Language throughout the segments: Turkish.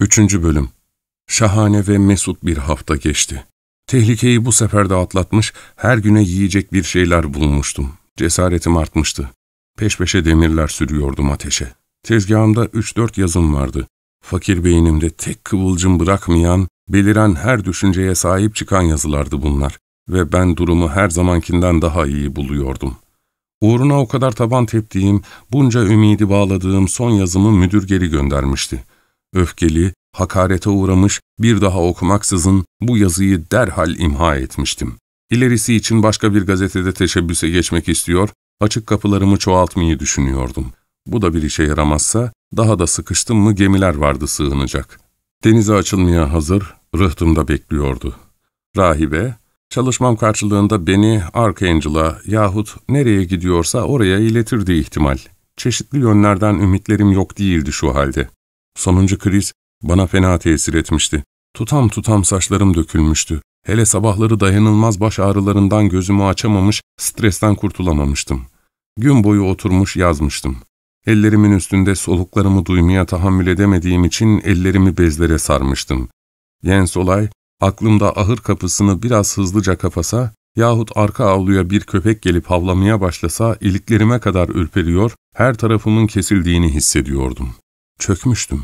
Üçüncü Bölüm Şahane ve mesut bir hafta geçti. Tehlikeyi bu sefer de atlatmış, her güne yiyecek bir şeyler bulmuştum. Cesaretim artmıştı. Peş peşe demirler sürüyordum ateşe. Tezgahımda üç dört yazım vardı. Fakir beynimde tek kıvılcım bırakmayan, beliren her düşünceye sahip çıkan yazılardı bunlar. Ve ben durumu her zamankinden daha iyi buluyordum. Uğruna o kadar taban teptiğim, bunca ümidi bağladığım son yazımı müdür geri göndermişti.'' öfkeli, hakarete uğramış, bir daha okumaksızın bu yazıyı derhal imha etmiştim. İlerisi için başka bir gazetede teşebbüse geçmek istiyor, açık kapılarımı çoğaltmayı düşünüyordum. Bu da bir işe yaramazsa, daha da sıkıştım mı gemiler vardı sığınacak. Denize açılmaya hazır, rıhtımda bekliyordu. Rahibe, çalışmam karşılığında beni Archangel'a yahut nereye gidiyorsa oraya iletirdi ihtimal. Çeşitli yönlerden ümitlerim yok değildi şu halde. Sonuncu kriz bana fena tesir etmişti. Tutam tutam saçlarım dökülmüştü. Hele sabahları dayanılmaz baş ağrılarından gözümü açamamış, stresten kurtulamamıştım. Gün boyu oturmuş yazmıştım. Ellerimin üstünde soluklarımı duymaya tahammül edemediğim için ellerimi bezlere sarmıştım. Jens olay, aklımda ahır kapısını biraz hızlıca kafasa yahut arka avluya bir köpek gelip havlamaya başlasa iliklerime kadar ürperiyor, her tarafımın kesildiğini hissediyordum. Çökmüştüm.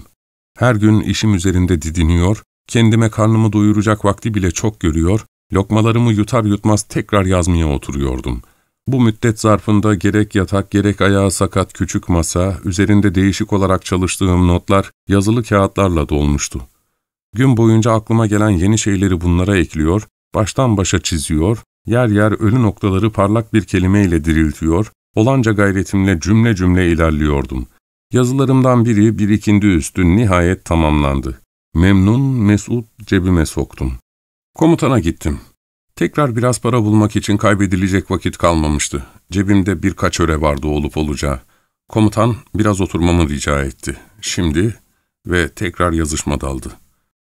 Her gün işim üzerinde didiniyor, kendime karnımı doyuracak vakti bile çok görüyor, lokmalarımı yutar yutmaz tekrar yazmaya oturuyordum. Bu müddet zarfında gerek yatak gerek ayağı sakat küçük masa, üzerinde değişik olarak çalıştığım notlar yazılı kağıtlarla dolmuştu. Gün boyunca aklıma gelen yeni şeyleri bunlara ekliyor, baştan başa çiziyor, yer yer ölü noktaları parlak bir kelimeyle diriltiyor, olanca gayretimle cümle cümle ilerliyordum. Yazılarımdan biri bir ikindi üstü nihayet tamamlandı. Memnun, mesut cebime soktum. Komutana gittim. Tekrar biraz para bulmak için kaybedilecek vakit kalmamıştı. Cebimde birkaç öre vardı olup olacağı. Komutan biraz oturmamı rica etti. Şimdi ve tekrar yazışma daldı.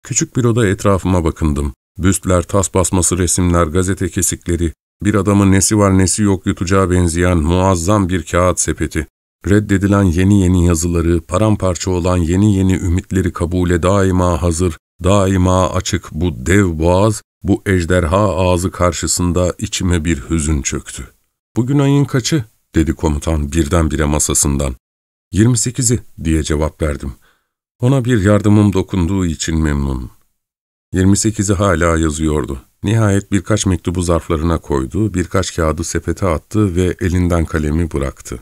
Küçük bir oda etrafıma bakındım. Büstler, tas basması resimler, gazete kesikleri, bir adamın nesi var nesi yok yutacağı benzeyen muazzam bir kağıt sepeti, reddedilen yeni yeni yazıları, paramparça olan yeni yeni ümitleri kabule daima hazır, daima açık bu dev boğaz, bu ejderha ağzı karşısında içime bir hüzün çöktü. ''Bugün ayın kaçı?'' dedi komutan birdenbire masasından. '28'i'' diye cevap verdim. Ona bir yardımım dokunduğu için memnun. 28'i hala yazıyordu. Nihayet birkaç mektubu zarflarına koydu, birkaç kağıdı sepete attı ve elinden kalemi bıraktı.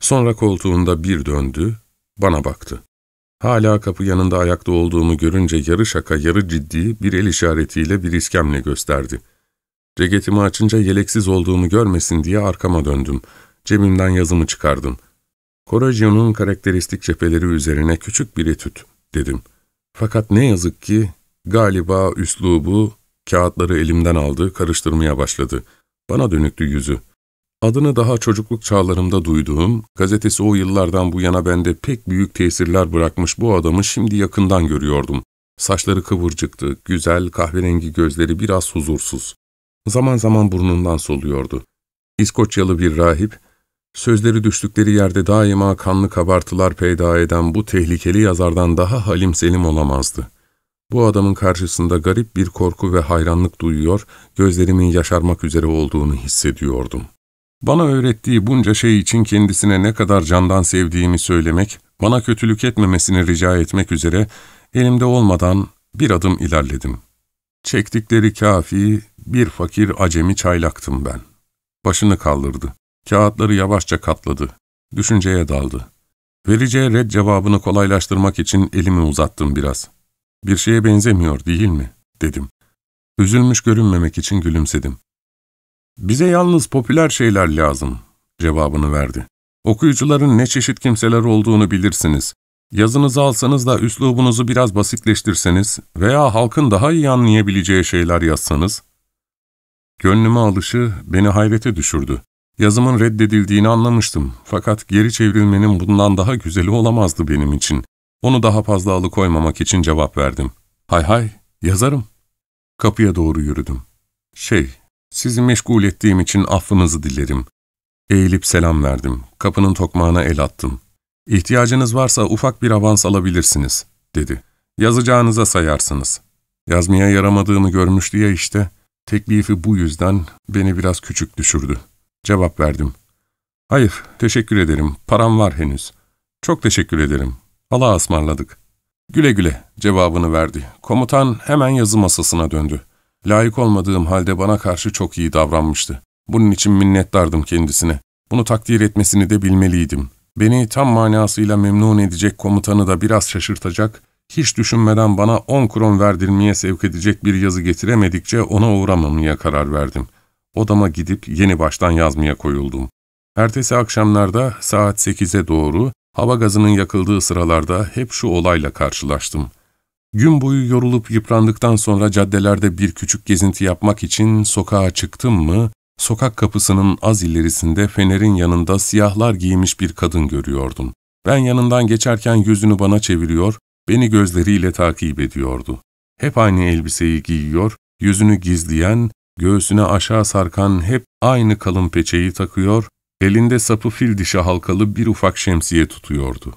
Sonra koltuğunda bir döndü, bana baktı. Hala kapı yanında ayakta olduğumu görünce yarı şaka yarı ciddi bir el işaretiyle bir iskemle gösterdi. Ceketimi açınca yeleksiz olduğumu görmesin diye arkama döndüm. Cebimden yazımı çıkardım. Korajyonun karakteristik cepheleri üzerine küçük bir etüt dedim. Fakat ne yazık ki galiba üslubu kağıtları elimden aldı, karıştırmaya başladı. Bana dönüktü yüzü. Adını daha çocukluk çağlarımda duyduğum, gazetesi o yıllardan bu yana bende pek büyük tesirler bırakmış bu adamı şimdi yakından görüyordum. Saçları kıvırcıktı, güzel kahverengi gözleri biraz huzursuz. Zaman zaman burnundan soluyordu. İskoçyalı bir rahip, sözleri düştükleri yerde daima kanlı kabartılar peyda eden bu tehlikeli yazardan daha halim selim olamazdı. Bu adamın karşısında garip bir korku ve hayranlık duyuyor, gözlerimin yaşarmak üzere olduğunu hissediyordum. Bana öğrettiği bunca şey için kendisine ne kadar candan sevdiğimi söylemek, bana kötülük etmemesini rica etmek üzere elimde olmadan bir adım ilerledim. Çektikleri kafi, bir fakir acemi çaylaktım ben. Başını kaldırdı. Kağıtları yavaşça katladı. Düşünceye daldı. Vereceği red cevabını kolaylaştırmak için elimi uzattım biraz. Bir şeye benzemiyor değil mi? dedim. Üzülmüş görünmemek için gülümsedim. Bize yalnız popüler şeyler lazım, cevabını verdi. Okuyucuların ne çeşit kimseler olduğunu bilirsiniz. Yazınızı alsanız da üslubunuzu biraz basitleştirseniz veya halkın daha iyi anlayabileceği şeyler yazsanız. Gönlüme alışı beni hayrete düşürdü. Yazımın reddedildiğini anlamıştım fakat geri çevrilmenin bundan daha güzeli olamazdı benim için. Onu daha fazla alıkoymamak için cevap verdim. Hay hay, yazarım. Kapıya doğru yürüdüm. Şey, sizi meşgul ettiğim için affınızı dilerim. Eğilip selam verdim. Kapının tokmağına el attım. İhtiyacınız varsa ufak bir avans alabilirsiniz, dedi. Yazacağınıza sayarsınız. Yazmaya yaramadığımı görmüştü ya işte. Teklifi bu yüzden beni biraz küçük düşürdü. Cevap verdim. Hayır, teşekkür ederim. Param var henüz. Çok teşekkür ederim. Allah'a ısmarladık. Güle güle cevabını verdi. Komutan hemen yazı masasına döndü. Layık olmadığım halde bana karşı çok iyi davranmıştı. Bunun için minnettardım kendisine. Bunu takdir etmesini de bilmeliydim. Beni tam manasıyla memnun edecek komutanı da biraz şaşırtacak, hiç düşünmeden bana on kron verdirmeye sevk edecek bir yazı getiremedikçe ona uğramamaya karar verdim. Odama gidip yeni baştan yazmaya koyuldum. Ertesi akşamlarda saat sekize doğru hava gazının yakıldığı sıralarda hep şu olayla karşılaştım. Gün boyu yorulup yıprandıktan sonra caddelerde bir küçük gezinti yapmak için sokağa çıktım mı, sokak kapısının az ilerisinde fenerin yanında siyahlar giymiş bir kadın görüyordum. Ben yanından geçerken yüzünü bana çeviriyor, beni gözleriyle takip ediyordu. Hep aynı elbiseyi giyiyor, yüzünü gizleyen, göğsüne aşağı sarkan hep aynı kalın peçeyi takıyor, elinde sapı fil dişi halkalı bir ufak şemsiye tutuyordu.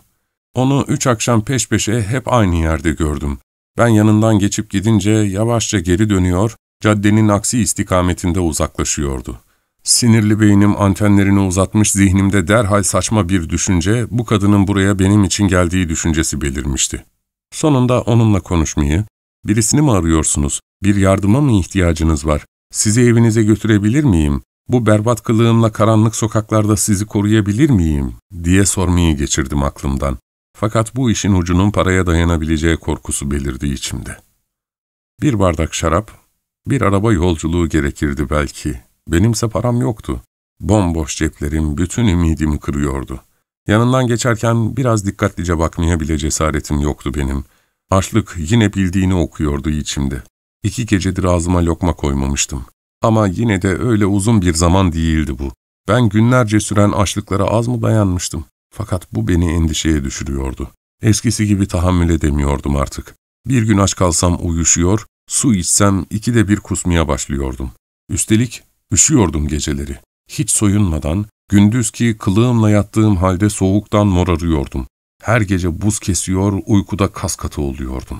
Onu üç akşam peş peşe hep aynı yerde gördüm. Ben yanından geçip gidince yavaşça geri dönüyor, caddenin aksi istikametinde uzaklaşıyordu. Sinirli beynim antenlerini uzatmış zihnimde derhal saçma bir düşünce, bu kadının buraya benim için geldiği düşüncesi belirmişti. Sonunda onunla konuşmayı, ''Birisini mi arıyorsunuz? Bir yardıma mı ihtiyacınız var? Sizi evinize götürebilir miyim? Bu berbat kılığımla karanlık sokaklarda sizi koruyabilir miyim?'' diye sormayı geçirdim aklımdan. Fakat bu işin ucunun paraya dayanabileceği korkusu belirdi içimde. Bir bardak şarap, bir araba yolculuğu gerekirdi belki. Benimse param yoktu. Bomboş ceplerim bütün ümidimi kırıyordu. Yanından geçerken biraz dikkatlice bakmaya bile cesaretim yoktu benim. Açlık yine bildiğini okuyordu içimde. İki gecedir ağzıma lokma koymamıştım. Ama yine de öyle uzun bir zaman değildi bu. Ben günlerce süren açlıklara az mı dayanmıştım? Fakat bu beni endişeye düşürüyordu. Eskisi gibi tahammül edemiyordum artık. Bir gün aç kalsam uyuşuyor, su içsem ikide bir kusmaya başlıyordum. Üstelik üşüyordum geceleri. Hiç soyunmadan, gündüzki kılığımla yattığım halde soğuktan morarıyordum. Her gece buz kesiyor, uykuda kas katı oluyordum.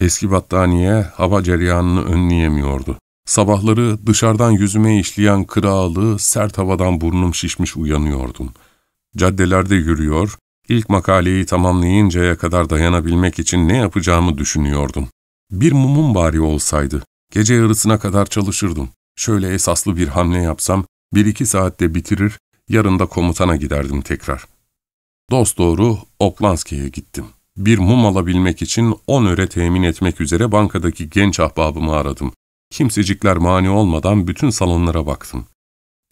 Eski battaniye hava cereyanını önleyemiyordu. Sabahları dışarıdan yüzüme işleyen kırağılı, sert havadan burnum şişmiş uyanıyordum caddelerde yürüyor, ilk makaleyi tamamlayıncaya kadar dayanabilmek için ne yapacağımı düşünüyordum. Bir mumum bari olsaydı, gece yarısına kadar çalışırdım. Şöyle esaslı bir hamle yapsam, bir iki saatte bitirir, yarın da komutana giderdim tekrar. doğru Oplanski'ye gittim. Bir mum alabilmek için on öre temin etmek üzere bankadaki genç ahbabımı aradım. Kimsecikler mani olmadan bütün salonlara baktım.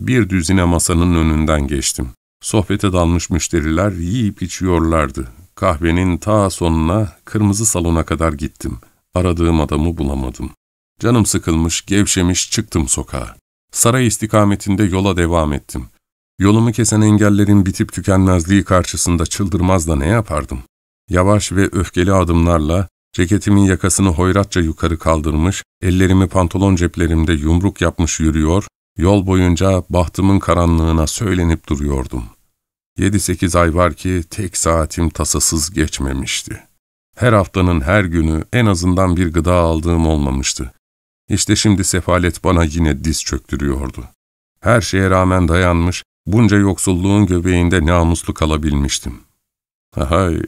Bir düzine masanın önünden geçtim. Sohbete dalmış müşteriler yiyip içiyorlardı. Kahvenin ta sonuna, kırmızı salona kadar gittim. Aradığım adamı bulamadım. Canım sıkılmış, gevşemiş çıktım sokağa. Saray istikametinde yola devam ettim. Yolumu kesen engellerin bitip tükenmezliği karşısında çıldırmaz da ne yapardım? Yavaş ve öfkeli adımlarla ceketimin yakasını hoyratça yukarı kaldırmış, ellerimi pantolon ceplerimde yumruk yapmış yürüyor, Yol boyunca bahtımın karanlığına söylenip duruyordum. Yedi sekiz ay var ki tek saatim tasasız geçmemişti. Her haftanın her günü en azından bir gıda aldığım olmamıştı. İşte şimdi sefalet bana yine diz çöktürüyordu. Her şeye rağmen dayanmış, bunca yoksulluğun göbeğinde namuslu kalabilmiştim. Hay,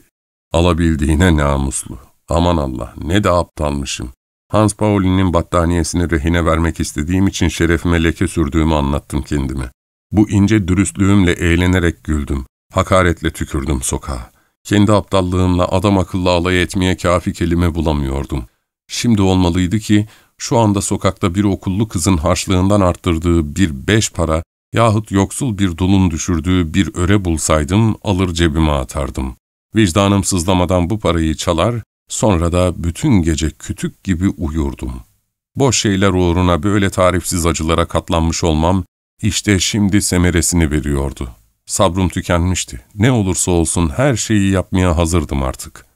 alabildiğine namuslu. Aman Allah, ne de aptalmışım. Hans Pauli'nin battaniyesini rehine vermek istediğim için şerefime leke sürdüğümü anlattım kendime. Bu ince dürüstlüğümle eğlenerek güldüm. Hakaretle tükürdüm sokağa. Kendi aptallığımla adam akıllı alay etmeye kafi kelime bulamıyordum. Şimdi olmalıydı ki şu anda sokakta bir okullu kızın harçlığından arttırdığı bir beş para yahut yoksul bir dulun düşürdüğü bir öre bulsaydım alır cebime atardım. Vicdanım sızlamadan bu parayı çalar, Sonra da bütün gece kütük gibi uyurdum. Boş şeyler uğruna böyle tarifsiz acılara katlanmış olmam, işte şimdi semeresini veriyordu. Sabrım tükenmişti. Ne olursa olsun her şeyi yapmaya hazırdım artık.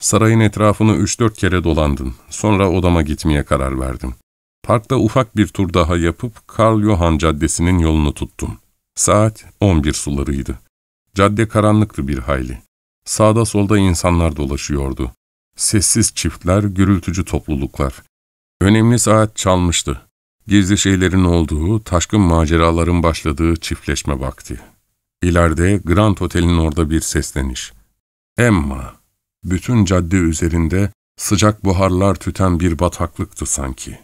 Sarayın etrafını üç dört kere dolandım. Sonra odama gitmeye karar verdim. Parkta ufak bir tur daha yapıp Karl Johan Caddesi'nin yolunu tuttum. Saat 11 sularıydı. Cadde karanlıktı bir hayli. Sağda solda insanlar dolaşıyordu. Sessiz çiftler, gürültücü topluluklar. Önemli saat çalmıştı. Gizli şeylerin olduğu, taşkın maceraların başladığı çiftleşme vakti. İleride Grand Otel'in orada bir sesleniş. Emma, bütün cadde üzerinde sıcak buharlar tüten bir bataklıktı sanki.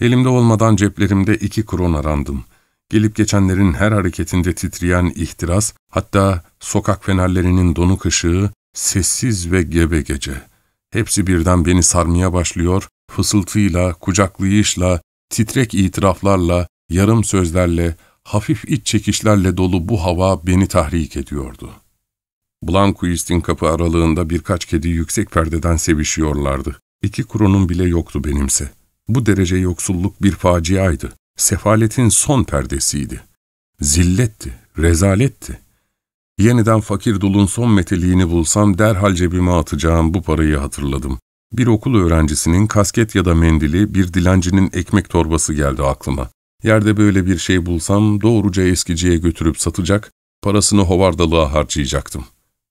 Elimde olmadan ceplerimde iki kron arandım. Gelip geçenlerin her hareketinde titreyen ihtiras, hatta sokak fenerlerinin donuk ışığı, sessiz ve gebe gece.'' Hepsi birden beni sarmaya başlıyor, fısıltıyla, kucaklayışla, titrek itiraflarla, yarım sözlerle, hafif iç çekişlerle dolu bu hava beni tahrik ediyordu. Blanquist'in kapı aralığında birkaç kedi yüksek perdeden sevişiyorlardı. İki kurunun bile yoktu benimse. Bu derece yoksulluk bir faciaydı. Sefaletin son perdesiydi. Zilletti, rezaletti. Yeniden fakir dulun son meteliğini bulsam derhal cebime atacağım bu parayı hatırladım. Bir okul öğrencisinin kasket ya da mendili, bir dilencinin ekmek torbası geldi aklıma. Yerde böyle bir şey bulsam doğruca eskiciye götürüp satacak, parasını hovardalığa harcayacaktım.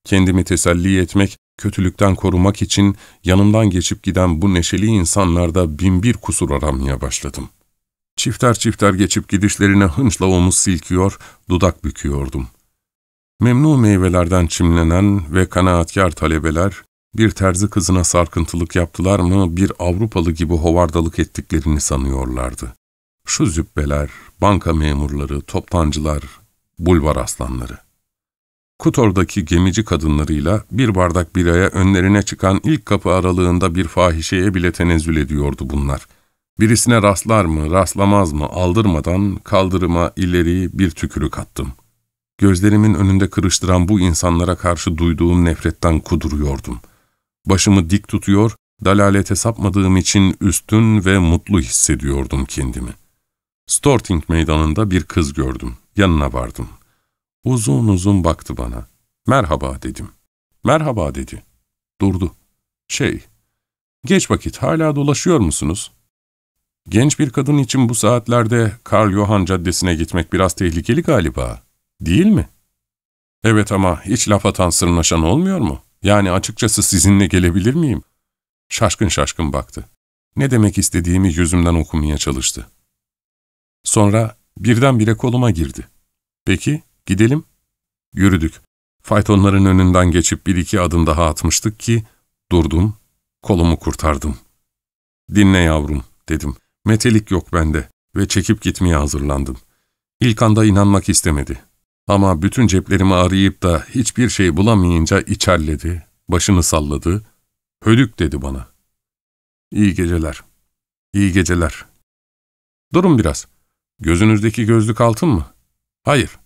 Kendimi teselli etmek, kötülükten korumak için yanımdan geçip giden bu neşeli insanlarda bin bir kusur aramaya başladım. Çifter çifter geçip gidişlerine hınçla omuz silkiyor, dudak büküyordum.'' Memnu meyvelerden çimlenen ve kanaatkar talebeler, bir terzi kızına sarkıntılık yaptılar mı bir Avrupalı gibi hovardalık ettiklerini sanıyorlardı. Şu zübbeler, banka memurları, toptancılar, bulvar aslanları. Kutor'daki gemici kadınlarıyla bir bardak biraya önlerine çıkan ilk kapı aralığında bir fahişeye bile tenezzül ediyordu bunlar. Birisine rastlar mı, rastlamaz mı aldırmadan kaldırıma ileri bir tükürük attım. Gözlerimin önünde kırıştıran bu insanlara karşı duyduğum nefretten kuduruyordum. Başımı dik tutuyor, dalalete sapmadığım için üstün ve mutlu hissediyordum kendimi. Storting meydanında bir kız gördüm. Yanına vardım. Uzun uzun baktı bana. Merhaba dedim. Merhaba dedi. Durdu. Şey, geç vakit hala dolaşıyor musunuz? Genç bir kadın için bu saatlerde Karl Johan Caddesi'ne gitmek biraz tehlikeli galiba. Değil mi? Evet ama hiç laf atan sırnaşan olmuyor mu? Yani açıkçası sizinle gelebilir miyim? Şaşkın şaşkın baktı. Ne demek istediğimi yüzümden okumaya çalıştı. Sonra birdenbire koluma girdi. Peki, gidelim. Yürüdük. Faytonların önünden geçip bir iki adım daha atmıştık ki durdum, kolumu kurtardım. Dinle yavrum, dedim. Metelik yok bende ve çekip gitmeye hazırlandım. İlk anda inanmak istemedi. Ama bütün ceplerimi arayıp da hiçbir şey bulamayınca içerledi, başını salladı, hölük dedi bana. İyi geceler, iyi geceler. Durun biraz, gözünüzdeki gözlük altın mı? Hayır.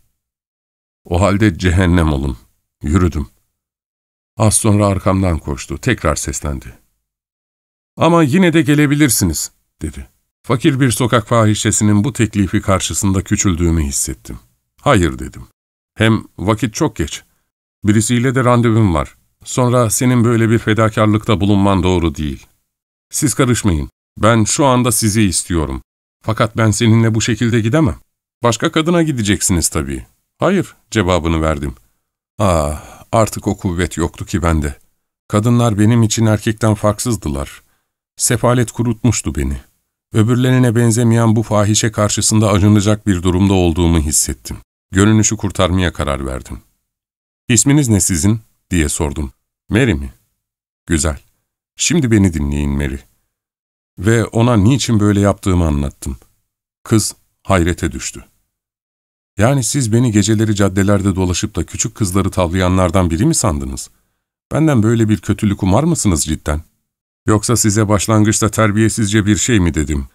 O halde cehennem olun, yürüdüm. Az sonra arkamdan koştu, tekrar seslendi. Ama yine de gelebilirsiniz, dedi. Fakir bir sokak fahişesinin bu teklifi karşısında küçüldüğümü hissettim. Hayır dedim. Hem vakit çok geç. Birisiyle de randevum var. Sonra senin böyle bir fedakarlıkta bulunman doğru değil. Siz karışmayın. Ben şu anda sizi istiyorum. Fakat ben seninle bu şekilde gidemem. Başka kadına gideceksiniz tabii. Hayır cevabını verdim. Ah artık o kuvvet yoktu ki bende. Kadınlar benim için erkekten farksızdılar. Sefalet kurutmuştu beni. Öbürlerine benzemeyen bu fahişe karşısında acınacak bir durumda olduğumu hissettim. Görünüşü kurtarmaya karar verdim. ''İsminiz ne sizin?'' diye sordum. ''Mary mi?'' ''Güzel. Şimdi beni dinleyin Mary.'' Ve ona niçin böyle yaptığımı anlattım. Kız hayrete düştü. ''Yani siz beni geceleri caddelerde dolaşıp da küçük kızları tavlayanlardan biri mi sandınız? Benden böyle bir kötülük umar mısınız cidden? Yoksa size başlangıçta terbiyesizce bir şey mi dedim?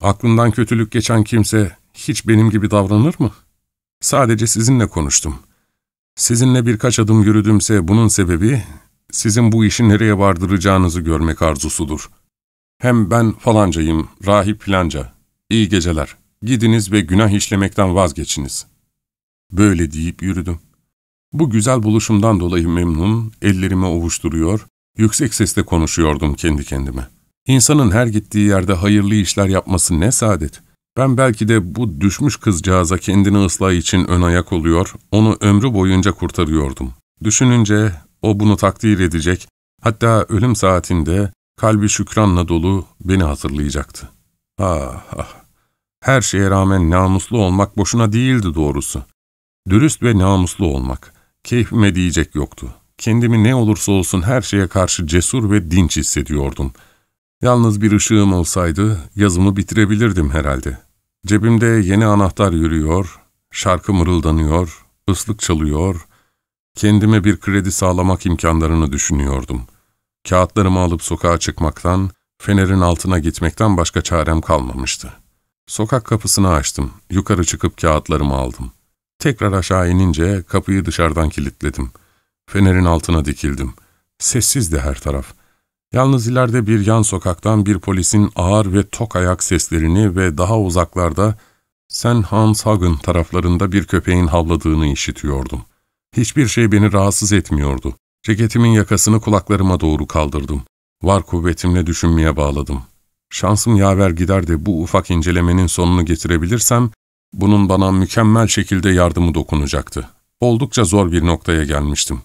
Aklından kötülük geçen kimse hiç benim gibi davranır mı?'' Sadece sizinle konuştum. Sizinle birkaç adım yürüdümse bunun sebebi sizin bu işi nereye vardıracağınızı görmek arzusudur. Hem ben falancayım, rahip filanca. İyi geceler. Gidiniz ve günah işlemekten vazgeçiniz. Böyle deyip yürüdüm. Bu güzel buluşumdan dolayı memnun, ellerimi ovuşturuyor, yüksek sesle konuşuyordum kendi kendime. İnsanın her gittiği yerde hayırlı işler yapması ne saadet. Ben belki de bu düşmüş kızcağıza kendini ıslah için ön ayak oluyor, onu ömrü boyunca kurtarıyordum. Düşününce o bunu takdir edecek, hatta ölüm saatinde kalbi şükranla dolu beni hatırlayacaktı. Ah ah! Her şeye rağmen namuslu olmak boşuna değildi doğrusu. Dürüst ve namuslu olmak, keyfime diyecek yoktu. Kendimi ne olursa olsun her şeye karşı cesur ve dinç hissediyordum.'' Yalnız bir ışığım olsaydı yazımı bitirebilirdim herhalde. Cebimde yeni anahtar yürüyor, şarkı mırıldanıyor, ıslık çalıyor, kendime bir kredi sağlamak imkanlarını düşünüyordum. Kağıtlarımı alıp sokağa çıkmaktan, fenerin altına gitmekten başka çarem kalmamıştı. Sokak kapısını açtım, yukarı çıkıp kağıtlarımı aldım. Tekrar aşağı inince kapıyı dışarıdan kilitledim. Fenerin altına dikildim. Sessizdi her taraf.'' Yalnız ileride bir yan sokaktan bir polisin ağır ve tok ayak seslerini ve daha uzaklarda sen Hans Hagen taraflarında bir köpeğin havladığını işitiyordum. Hiçbir şey beni rahatsız etmiyordu. Ceketimin yakasını kulaklarıma doğru kaldırdım. Var kuvvetimle düşünmeye bağladım. Şansım yaver gider de bu ufak incelemenin sonunu getirebilirsem, bunun bana mükemmel şekilde yardımı dokunacaktı. Oldukça zor bir noktaya gelmiştim.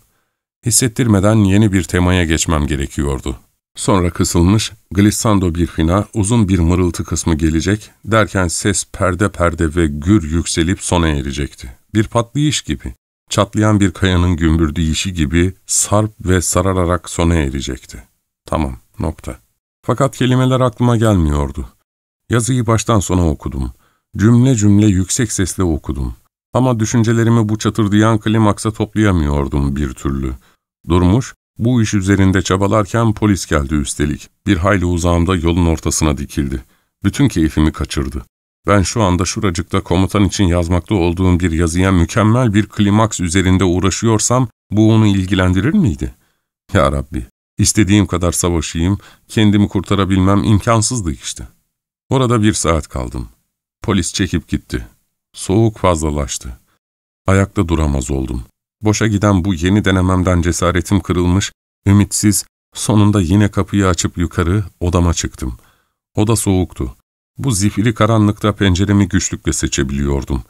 Hissettirmeden yeni bir temaya geçmem gerekiyordu. Sonra kısılmış, glissando bir fina, uzun bir mırıltı kısmı gelecek, derken ses perde perde ve gür yükselip sona erecekti. Bir patlayış gibi, çatlayan bir kayanın gümbürdüyüşü gibi sarp ve sarararak sona erecekti. Tamam, nokta. Fakat kelimeler aklıma gelmiyordu. Yazıyı baştan sona okudum. Cümle cümle yüksek sesle okudum. Ama düşüncelerimi bu çatırdayan klimaksa toplayamıyordum bir türlü. Durmuş, bu iş üzerinde çabalarken polis geldi üstelik. Bir hayli uzağımda yolun ortasına dikildi. Bütün keyfimi kaçırdı. Ben şu anda şuracıkta komutan için yazmakta olduğum bir yazıya mükemmel bir klimaks üzerinde uğraşıyorsam bu onu ilgilendirir miydi? Ya Rabbi, istediğim kadar savaşayım, kendimi kurtarabilmem imkansızdı işte. Orada bir saat kaldım. Polis çekip gitti. Soğuk fazlalaştı. Ayakta duramaz oldum. Boşa giden bu yeni denememden cesaretim kırılmış, ümitsiz, sonunda yine kapıyı açıp yukarı odama çıktım. Oda soğuktu. Bu zifiri karanlıkta penceremi güçlükle seçebiliyordum.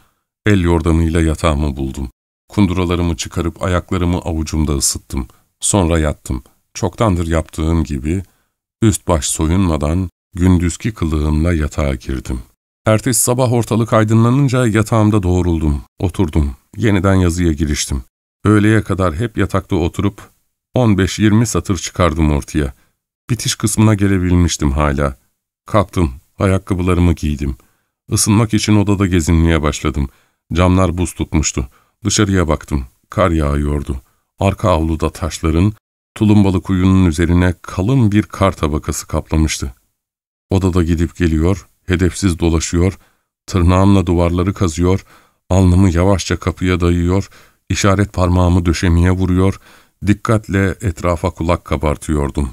El yordamıyla yatağımı buldum. Kunduralarımı çıkarıp ayaklarımı avucumda ısıttım. Sonra yattım. Çoktandır yaptığım gibi üst baş soyunmadan gündüzki kılığımla yatağa girdim. Ertesi sabah ortalık aydınlanınca yatağımda doğruldum, oturdum. Yeniden yazıya giriştim. Öğleye kadar hep yatakta oturup 15-20 satır çıkardım ortaya. Bitiş kısmına gelebilmiştim hala. Kalktım, ayakkabılarımı giydim. Isınmak için odada gezinmeye başladım. Camlar buz tutmuştu. Dışarıya baktım, kar yağıyordu. Arka avluda taşların, tulumbalı kuyunun üzerine kalın bir kar tabakası kaplamıştı. Odada gidip geliyor, hedefsiz dolaşıyor, tırnağımla duvarları kazıyor, alnımı yavaşça kapıya dayıyor, İşaret parmağımı döşemeye vuruyor, dikkatle etrafa kulak kabartıyordum.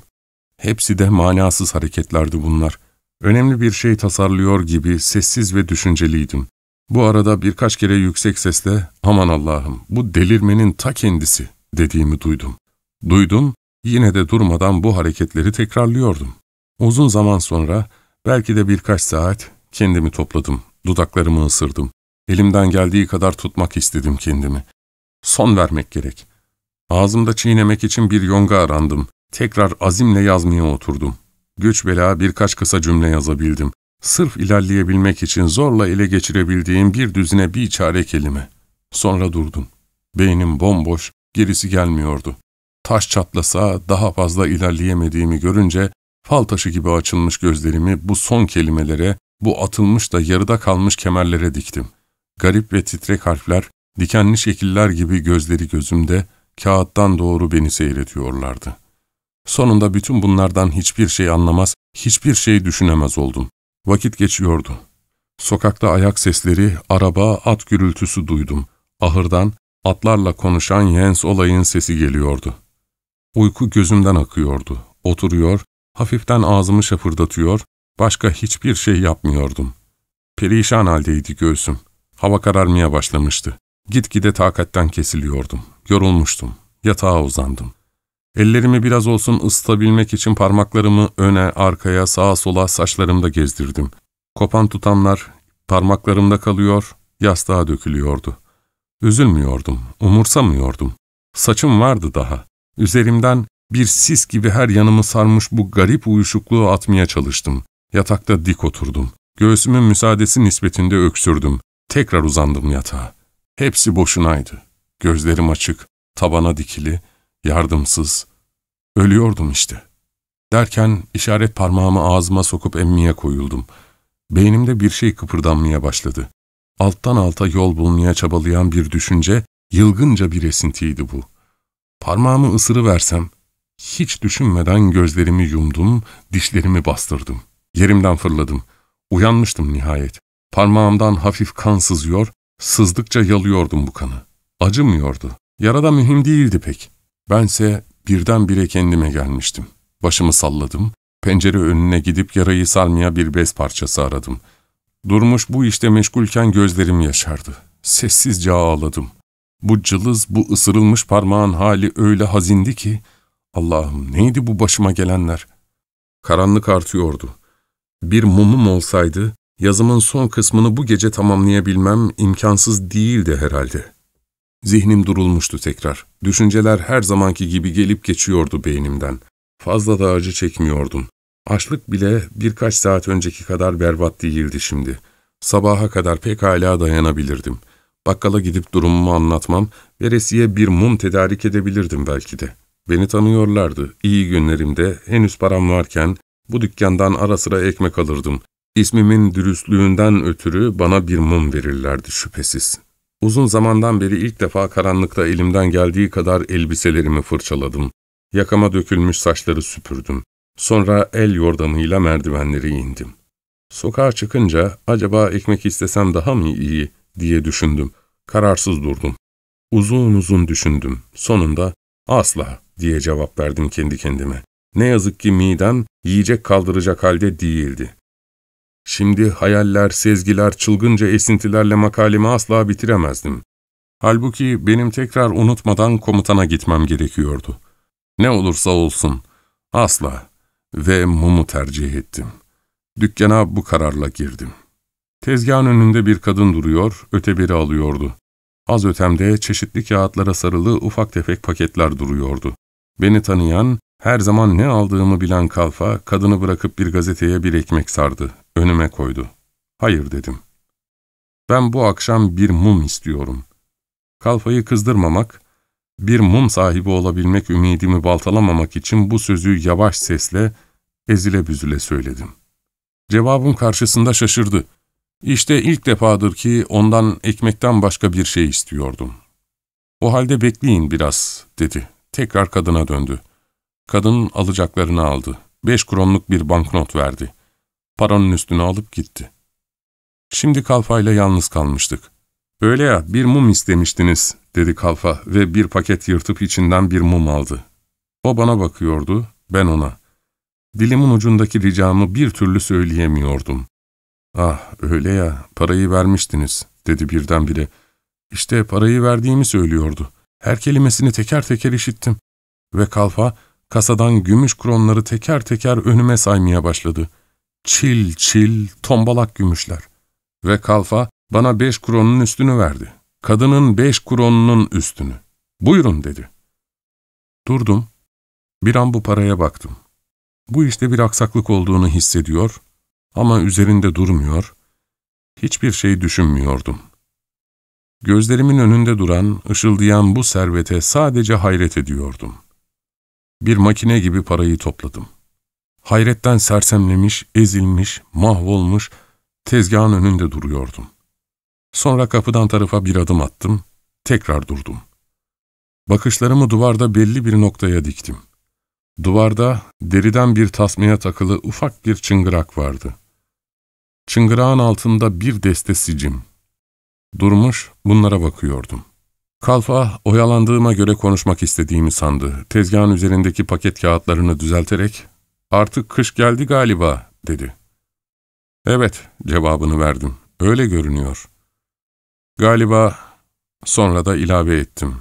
Hepsi de manasız hareketlerdi bunlar. Önemli bir şey tasarlıyor gibi sessiz ve düşünceliydim. Bu arada birkaç kere yüksek sesle ''Aman Allah'ım bu delirmenin ta kendisi'' dediğimi duydum. Duydum, yine de durmadan bu hareketleri tekrarlıyordum. Uzun zaman sonra, belki de birkaç saat, kendimi topladım, dudaklarımı ısırdım. Elimden geldiği kadar tutmak istedim kendimi son vermek gerek. Ağzımda çiğnemek için bir yonga arandım. Tekrar azimle yazmaya oturdum. Güç bela birkaç kısa cümle yazabildim. Sırf ilerleyebilmek için zorla ele geçirebildiğim bir düzine bir çare kelime. Sonra durdum. Beynim bomboş, gerisi gelmiyordu. Taş çatlasa daha fazla ilerleyemediğimi görünce fal taşı gibi açılmış gözlerimi bu son kelimelere, bu atılmış da yarıda kalmış kemerlere diktim. Garip ve titrek harfler Dikenli şekiller gibi gözleri gözümde, kağıttan doğru beni seyretiyorlardı. Sonunda bütün bunlardan hiçbir şey anlamaz, hiçbir şey düşünemez oldum. Vakit geçiyordu. Sokakta ayak sesleri, araba, at gürültüsü duydum. Ahırdan, atlarla konuşan Jens olayın sesi geliyordu. Uyku gözümden akıyordu. Oturuyor, hafiften ağzımı şapırdatıyor, başka hiçbir şey yapmıyordum. Perişan haldeydi göğsüm. Hava kararmaya başlamıştı. Gitgide takatten kesiliyordum. Yorulmuştum. Yatağa uzandım. Ellerimi biraz olsun ısıtabilmek için parmaklarımı öne, arkaya, sağa sola saçlarımda gezdirdim. Kopan tutamlar parmaklarımda kalıyor, yastığa dökülüyordu. Üzülmüyordum, umursamıyordum. Saçım vardı daha. Üzerimden bir sis gibi her yanımı sarmış bu garip uyuşukluğu atmaya çalıştım. Yatakta dik oturdum. Göğsümün müsaadesi nispetinde öksürdüm. Tekrar uzandım yatağa. Hepsi boşunaydı. Gözlerim açık, tabana dikili, yardımsız. Ölüyordum işte. Derken işaret parmağımı ağzıma sokup emmiye koyuldum. Beynimde bir şey kıpırdanmaya başladı. Alttan alta yol bulmaya çabalayan bir düşünce, yılgınca bir esintiydi bu. Parmağımı ısırıversem, hiç düşünmeden gözlerimi yumdum, dişlerimi bastırdım. Yerimden fırladım. Uyanmıştım nihayet. Parmağımdan hafif kan sızıyor, Sızdıkça yalıyordum bu kanı. Acımıyordu. Yarada mühim değildi pek. Bense birdenbire kendime gelmiştim. Başımı salladım. Pencere önüne gidip yarayı sarmaya bir bez parçası aradım. Durmuş bu işte meşgulken gözlerim yaşardı. Sessizce ağladım. Bu cılız, bu ısırılmış parmağın hali öyle hazindi ki, Allah'ım neydi bu başıma gelenler? Karanlık artıyordu. Bir mumum olsaydı Yazımın son kısmını bu gece tamamlayabilmem imkansız değildi herhalde. Zihnim durulmuştu tekrar. Düşünceler her zamanki gibi gelip geçiyordu beynimden. Fazla da acı çekmiyordum. Açlık bile birkaç saat önceki kadar berbat değildi şimdi. Sabaha kadar pek hala dayanabilirdim. Bakkala gidip durumumu anlatmam, veresiye bir mum tedarik edebilirdim belki de. Beni tanıyorlardı. İyi günlerimde, henüz param varken bu dükkandan ara sıra ekmek alırdım. İsmimin dürüstlüğünden ötürü bana bir mum verirlerdi şüphesiz. Uzun zamandan beri ilk defa karanlıkta elimden geldiği kadar elbiselerimi fırçaladım. Yakama dökülmüş saçları süpürdüm. Sonra el yordamıyla merdivenleri indim. Sokağa çıkınca acaba ekmek istesem daha mı iyi diye düşündüm. Kararsız durdum. Uzun uzun düşündüm. Sonunda asla diye cevap verdim kendi kendime. Ne yazık ki midem yiyecek kaldıracak halde değildi. Şimdi hayaller, sezgiler, çılgınca esintilerle makalemi asla bitiremezdim. Halbuki benim tekrar unutmadan komutana gitmem gerekiyordu. Ne olursa olsun, asla ve mumu tercih ettim. Dükkana bu kararla girdim. Tezgahın önünde bir kadın duruyor, öte biri alıyordu. Az ötemde çeşitli kağıtlara sarılı ufak tefek paketler duruyordu. Beni tanıyan, her zaman ne aldığımı bilen kalfa, kadını bırakıp bir gazeteye bir ekmek sardı önüme koydu. Hayır dedim. Ben bu akşam bir mum istiyorum. Kalfayı kızdırmamak, bir mum sahibi olabilmek ümidimi baltalamamak için bu sözü yavaş sesle, ezile büzüle söyledim. Cevabım karşısında şaşırdı. İşte ilk defadır ki ondan ekmekten başka bir şey istiyordum. O halde bekleyin biraz, dedi. Tekrar kadına döndü. Kadın alacaklarını aldı. Beş kronluk bir banknot verdi. Paranın üstüne alıp gitti. Şimdi Kalfa'yla yalnız kalmıştık. ''Öyle ya, bir mum istemiştiniz.'' dedi Kalfa ve bir paket yırtıp içinden bir mum aldı. O bana bakıyordu, ben ona. Dilimin ucundaki ricamı bir türlü söyleyemiyordum. ''Ah, öyle ya, parayı vermiştiniz.'' dedi birdenbire. İşte parayı verdiğimi söylüyordu. Her kelimesini teker teker işittim. Ve Kalfa, kasadan gümüş kronları teker teker önüme saymaya başladı.'' çil çil tombalak gümüşler. Ve kalfa bana beş kronun üstünü verdi. Kadının beş kronunun üstünü. Buyurun dedi. Durdum. Bir an bu paraya baktım. Bu işte bir aksaklık olduğunu hissediyor ama üzerinde durmuyor, hiçbir şey düşünmüyordum. Gözlerimin önünde duran, ışıldayan bu servete sadece hayret ediyordum. Bir makine gibi parayı topladım. Hayretten sersemlemiş, ezilmiş, mahvolmuş, tezgahın önünde duruyordum. Sonra kapıdan tarafa bir adım attım, tekrar durdum. Bakışlarımı duvarda belli bir noktaya diktim. Duvarda deriden bir tasmaya takılı ufak bir çıngırak vardı. Çıngırağın altında bir deste sicim. Durmuş bunlara bakıyordum. Kalfa oyalandığıma göre konuşmak istediğimi sandı. Tezgahın üzerindeki paket kağıtlarını düzelterek artık kış geldi galiba, dedi. Evet, cevabını verdim. Öyle görünüyor. Galiba sonra da ilave ettim.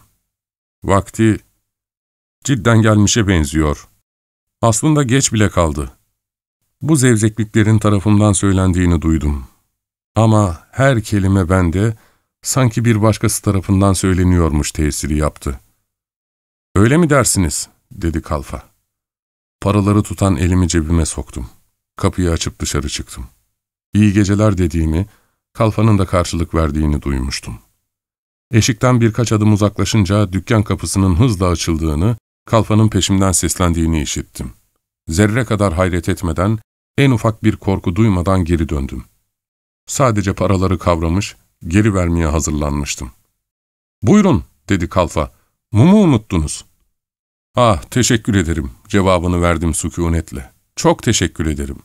Vakti cidden gelmişe benziyor. Aslında geç bile kaldı. Bu zevzekliklerin tarafımdan söylendiğini duydum. Ama her kelime bende sanki bir başkası tarafından söyleniyormuş tesiri yaptı. ''Öyle mi dersiniz?'' dedi Kalfa. Paraları tutan elimi cebime soktum. Kapıyı açıp dışarı çıktım. İyi geceler dediğimi, kalfanın da karşılık verdiğini duymuştum. Eşikten birkaç adım uzaklaşınca dükkan kapısının hızla açıldığını, kalfanın peşimden seslendiğini işittim. Zerre kadar hayret etmeden, en ufak bir korku duymadan geri döndüm. Sadece paraları kavramış, geri vermeye hazırlanmıştım. ''Buyurun'' dedi kalfa. ''Mumu unuttunuz.'' Ah teşekkür ederim cevabını verdim sükunetle. Çok teşekkür ederim.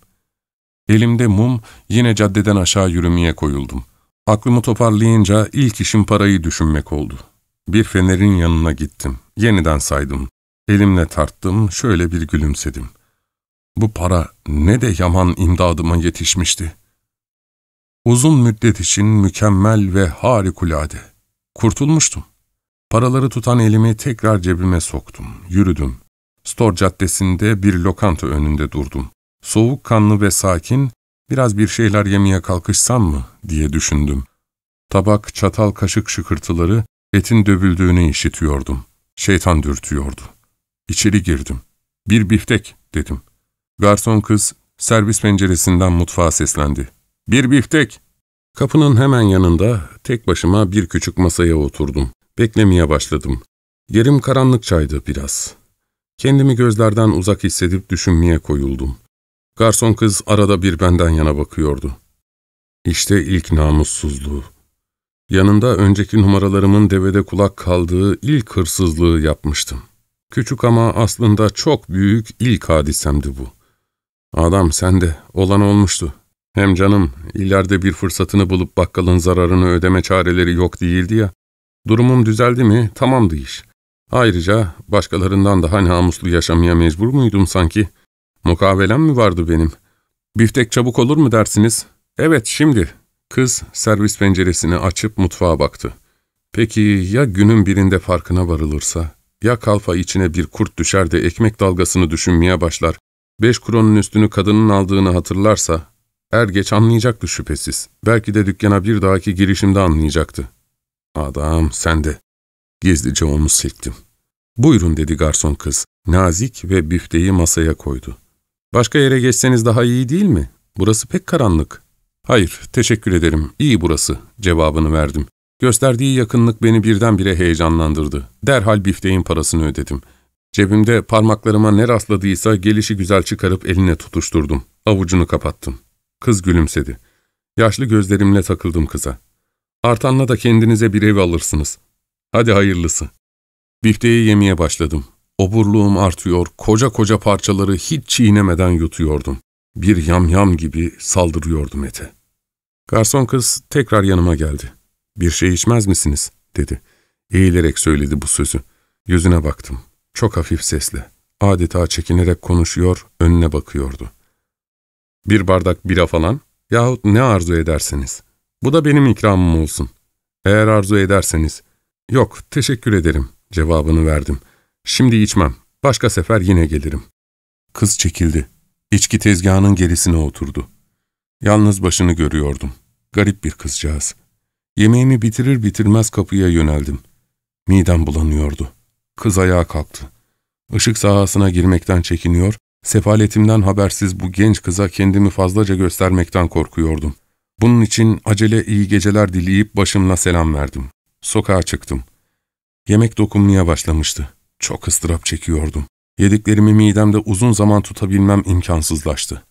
Elimde mum yine caddeden aşağı yürümeye koyuldum. Aklımı toparlayınca ilk işim parayı düşünmek oldu. Bir fenerin yanına gittim. Yeniden saydım. Elimle tarttım, şöyle bir gülümsedim. Bu para ne de yaman imdadıma yetişmişti. Uzun müddet için mükemmel ve harikulade. Kurtulmuştum. Paraları tutan elimi tekrar cebime soktum. Yürüdüm. Stor caddesinde bir lokanta önünde durdum. Soğuk kanlı ve sakin, biraz bir şeyler yemeye kalkışsam mı diye düşündüm. Tabak, çatal, kaşık şıkırtıları etin dövüldüğünü işitiyordum. Şeytan dürtüyordu. İçeri girdim. Bir biftek dedim. Garson kız servis penceresinden mutfağa seslendi. Bir biftek. Kapının hemen yanında tek başıma bir küçük masaya oturdum. Beklemeye başladım. Yerim karanlık çaydı biraz. Kendimi gözlerden uzak hissedip düşünmeye koyuldum. Garson kız arada bir benden yana bakıyordu. İşte ilk namussuzluğu. Yanında önceki numaralarımın devede kulak kaldığı ilk hırsızlığı yapmıştım. Küçük ama aslında çok büyük ilk hadisemdi bu. Adam sende, olan olmuştu. Hem canım, ileride bir fırsatını bulup bakkalın zararını ödeme çareleri yok değildi ya. Durumum düzeldi mi tamamdı iş. Ayrıca başkalarından daha namuslu yaşamaya mecbur muydum sanki? Mukavelem mi vardı benim? Biftek çabuk olur mu dersiniz? Evet şimdi. Kız servis penceresini açıp mutfağa baktı. Peki ya günün birinde farkına varılırsa? Ya kalfa içine bir kurt düşer de ekmek dalgasını düşünmeye başlar. Beş kronun üstünü kadının aldığını hatırlarsa? Er geç anlayacaktı şüphesiz. Belki de dükkana bir dahaki girişimde anlayacaktı. Adam sen de Gizlice onu silktim. Buyurun dedi garson kız. Nazik ve büfteyi masaya koydu. Başka yere geçseniz daha iyi değil mi? Burası pek karanlık. Hayır, teşekkür ederim. İyi burası. Cevabını verdim. Gösterdiği yakınlık beni birdenbire heyecanlandırdı. Derhal bifteğin parasını ödedim. Cebimde parmaklarıma ne rastladıysa gelişi güzel çıkarıp eline tutuşturdum. Avucunu kapattım. Kız gülümsedi. Yaşlı gözlerimle takıldım kıza. Artanla da kendinize bir ev alırsınız. Hadi hayırlısı. Bifteyi yemeye başladım. Oburluğum artıyor, koca koca parçaları hiç çiğnemeden yutuyordum. Bir yamyam gibi saldırıyordum ete. Garson kız tekrar yanıma geldi. ''Bir şey içmez misiniz?'' dedi. Eğilerek söyledi bu sözü. Yüzüne baktım. Çok hafif sesle. Adeta çekinerek konuşuyor, önüne bakıyordu. ''Bir bardak bira falan yahut ne arzu ederseniz.'' Bu da benim ikramım olsun. Eğer arzu ederseniz. Yok, teşekkür ederim cevabını verdim. Şimdi içmem. Başka sefer yine gelirim. Kız çekildi. İçki tezgahının gerisine oturdu. Yalnız başını görüyordum. Garip bir kızcağız. Yemeğimi bitirir bitirmez kapıya yöneldim. Midem bulanıyordu. Kız ayağa kalktı. Işık sahasına girmekten çekiniyor, sefaletimden habersiz bu genç kıza kendimi fazlaca göstermekten korkuyordum. Bunun için acele iyi geceler dileyip başımla selam verdim. Sokağa çıktım. Yemek dokunmaya başlamıştı. Çok ıstırap çekiyordum. Yediklerimi midemde uzun zaman tutabilmem imkansızlaştı.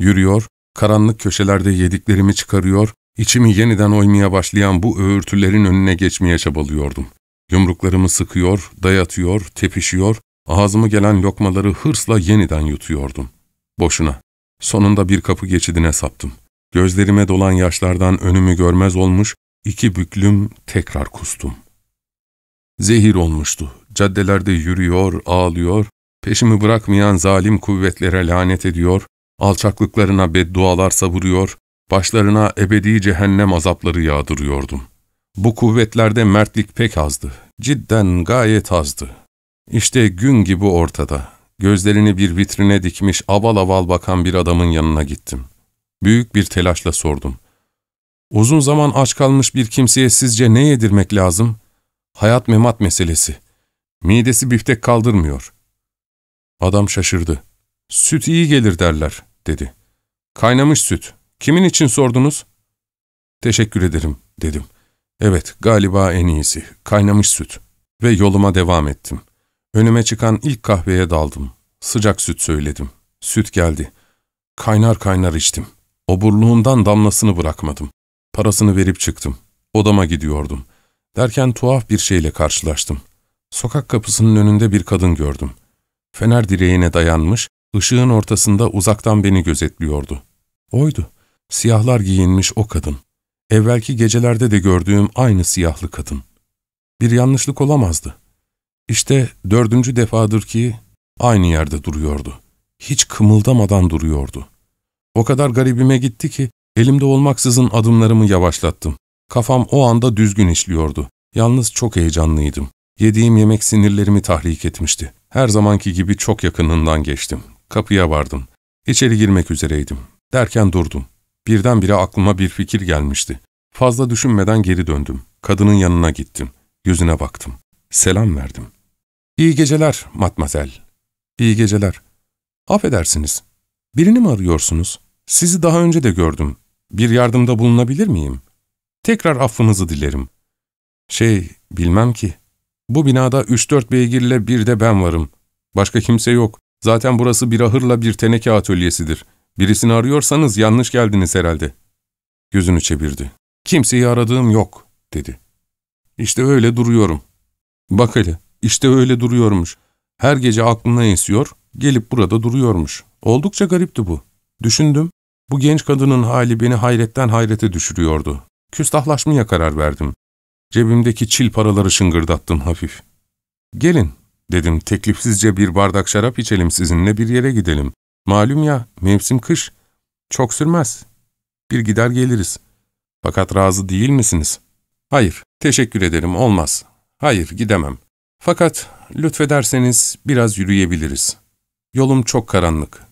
Yürüyor, karanlık köşelerde yediklerimi çıkarıyor, içimi yeniden oymaya başlayan bu öğürtülerin önüne geçmeye çabalıyordum. Yumruklarımı sıkıyor, dayatıyor, tepişiyor, ağzımı gelen lokmaları hırsla yeniden yutuyordum. Boşuna. Sonunda bir kapı geçidine saptım.'' Gözlerime dolan yaşlardan önümü görmez olmuş, iki büklüm tekrar kustum. Zehir olmuştu. Caddelerde yürüyor, ağlıyor, peşimi bırakmayan zalim kuvvetlere lanet ediyor, alçaklıklarına beddualar savuruyor, başlarına ebedi cehennem azapları yağdırıyordum. Bu kuvvetlerde mertlik pek azdı, cidden gayet azdı. İşte gün gibi ortada, gözlerini bir vitrine dikmiş aval aval bakan bir adamın yanına gittim.'' Büyük bir telaşla sordum. Uzun zaman aç kalmış bir kimseye sizce ne yedirmek lazım? Hayat memat meselesi. Midesi biftek kaldırmıyor. Adam şaşırdı. Süt iyi gelir derler, dedi. Kaynamış süt. Kimin için sordunuz? Teşekkür ederim, dedim. Evet, galiba en iyisi. Kaynamış süt. Ve yoluma devam ettim. Önüme çıkan ilk kahveye daldım. Sıcak süt söyledim. Süt geldi. Kaynar kaynar içtim. Oburluğundan damlasını bırakmadım. Parasını verip çıktım. Odama gidiyordum. Derken tuhaf bir şeyle karşılaştım. Sokak kapısının önünde bir kadın gördüm. Fener direğine dayanmış, ışığın ortasında uzaktan beni gözetliyordu. Oydu. Siyahlar giyinmiş o kadın. Evvelki gecelerde de gördüğüm aynı siyahlı kadın. Bir yanlışlık olamazdı. İşte dördüncü defadır ki aynı yerde duruyordu. Hiç kımıldamadan duruyordu.'' O kadar garibime gitti ki elimde olmaksızın adımlarımı yavaşlattım. Kafam o anda düzgün işliyordu. Yalnız çok heyecanlıydım. Yediğim yemek sinirlerimi tahrik etmişti. Her zamanki gibi çok yakınından geçtim. Kapıya vardım. İçeri girmek üzereydim. Derken durdum. Birdenbire aklıma bir fikir gelmişti. Fazla düşünmeden geri döndüm. Kadının yanına gittim. Yüzüne baktım. Selam verdim. ''İyi geceler, matmazel.'' ''İyi geceler. Affedersiniz. Birini mi arıyorsunuz?'' Sizi daha önce de gördüm. Bir yardımda bulunabilir miyim? Tekrar affınızı dilerim. Şey, bilmem ki. Bu binada üç dört beygirle bir de ben varım. Başka kimse yok. Zaten burası bir ahırla bir teneke atölyesidir. Birisini arıyorsanız yanlış geldiniz herhalde. Gözünü çevirdi. Kimseyi aradığım yok, dedi. İşte öyle duruyorum. Bak hele, işte öyle duruyormuş. Her gece aklına esiyor, gelip burada duruyormuş. Oldukça garipti bu. Düşündüm, bu genç kadının hali beni hayretten hayrete düşürüyordu. Küstahlaşmaya karar verdim. Cebimdeki çil paraları şıngırdattım hafif. ''Gelin'' dedim teklifsizce bir bardak şarap içelim sizinle bir yere gidelim. Malum ya mevsim kış. Çok sürmez. Bir gider geliriz. Fakat razı değil misiniz? Hayır, teşekkür ederim olmaz. Hayır, gidemem. Fakat lütfederseniz biraz yürüyebiliriz. Yolum çok karanlık.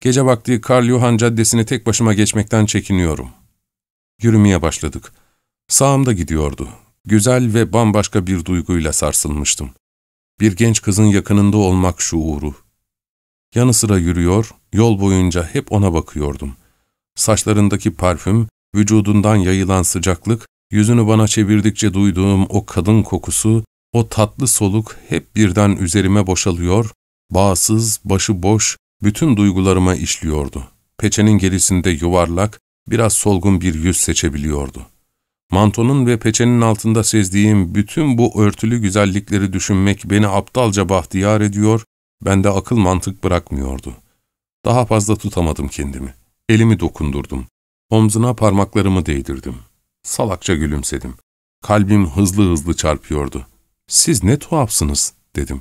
Gece vakti Karl Johan Caddesi'ni tek başıma geçmekten çekiniyorum. Yürümeye başladık. Sağımda gidiyordu. Güzel ve bambaşka bir duyguyla sarsılmıştım. Bir genç kızın yakınında olmak şuuru. Yanı sıra yürüyor, yol boyunca hep ona bakıyordum. Saçlarındaki parfüm, vücudundan yayılan sıcaklık, yüzünü bana çevirdikçe duyduğum o kadın kokusu, o tatlı soluk hep birden üzerime boşalıyor, bağsız, başıboş, bütün duygularıma işliyordu. Peçenin gerisinde yuvarlak, biraz solgun bir yüz seçebiliyordu. Mantonun ve peçenin altında sezdiğim bütün bu örtülü güzellikleri düşünmek beni aptalca bahtiyar ediyor, bende akıl mantık bırakmıyordu. Daha fazla tutamadım kendimi. Elimi dokundurdum. Omzuna parmaklarımı değdirdim. Salakça gülümsedim. Kalbim hızlı hızlı çarpıyordu. ''Siz ne tuhafsınız.'' dedim.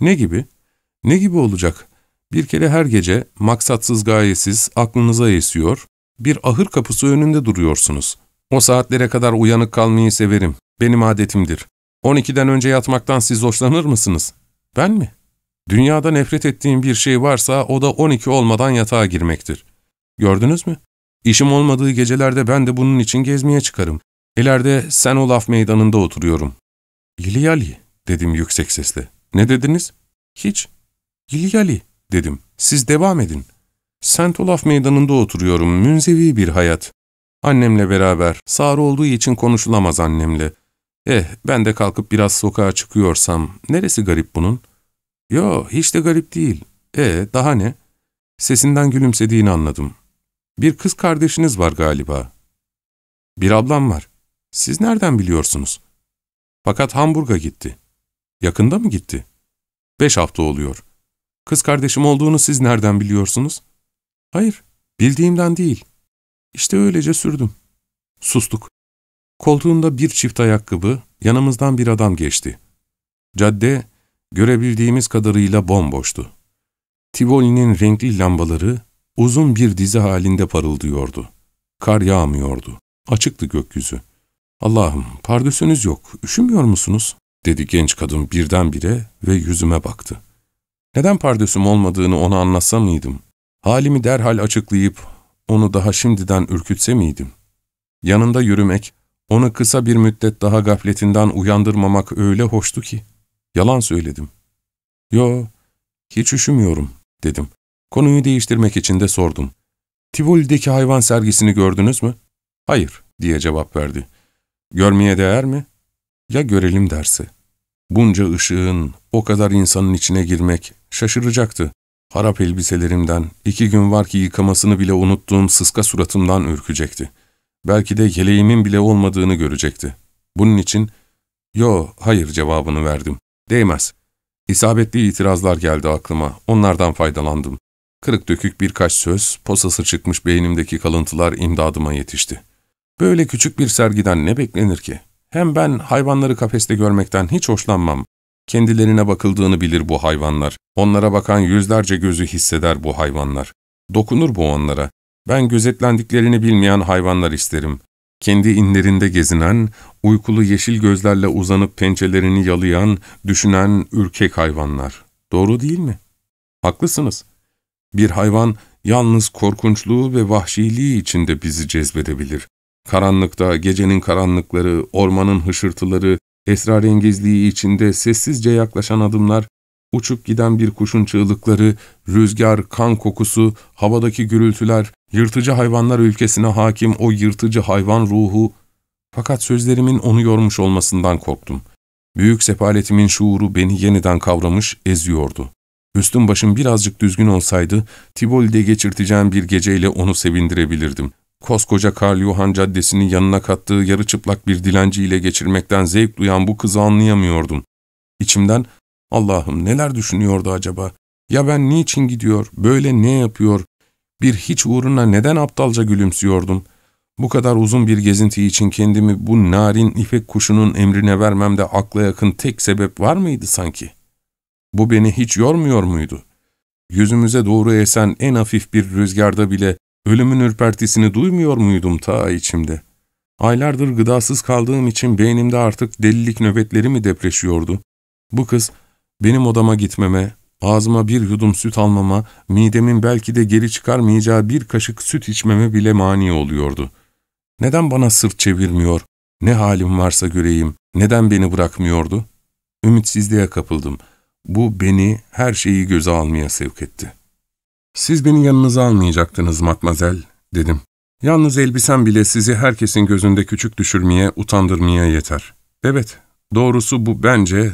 ''Ne gibi? Ne gibi olacak? Bir kere her gece maksatsız gayesiz aklınıza esiyor, bir ahır kapısı önünde duruyorsunuz. O saatlere kadar uyanık kalmayı severim, benim adetimdir. 12'den önce yatmaktan siz hoşlanır mısınız? Ben mi? Dünyada nefret ettiğim bir şey varsa o da 12 olmadan yatağa girmektir. Gördünüz mü? İşim olmadığı gecelerde ben de bunun için gezmeye çıkarım. İleride sen o laf meydanında oturuyorum. Yilyali dedim yüksek sesle. Ne dediniz? Hiç. Yilyali dedim. Siz devam edin. Saint Olaf meydanında oturuyorum, münzevi bir hayat. Annemle beraber, sağır olduğu için konuşulamaz annemle. Eh, ben de kalkıp biraz sokağa çıkıyorsam, neresi garip bunun? Yo, hiç de garip değil. E, daha ne? Sesinden gülümsediğini anladım. Bir kız kardeşiniz var galiba. Bir ablam var. Siz nereden biliyorsunuz? Fakat Hamburg'a gitti. Yakında mı gitti? Beş hafta oluyor. Kız kardeşim olduğunu siz nereden biliyorsunuz? Hayır, bildiğimden değil. İşte öylece sürdüm. Sustuk. Koltuğunda bir çift ayakkabı, yanımızdan bir adam geçti. Cadde, görebildiğimiz kadarıyla bomboştu. Tivoli'nin renkli lambaları uzun bir dizi halinde parıldıyordu. Kar yağmıyordu. Açıktı gökyüzü. ''Allah'ım, pardösünüz yok, üşümüyor musunuz?'' dedi genç kadın birdenbire ve yüzüme baktı. Neden pardösüm olmadığını ona anlatsa mıydım? Halimi derhal açıklayıp onu daha şimdiden ürkütse miydim? Yanında yürümek, onu kısa bir müddet daha gafletinden uyandırmamak öyle hoştu ki. Yalan söyledim. ''Yo, hiç üşümüyorum.'' dedim. Konuyu değiştirmek için de sordum. ''Tivoli'deki hayvan sergisini gördünüz mü?'' ''Hayır.'' diye cevap verdi. ''Görmeye değer mi?'' ''Ya görelim dersi.'' Bunca ışığın, o kadar insanın içine girmek şaşıracaktı. Harap elbiselerimden, iki gün var ki yıkamasını bile unuttuğum sıska suratımdan ürkecekti. Belki de yeleğimin bile olmadığını görecekti. Bunun için, ''Yo, hayır'' cevabını verdim. ''Değmez.'' İsabetli itirazlar geldi aklıma, onlardan faydalandım. Kırık dökük birkaç söz, posası çıkmış beynimdeki kalıntılar imdadıma yetişti. Böyle küçük bir sergiden ne beklenir ki? Hem ben hayvanları kafeste görmekten hiç hoşlanmam. Kendilerine bakıldığını bilir bu hayvanlar. Onlara bakan yüzlerce gözü hisseder bu hayvanlar. Dokunur bu onlara. Ben gözetlendiklerini bilmeyen hayvanlar isterim. Kendi inlerinde gezinen, uykulu yeşil gözlerle uzanıp pençelerini yalayan, düşünen ürkek hayvanlar. Doğru değil mi? Haklısınız. Bir hayvan yalnız korkunçluğu ve vahşiliği içinde bizi cezbedebilir. Karanlıkta gecenin karanlıkları, ormanın hışırtıları, esrarengizliği içinde sessizce yaklaşan adımlar, uçup giden bir kuşun çığlıkları, rüzgar, kan kokusu, havadaki gürültüler, yırtıcı hayvanlar ülkesine hakim o yırtıcı hayvan ruhu. Fakat sözlerimin onu yormuş olmasından korktum. Büyük sepaletimin şuuru beni yeniden kavramış, eziyordu. Üstüm başım birazcık düzgün olsaydı, Tivoli'de geçirteceğim bir geceyle onu sevindirebilirdim koskoca Karl Johan Caddesi'nin yanına kattığı yarı çıplak bir dilenci ile geçirmekten zevk duyan bu kızı anlayamıyordum. İçimden, Allah'ım neler düşünüyordu acaba? Ya ben niçin gidiyor, böyle ne yapıyor? Bir hiç uğruna neden aptalca gülümsüyordum? Bu kadar uzun bir gezinti için kendimi bu narin ifek kuşunun emrine vermemde akla yakın tek sebep var mıydı sanki? Bu beni hiç yormuyor muydu? Yüzümüze doğru esen en hafif bir rüzgarda bile Ölümün ürpertisini duymuyor muydum ta içimde? Aylardır gıdasız kaldığım için beynimde artık delilik nöbetleri mi depreşiyordu? Bu kız benim odama gitmeme, ağzıma bir yudum süt almama, midemin belki de geri çıkarmayacağı bir kaşık süt içmeme bile mani oluyordu. Neden bana sırt çevirmiyor, ne halim varsa göreyim, neden beni bırakmıyordu? Ümitsizliğe kapıldım. Bu beni her şeyi göze almaya sevk etti. ''Siz beni yanınıza almayacaktınız matmazel.'' dedim. ''Yalnız elbisem bile sizi herkesin gözünde küçük düşürmeye, utandırmaya yeter.'' ''Evet, doğrusu bu bence,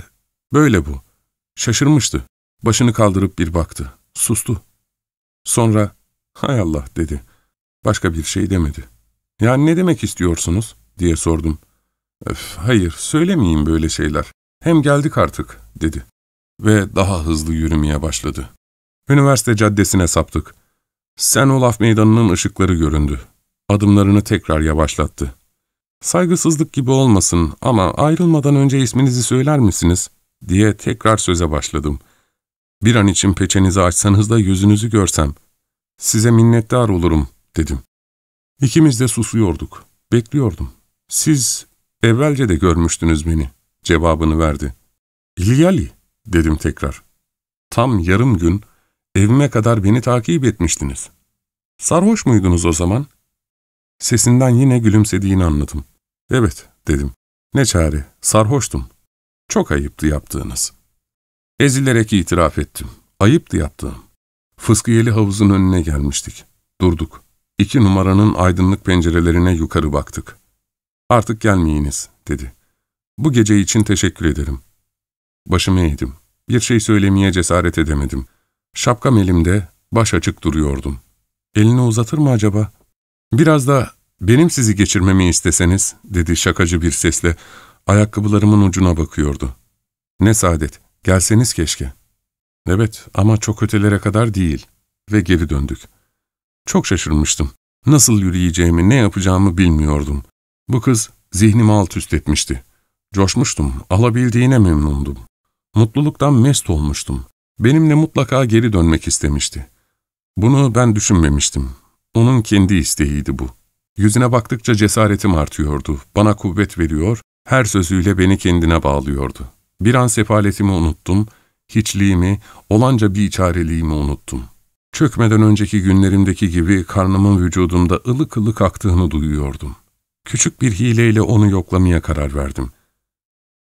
böyle bu.'' Şaşırmıştı. Başını kaldırıp bir baktı. Sustu. Sonra ''Hay Allah'' dedi. Başka bir şey demedi. ''Yani ne demek istiyorsunuz?'' diye sordum. ''Öf, hayır, söylemeyin böyle şeyler. Hem geldik artık.'' dedi. Ve daha hızlı yürümeye başladı. Üniversite caddesine saptık. Sen Olaf meydanının ışıkları göründü. Adımlarını tekrar yavaşlattı. Saygısızlık gibi olmasın ama ayrılmadan önce isminizi söyler misiniz? diye tekrar söze başladım. Bir an için peçenizi açsanız da yüzünüzü görsem. Size minnettar olurum dedim. İkimiz de susuyorduk. Bekliyordum. Siz evvelce de görmüştünüz beni cevabını verdi. İlyali dedim tekrar. Tam yarım gün Evime kadar beni takip etmiştiniz. Sarhoş muydunuz o zaman? Sesinden yine gülümsediğini anladım. Evet, dedim. Ne çare, sarhoştum. Çok ayıptı yaptığınız. Ezilerek itiraf ettim. Ayıptı yaptığım. Fıskiyeli havuzun önüne gelmiştik. Durduk. İki numaranın aydınlık pencerelerine yukarı baktık. Artık gelmeyiniz, dedi. Bu gece için teşekkür ederim. Başımı eğdim. Bir şey söylemeye cesaret edemedim. Şapkam elimde, baş açık duruyordum. Elini uzatır mı acaba? Biraz da benim sizi geçirmemi isteseniz, dedi şakacı bir sesle. Ayakkabılarımın ucuna bakıyordu. Ne saadet, gelseniz keşke. Evet ama çok ötelere kadar değil. Ve geri döndük. Çok şaşırmıştım. Nasıl yürüyeceğimi, ne yapacağımı bilmiyordum. Bu kız zihnimi alt üst etmişti. Coşmuştum, alabildiğine memnundum. Mutluluktan mest olmuştum. Benimle mutlaka geri dönmek istemişti. Bunu ben düşünmemiştim. Onun kendi isteğiydi bu. Yüzüne baktıkça cesaretim artıyordu, bana kuvvet veriyor, her sözüyle beni kendine bağlıyordu. Bir an sefaletimi unuttum, hiçliğimi, olanca bir çareliğimi unuttum. Çökmeden önceki günlerimdeki gibi karnımın vücudumda ılık ılık aktığını duyuyordum. Küçük bir hileyle onu yoklamaya karar verdim.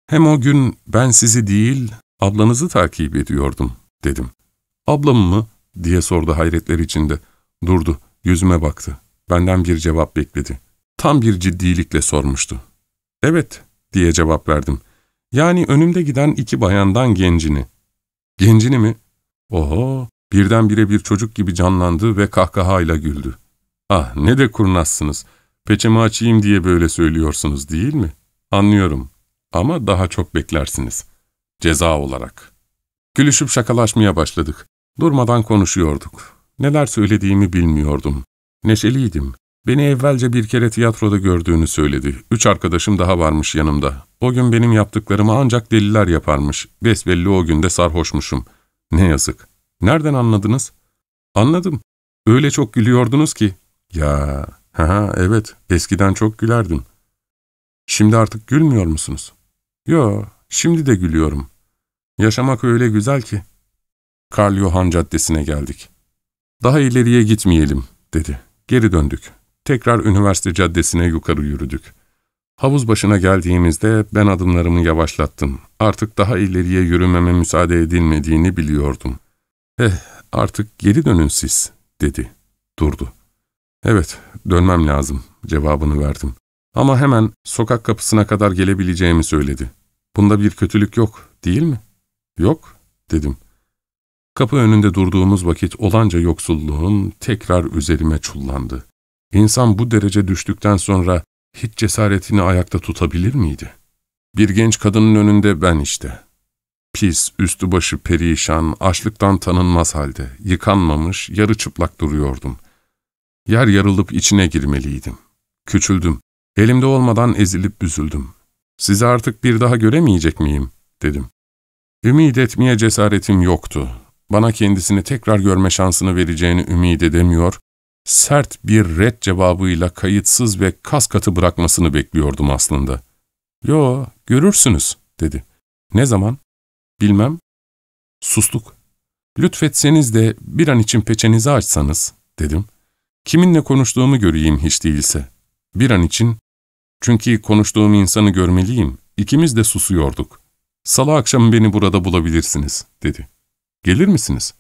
Hem o gün ben sizi değil, ablanızı takip ediyordum dedim. Ablam mı? diye sordu hayretler içinde. Durdu, yüzüme baktı. Benden bir cevap bekledi. Tam bir ciddilikle sormuştu. Evet, diye cevap verdim. Yani önümde giden iki bayandan gencini. Gencini mi? Oho, birdenbire bir çocuk gibi canlandı ve kahkahayla güldü. Ah ne de kurnazsınız. Peçemi açayım diye böyle söylüyorsunuz değil mi? Anlıyorum. Ama daha çok beklersiniz. Ceza olarak. Gülüşüp şakalaşmaya başladık. Durmadan konuşuyorduk. Neler söylediğimi bilmiyordum. Neşeliydim. Beni evvelce bir kere tiyatroda gördüğünü söyledi. Üç arkadaşım daha varmış yanımda. O gün benim yaptıklarımı ancak deliler yaparmış. Besbelli o günde sarhoşmuşum. Ne yazık. Nereden anladınız? Anladım. Öyle çok gülüyordunuz ki. Ya, ha ha evet, eskiden çok gülerdim. Şimdi artık gülmüyor musunuz? Yo, şimdi de gülüyorum. Yaşamak öyle güzel ki. Karl Johan Caddesi'ne geldik. Daha ileriye gitmeyelim, dedi. Geri döndük. Tekrar üniversite caddesine yukarı yürüdük. Havuz başına geldiğimizde ben adımlarımı yavaşlattım. Artık daha ileriye yürümeme müsaade edilmediğini biliyordum. Eh, artık geri dönün siz, dedi. Durdu. Evet, dönmem lazım, cevabını verdim. Ama hemen sokak kapısına kadar gelebileceğimi söyledi. Bunda bir kötülük yok, değil mi?'' Yok dedim. Kapı önünde durduğumuz vakit olanca yoksulluğum tekrar üzerime çullandı. İnsan bu derece düştükten sonra hiç cesaretini ayakta tutabilir miydi? Bir genç kadının önünde ben işte. Pis, üstü başı perişan, açlıktan tanınmaz halde, yıkanmamış, yarı çıplak duruyordum. Yer yarılıp içine girmeliydim. Küçüldüm. Elimde olmadan ezilip büzüldüm. Sizi artık bir daha göremeyecek miyim? dedim. Ümid etmeye cesaretim yoktu. Bana kendisini tekrar görme şansını vereceğini ümid edemiyor, sert bir red cevabıyla kayıtsız ve kas katı bırakmasını bekliyordum aslında. ''Yo, görürsünüz.'' dedi. ''Ne zaman?'' ''Bilmem.'' Susluk. ''Lütfetseniz de bir an için peçenizi açsanız.'' dedim. ''Kiminle konuştuğumu göreyim hiç değilse. Bir an için. Çünkü konuştuğum insanı görmeliyim. İkimiz de susuyorduk.'' Salı akşamı beni burada bulabilirsiniz, dedi. Gelir misiniz?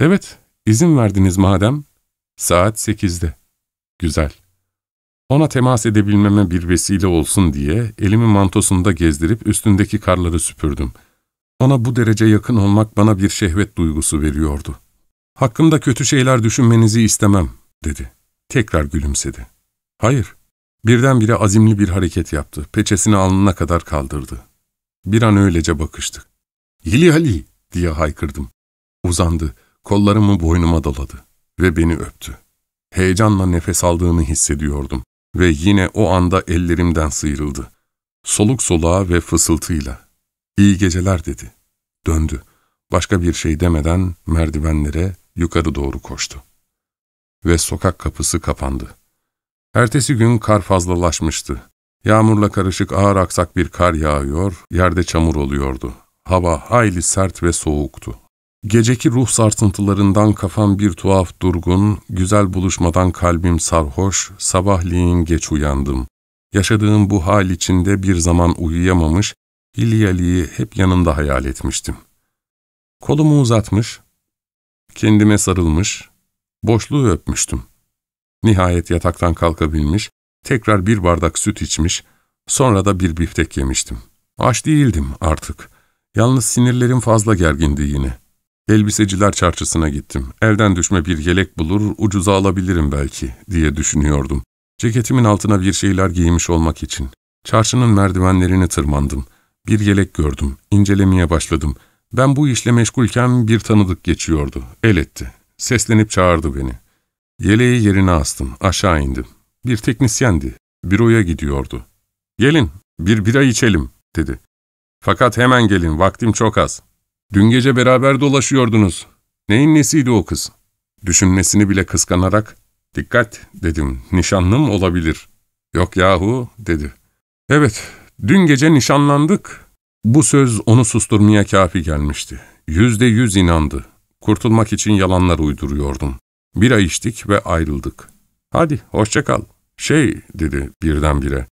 Evet, izin verdiniz madem. Saat sekizde. Güzel. Ona temas edebilmeme bir vesile olsun diye elimi mantosunda gezdirip üstündeki karları süpürdüm. Ona bu derece yakın olmak bana bir şehvet duygusu veriyordu. Hakkımda kötü şeyler düşünmenizi istemem, dedi. Tekrar gülümsedi. Hayır. Birdenbire azimli bir hareket yaptı. Peçesini alnına kadar kaldırdı. Bir an öylece bakıştık. ''Hili Ali!'' diye haykırdım. Uzandı, kollarımı boynuma doladı ve beni öptü. Heyecanla nefes aldığını hissediyordum ve yine o anda ellerimden sıyrıldı. Soluk soluğa ve fısıltıyla ''İyi geceler'' dedi. Döndü. Başka bir şey demeden merdivenlere yukarı doğru koştu. Ve sokak kapısı kapandı. Ertesi gün kar fazlalaşmıştı. Yağmurla karışık ağır aksak bir kar yağıyor, yerde çamur oluyordu. Hava hayli sert ve soğuktu. Geceki ruh sarsıntılarından kafam bir tuhaf durgun, güzel buluşmadan kalbim sarhoş, sabahleyin geç uyandım. Yaşadığım bu hal içinde bir zaman uyuyamamış, Hilyali'yi hep yanımda hayal etmiştim. Kolumu uzatmış, kendime sarılmış, boşluğu öpmüştüm. Nihayet yataktan kalkabilmiş, Tekrar bir bardak süt içmiş, sonra da bir biftek yemiştim. Aç değildim artık. Yalnız sinirlerim fazla gergindi yine. Elbiseciler çarşısına gittim. Elden düşme bir yelek bulur, ucuza alabilirim belki diye düşünüyordum. Ceketimin altına bir şeyler giymiş olmak için. Çarşının merdivenlerini tırmandım. Bir yelek gördüm, incelemeye başladım. Ben bu işle meşgulken bir tanıdık geçiyordu, el etti. Seslenip çağırdı beni. Yeleği yerine astım, aşağı indim. Bir teknisyendi. Büroya gidiyordu. ''Gelin, bir bira içelim.'' dedi. ''Fakat hemen gelin, vaktim çok az. Dün gece beraber dolaşıyordunuz. Neyin nesiydi o kız?'' Düşünmesini bile kıskanarak, ''Dikkat!'' dedim. ''Nişanlım olabilir.'' ''Yok yahu.'' dedi. ''Evet, dün gece nişanlandık.'' Bu söz onu susturmaya kafi gelmişti. Yüzde yüz inandı. Kurtulmak için yalanlar uyduruyordum. Bira içtik ve ayrıldık. Hadi hoşça kal şey dedi birdenbire.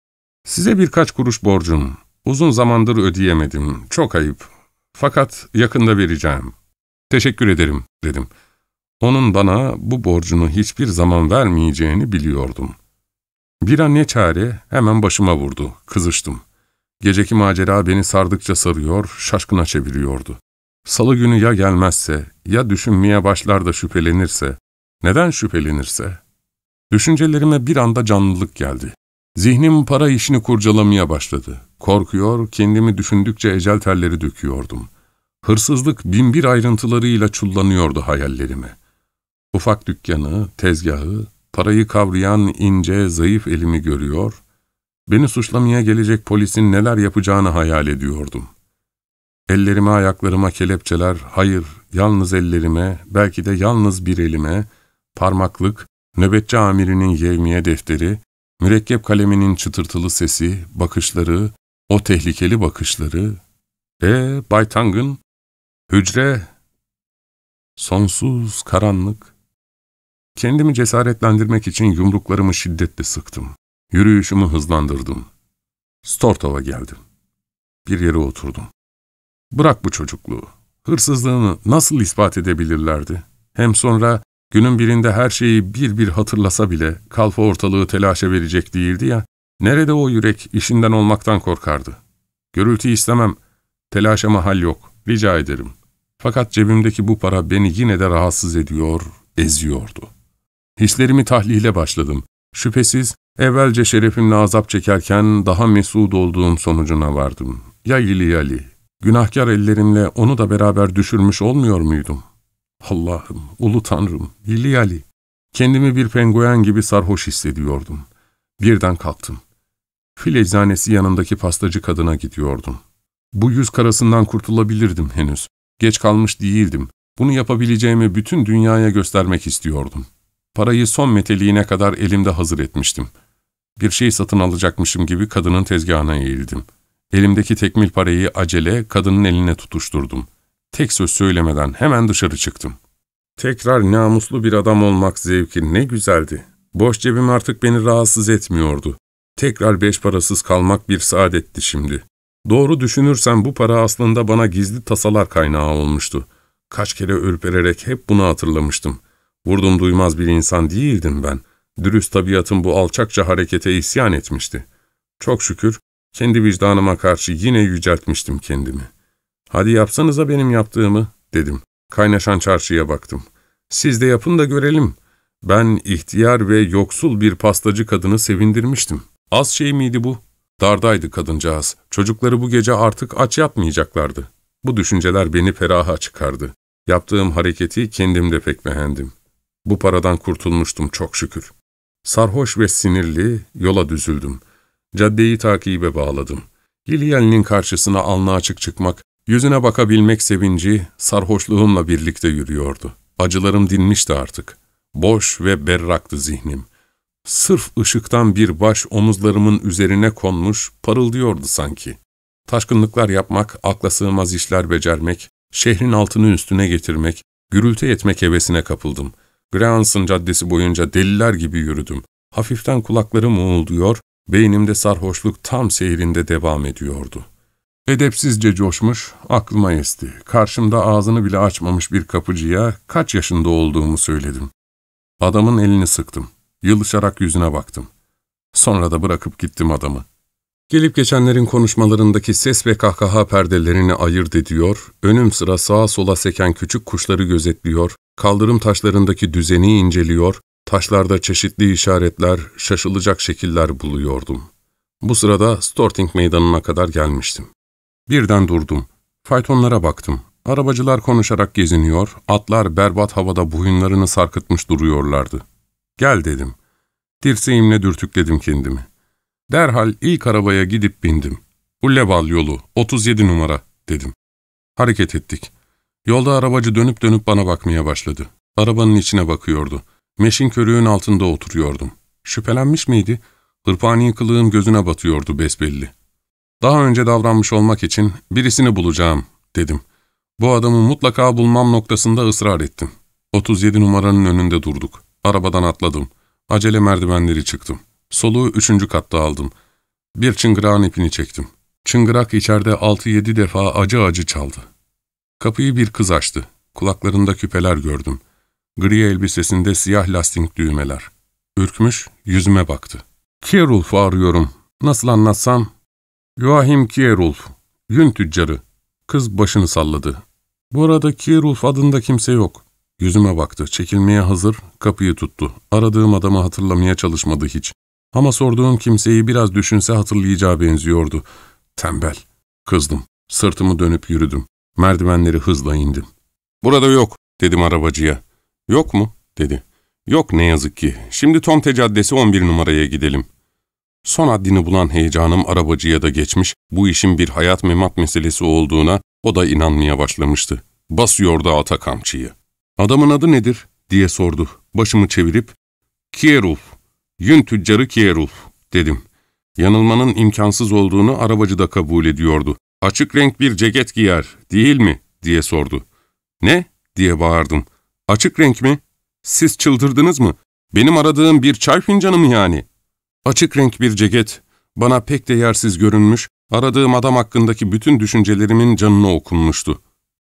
Size birkaç kuruş borcum. Uzun zamandır ödeyemedim. Çok ayıp. Fakat yakında vereceğim. Teşekkür ederim dedim. Onun bana bu borcunu hiçbir zaman vermeyeceğini biliyordum. Bir an ne çare hemen başıma vurdu. Kızıştım. Geceki macera beni sardıkça sarıyor, şaşkına çeviriyordu. Salı günü ya gelmezse, ya düşünmeye başlar da şüphelenirse, neden şüphelenirse? Düşüncelerime bir anda canlılık geldi. Zihnim para işini kurcalamaya başladı. Korkuyor, kendimi düşündükçe ecel terleri döküyordum. Hırsızlık binbir ayrıntılarıyla çullanıyordu hayallerimi. Ufak dükkanı, tezgahı, parayı kavrayan ince, zayıf elimi görüyor, beni suçlamaya gelecek polisin neler yapacağını hayal ediyordum. Ellerime ayaklarıma kelepçeler, hayır, yalnız ellerime, belki de yalnız bir elime, parmaklık, Nöbetçi amirinin yevmiye defteri, mürekkep kaleminin çıtırtılı sesi, bakışları, o tehlikeli bakışları. E Bay Tang'ın? Hücre. Sonsuz karanlık. Kendimi cesaretlendirmek için yumruklarımı şiddetle sıktım. Yürüyüşümü hızlandırdım. Stortov'a geldim. Bir yere oturdum. Bırak bu çocukluğu. Hırsızlığını nasıl ispat edebilirlerdi? Hem sonra Günün birinde her şeyi bir bir hatırlasa bile kalfa ortalığı telaşa verecek değildi ya, nerede o yürek işinden olmaktan korkardı. Gürültü istemem, telaşa mahal yok, rica ederim. Fakat cebimdeki bu para beni yine de rahatsız ediyor, eziyordu. Hislerimi tahlile başladım. Şüphesiz evvelce şerefimle azap çekerken daha mesud olduğum sonucuna vardım. Ya yili yali, günahkar ellerimle onu da beraber düşürmüş olmuyor muydum?'' Allah'ım, ulu tanrım, Dili Ali. Kendimi bir penguen gibi sarhoş hissediyordum. Birden kalktım. Fil eczanesi yanındaki pastacı kadına gidiyordum. Bu yüz karasından kurtulabilirdim henüz. Geç kalmış değildim. Bunu yapabileceğimi bütün dünyaya göstermek istiyordum. Parayı son meteliğine kadar elimde hazır etmiştim. Bir şey satın alacakmışım gibi kadının tezgahına eğildim. Elimdeki tekmil parayı acele kadının eline tutuşturdum. Tek söz söylemeden hemen dışarı çıktım. Tekrar namuslu bir adam olmak zevki ne güzeldi. Boş cebim artık beni rahatsız etmiyordu. Tekrar beş parasız kalmak bir saadetti şimdi. Doğru düşünürsem bu para aslında bana gizli tasalar kaynağı olmuştu. Kaç kere ürpererek hep bunu hatırlamıştım. Vurdum duymaz bir insan değildim ben. Dürüst tabiatım bu alçakça harekete isyan etmişti. Çok şükür kendi vicdanıma karşı yine yüceltmiştim kendimi. ''Hadi yapsanıza benim yaptığımı.'' dedim. Kaynaşan çarşıya baktım. ''Siz de yapın da görelim.'' Ben ihtiyar ve yoksul bir pastacı kadını sevindirmiştim. Az şey miydi bu? Dardaydı kadıncağız. Çocukları bu gece artık aç yatmayacaklardı. Bu düşünceler beni feraha çıkardı. Yaptığım hareketi kendim de pek beğendim. Bu paradan kurtulmuştum çok şükür. Sarhoş ve sinirli yola düzüldüm. Caddeyi takibe bağladım. Lilian'in karşısına alnı açık çıkmak Yüzüne bakabilmek sevinci sarhoşluğumla birlikte yürüyordu. Acılarım dinmişti artık. Boş ve berraktı zihnim. Sırf ışıktan bir baş omuzlarımın üzerine konmuş, parıldıyordu sanki. Taşkınlıklar yapmak, akla sığmaz işler becermek, şehrin altını üstüne getirmek, gürültü etmek hevesine kapıldım. Grans'ın caddesi boyunca deliler gibi yürüdüm. Hafiften kulaklarım uğulduyor, beynimde sarhoşluk tam seyrinde devam ediyordu.'' Edepsizce coşmuş, aklıma esti. Karşımda ağzını bile açmamış bir kapıcıya kaç yaşında olduğumu söyledim. Adamın elini sıktım. Yılışarak yüzüne baktım. Sonra da bırakıp gittim adamı. Gelip geçenlerin konuşmalarındaki ses ve kahkaha perdelerini ayırt ediyor, önüm sıra sağa sola seken küçük kuşları gözetliyor, kaldırım taşlarındaki düzeni inceliyor, taşlarda çeşitli işaretler, şaşılacak şekiller buluyordum. Bu sırada Storting meydanına kadar gelmiştim. Birden durdum. Faytonlara baktım. Arabacılar konuşarak geziniyor, atlar berbat havada boyunlarını sarkıtmış duruyorlardı. Gel dedim. Dirseğimle dürtükledim kendimi. Derhal ilk arabaya gidip bindim. Ullebal yolu, 37 numara dedim. Hareket ettik. Yolda arabacı dönüp dönüp bana bakmaya başladı. Arabanın içine bakıyordu. Meşin körüğün altında oturuyordum. Şüphelenmiş miydi? Hırpani kılığım gözüne batıyordu besbelli. Daha önce davranmış olmak için birisini bulacağım dedim. Bu adamı mutlaka bulmam noktasında ısrar ettim. 37 numaranın önünde durduk. Arabadan atladım. Acele merdivenleri çıktım. Soluğu üçüncü katta aldım. Bir çıngırağın ipini çektim. Çıngırak içeride 6-7 defa acı acı çaldı. Kapıyı bir kız açtı. Kulaklarında küpeler gördüm. Gri elbisesinde siyah lastik düğmeler. Ürkmüş, yüzüme baktı. Carol'u arıyorum. Nasıl anlatsam Joachim Kierulf, yün tüccarı. Kız başını salladı. Bu arada Kierulf adında kimse yok. Yüzüme baktı, çekilmeye hazır, kapıyı tuttu. Aradığım adamı hatırlamaya çalışmadı hiç. Ama sorduğum kimseyi biraz düşünse hatırlayacağı benziyordu. Tembel. Kızdım. Sırtımı dönüp yürüdüm. Merdivenleri hızla indim. ''Burada yok.'' dedim arabacıya. ''Yok mu?'' dedi. ''Yok ne yazık ki. Şimdi Tomte Caddesi 11 numaraya gidelim.'' Son haddini bulan heyecanım arabacıya da geçmiş, bu işin bir hayat memat meselesi olduğuna o da inanmaya başlamıştı. Basıyordu ata kamçıyı. ''Adamın adı nedir?'' diye sordu. Başımı çevirip ''Kierulf, yün tüccarı Kierulf'' dedim. Yanılmanın imkansız olduğunu arabacı da kabul ediyordu. ''Açık renk bir ceket giyer, değil mi?'' diye sordu. ''Ne?'' diye bağırdım. ''Açık renk mi? Siz çıldırdınız mı? Benim aradığım bir çay fincanı mı yani?'' Açık renk bir ceket, bana pek de yersiz görünmüş, aradığım adam hakkındaki bütün düşüncelerimin canına okunmuştu.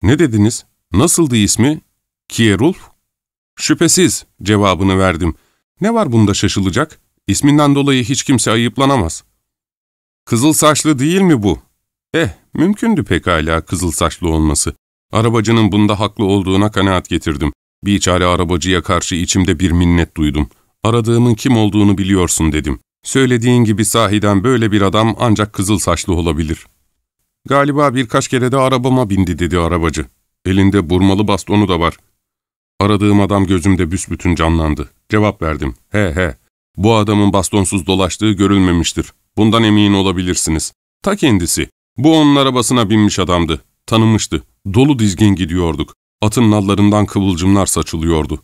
''Ne dediniz? Nasıldı ismi? Kierulf?'' ''Şüphesiz'' cevabını verdim. ''Ne var bunda şaşılacak? İsminden dolayı hiç kimse ayıplanamaz.'' ''Kızıl saçlı değil mi bu?'' ''Eh, mümkündü pekala kızıl saçlı olması. Arabacının bunda haklı olduğuna kanaat getirdim. Bir çare arabacıya karşı içimde bir minnet duydum. Aradığımın kim olduğunu biliyorsun dedim. Söylediğin gibi sahiden böyle bir adam ancak kızıl saçlı olabilir. Galiba birkaç kere de arabama bindi dedi arabacı. Elinde burmalı bastonu da var. Aradığım adam gözümde büsbütün canlandı. Cevap verdim. He he. Bu adamın bastonsuz dolaştığı görülmemiştir. Bundan emin olabilirsiniz. Ta kendisi. Bu onun arabasına binmiş adamdı. Tanımıştı. Dolu dizgin gidiyorduk. Atın nallarından kıvılcımlar saçılıyordu.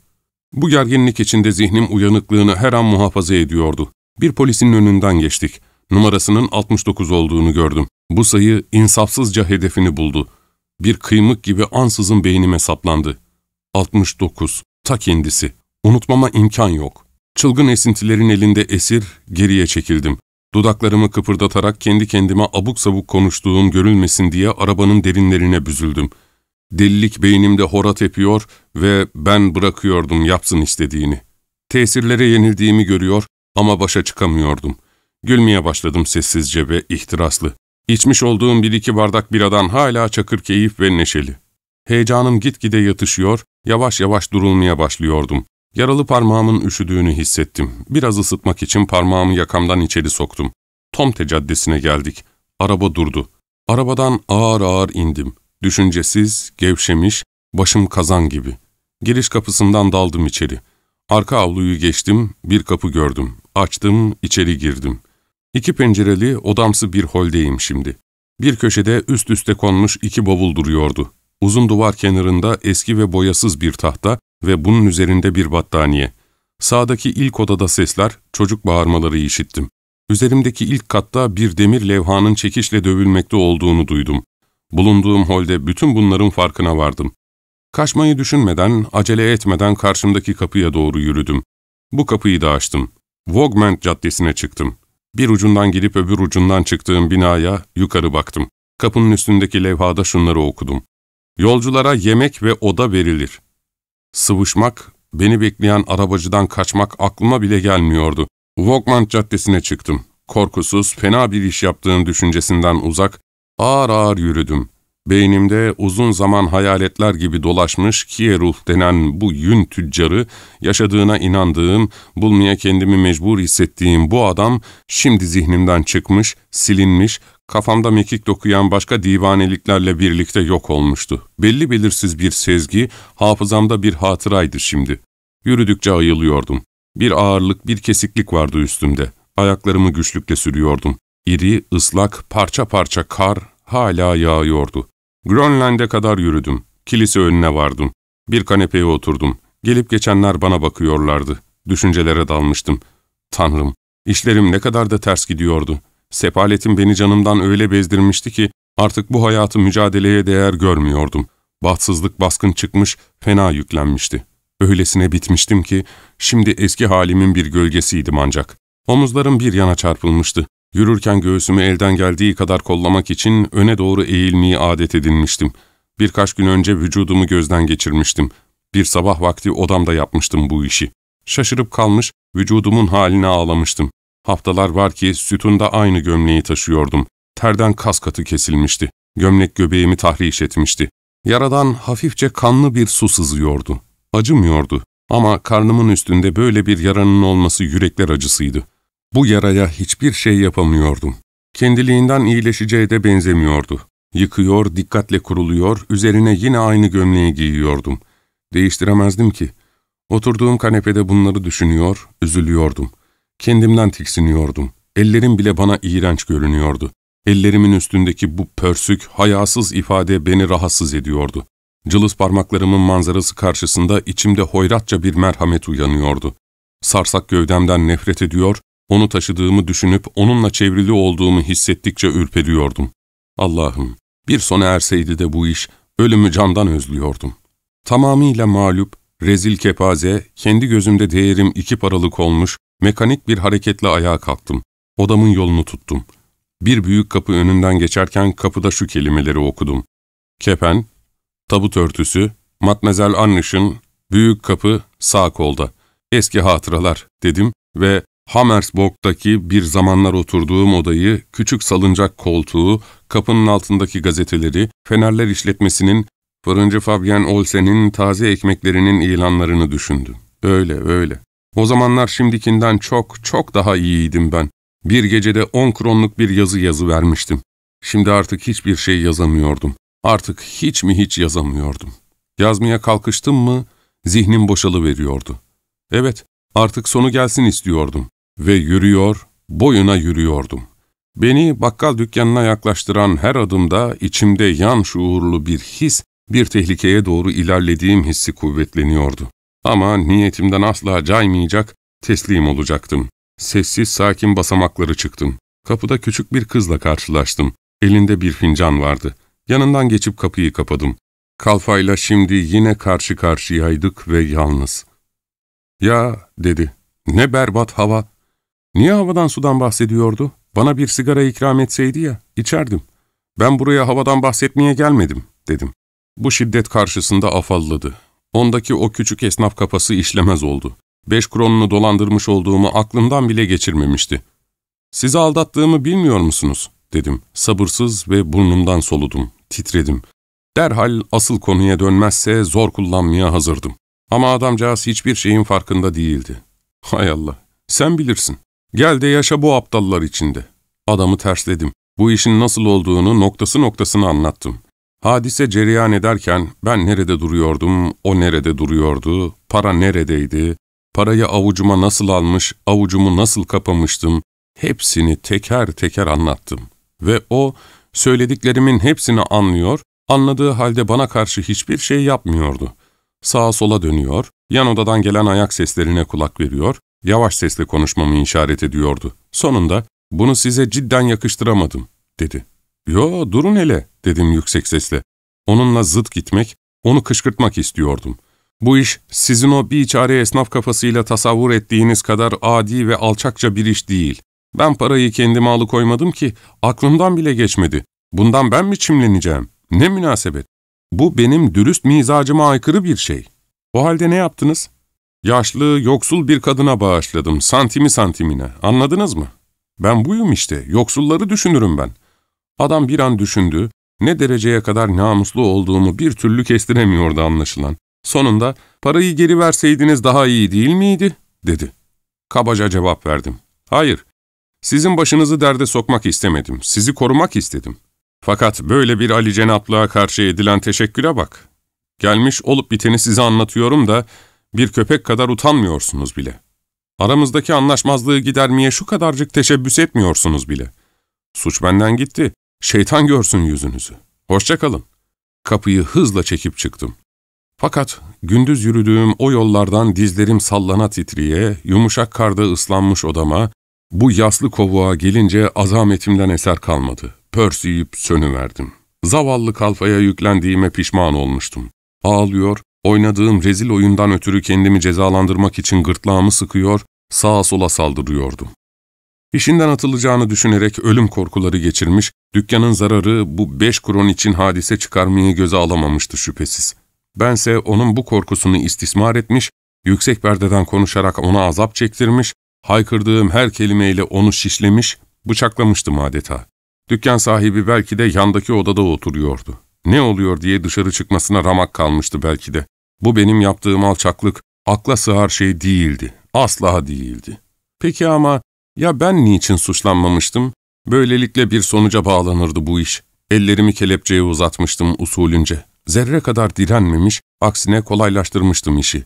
Bu gerginlik içinde zihnim uyanıklığını her an muhafaza ediyordu. Bir polisin önünden geçtik. Numarasının 69 olduğunu gördüm. Bu sayı insafsızca hedefini buldu. Bir kıymık gibi ansızın beynime saplandı. 69, ta kendisi. Unutmama imkan yok. Çılgın esintilerin elinde esir, geriye çekildim. Dudaklarımı kıpırdatarak kendi kendime abuk sabuk konuştuğum görülmesin diye arabanın derinlerine büzüldüm. Delilik beynimde horat yapıyor ve ben bırakıyordum yapsın istediğini. Tesirlere yenildiğimi görüyor, ama başa çıkamıyordum. Gülmeye başladım sessizce ve ihtiraslı. İçmiş olduğum bir iki bardak biradan hala çakır keyif ve neşeli. Heyecanım gitgide yatışıyor, yavaş yavaş durulmaya başlıyordum. Yaralı parmağımın üşüdüğünü hissettim. Biraz ısıtmak için parmağımı yakamdan içeri soktum. Tomte Caddesi'ne geldik. Araba durdu. Arabadan ağır ağır indim. Düşüncesiz, gevşemiş, başım kazan gibi. Giriş kapısından daldım içeri. Arka avluyu geçtim, bir kapı gördüm. Açtım, içeri girdim. İki pencereli, odamsı bir holdeyim şimdi. Bir köşede üst üste konmuş iki bavul duruyordu. Uzun duvar kenarında eski ve boyasız bir tahta ve bunun üzerinde bir battaniye. Sağdaki ilk odada sesler, çocuk bağırmaları işittim. Üzerimdeki ilk katta bir demir levhanın çekişle dövülmekte olduğunu duydum. Bulunduğum holde bütün bunların farkına vardım. Kaçmayı düşünmeden, acele etmeden karşımdaki kapıya doğru yürüdüm. Bu kapıyı da açtım. Vogment Caddesi'ne çıktım. Bir ucundan girip öbür ucundan çıktığım binaya yukarı baktım. Kapının üstündeki levhada şunları okudum. Yolculara yemek ve oda verilir. Sıvışmak, beni bekleyen arabacıdan kaçmak aklıma bile gelmiyordu. Wogmant Caddesi'ne çıktım. Korkusuz, fena bir iş yaptığım düşüncesinden uzak, ağır ağır yürüdüm. Beynimde uzun zaman hayaletler gibi dolaşmış Kieruh denen bu yün tüccarı, yaşadığına inandığım, bulmaya kendimi mecbur hissettiğim bu adam şimdi zihnimden çıkmış, silinmiş, kafamda mekik dokuyan başka divaneliklerle birlikte yok olmuştu. Belli belirsiz bir sezgi, hafızamda bir hatıraydı şimdi. Yürüdükçe ayılıyordum. Bir ağırlık, bir kesiklik vardı üstümde. Ayaklarımı güçlükle sürüyordum. İri, ıslak, parça parça kar hala yağıyordu. Grönland'e kadar yürüdüm. Kilise önüne vardım. Bir kanepeye oturdum. Gelip geçenler bana bakıyorlardı. Düşüncelere dalmıştım. Tanrım, işlerim ne kadar da ters gidiyordu. Sepaletim beni canımdan öyle bezdirmişti ki artık bu hayatı mücadeleye değer görmüyordum. Bahtsızlık baskın çıkmış, fena yüklenmişti. Öylesine bitmiştim ki şimdi eski halimin bir gölgesiydim ancak. Omuzlarım bir yana çarpılmıştı. Yürürken göğsümü elden geldiği kadar kollamak için öne doğru eğilmeyi adet edinmiştim. Birkaç gün önce vücudumu gözden geçirmiştim. Bir sabah vakti odamda yapmıştım bu işi. Şaşırıp kalmış, vücudumun haline ağlamıştım. Haftalar var ki sütunda aynı gömleği taşıyordum. Terden kas katı kesilmişti. Gömlek göbeğimi tahriş etmişti. Yaradan hafifçe kanlı bir su sızıyordu. Acımıyordu ama karnımın üstünde böyle bir yaranın olması yürekler acısıydı. Bu yaraya hiçbir şey yapamıyordum. Kendiliğinden iyileşeceğe de benzemiyordu. Yıkıyor, dikkatle kuruluyor, üzerine yine aynı gömleği giyiyordum. Değiştiremezdim ki. Oturduğum kanepede bunları düşünüyor, üzülüyordum. Kendimden tiksiniyordum. Ellerim bile bana iğrenç görünüyordu. Ellerimin üstündeki bu pörsük, hayasız ifade beni rahatsız ediyordu. Cılız parmaklarımın manzarası karşısında içimde hoyratça bir merhamet uyanıyordu. Sarsak gövdemden nefret ediyor, onu taşıdığımı düşünüp onunla çevrili olduğumu hissettikçe ürperiyordum. Allah'ım, bir sona erseydi de bu iş, ölümü candan özlüyordum. Tamamıyla mağlup, rezil kepaze, kendi gözümde değerim iki paralık olmuş, mekanik bir hareketle ayağa kalktım. Odamın yolunu tuttum. Bir büyük kapı önünden geçerken kapıda şu kelimeleri okudum. Kepen, tabut örtüsü, Matmezel Anniş'in büyük kapı sağ kolda. Eski hatıralar dedim ve Hammersborg'daki bir zamanlar oturduğum odayı, küçük salıncak koltuğu, kapının altındaki gazeteleri, Fenerler işletmesinin, fırıncı Fabian Olsen'in taze ekmeklerinin ilanlarını düşündüm. Öyle, öyle. O zamanlar şimdikinden çok, çok daha iyiydim ben. Bir gecede on kronluk bir yazı yazı vermiştim. Şimdi artık hiçbir şey yazamıyordum. Artık hiç mi hiç yazamıyordum. Yazmaya kalkıştım mı, zihnim boşalı veriyordu. Evet, Artık sonu gelsin istiyordum ve yürüyor, boyuna yürüyordum. Beni bakkal dükkanına yaklaştıran her adımda içimde yan şuurlu bir his, bir tehlikeye doğru ilerlediğim hissi kuvvetleniyordu. Ama niyetimden asla caymayacak, teslim olacaktım. Sessiz sakin basamakları çıktım. Kapıda küçük bir kızla karşılaştım. Elinde bir fincan vardı. Yanından geçip kapıyı kapadım. Kalfayla şimdi yine karşı karşıyaydık ve yalnız. ''Ya'' dedi, ''ne berbat hava. Niye havadan sudan bahsediyordu? Bana bir sigara ikram etseydi ya, içerdim. Ben buraya havadan bahsetmeye gelmedim.'' dedim. Bu şiddet karşısında afalladı. Ondaki o küçük esnaf kafası işlemez oldu. Beş kronunu dolandırmış olduğumu aklımdan bile geçirmemişti. ''Sizi aldattığımı bilmiyor musunuz?'' dedim. Sabırsız ve burnumdan soludum, titredim. Derhal asıl konuya dönmezse zor kullanmaya hazırdım. Ama adamcağız hiçbir şeyin farkında değildi. Hay Allah, sen bilirsin. Gel de yaşa bu aptallar içinde. Adamı tersledim. Bu işin nasıl olduğunu noktası noktasını anlattım. Hadise cereyan ederken ben nerede duruyordum, o nerede duruyordu, para neredeydi, parayı avucuma nasıl almış, avucumu nasıl kapamıştım, hepsini teker teker anlattım. Ve o, söylediklerimin hepsini anlıyor, anladığı halde bana karşı hiçbir şey yapmıyordu. Sağa sola dönüyor, yan odadan gelen ayak seslerine kulak veriyor, yavaş sesle konuşmamı işaret ediyordu. Sonunda, ''Bunu size cidden yakıştıramadım.'' dedi. ''Yo, durun hele.'' dedim yüksek sesle. Onunla zıt gitmek, onu kışkırtmak istiyordum. Bu iş, sizin o bir çare esnaf kafasıyla tasavvur ettiğiniz kadar adi ve alçakça bir iş değil. Ben parayı kendime alıkoymadım ki, aklımdan bile geçmedi. Bundan ben mi çimleneceğim? Ne münasebet. Bu benim dürüst mizacıma aykırı bir şey. O halde ne yaptınız? Yaşlı, yoksul bir kadına bağışladım, santimi santimine. Anladınız mı? Ben buyum işte, yoksulları düşünürüm ben. Adam bir an düşündü, ne dereceye kadar namuslu olduğumu bir türlü kestiremiyordu anlaşılan. Sonunda, parayı geri verseydiniz daha iyi değil miydi? dedi. Kabaca cevap verdim. Hayır, sizin başınızı derde sokmak istemedim, sizi korumak istedim. Fakat böyle bir Ali Cenaplığa karşı edilen teşekküre bak. Gelmiş olup biteni size anlatıyorum da bir köpek kadar utanmıyorsunuz bile. Aramızdaki anlaşmazlığı gidermeye şu kadarcık teşebbüs etmiyorsunuz bile. Suç benden gitti. Şeytan görsün yüzünüzü. Hoşçakalın. Kapıyı hızla çekip çıktım. Fakat gündüz yürüdüğüm o yollardan dizlerim sallana titriye, yumuşak karda ıslanmış odama, bu yaslı kovuğa gelince azametimden eser kalmadı pörsüyüp sönüverdim. Zavallı kalfaya yüklendiğime pişman olmuştum. Ağlıyor, oynadığım rezil oyundan ötürü kendimi cezalandırmak için gırtlağımı sıkıyor, sağa sola saldırıyordum. İşinden atılacağını düşünerek ölüm korkuları geçirmiş, dükkanın zararı bu beş kron için hadise çıkarmayı göze alamamıştı şüphesiz. Bense onun bu korkusunu istismar etmiş, yüksek perdeden konuşarak ona azap çektirmiş, haykırdığım her kelimeyle onu şişlemiş, bıçaklamıştım adeta. Dükkan sahibi belki de yandaki odada oturuyordu. Ne oluyor diye dışarı çıkmasına ramak kalmıştı belki de. Bu benim yaptığım alçaklık akla sığar şey değildi. Asla değildi. Peki ama ya ben niçin suçlanmamıştım? Böylelikle bir sonuca bağlanırdı bu iş. Ellerimi kelepçeye uzatmıştım usulünce. Zerre kadar direnmemiş, aksine kolaylaştırmıştım işi.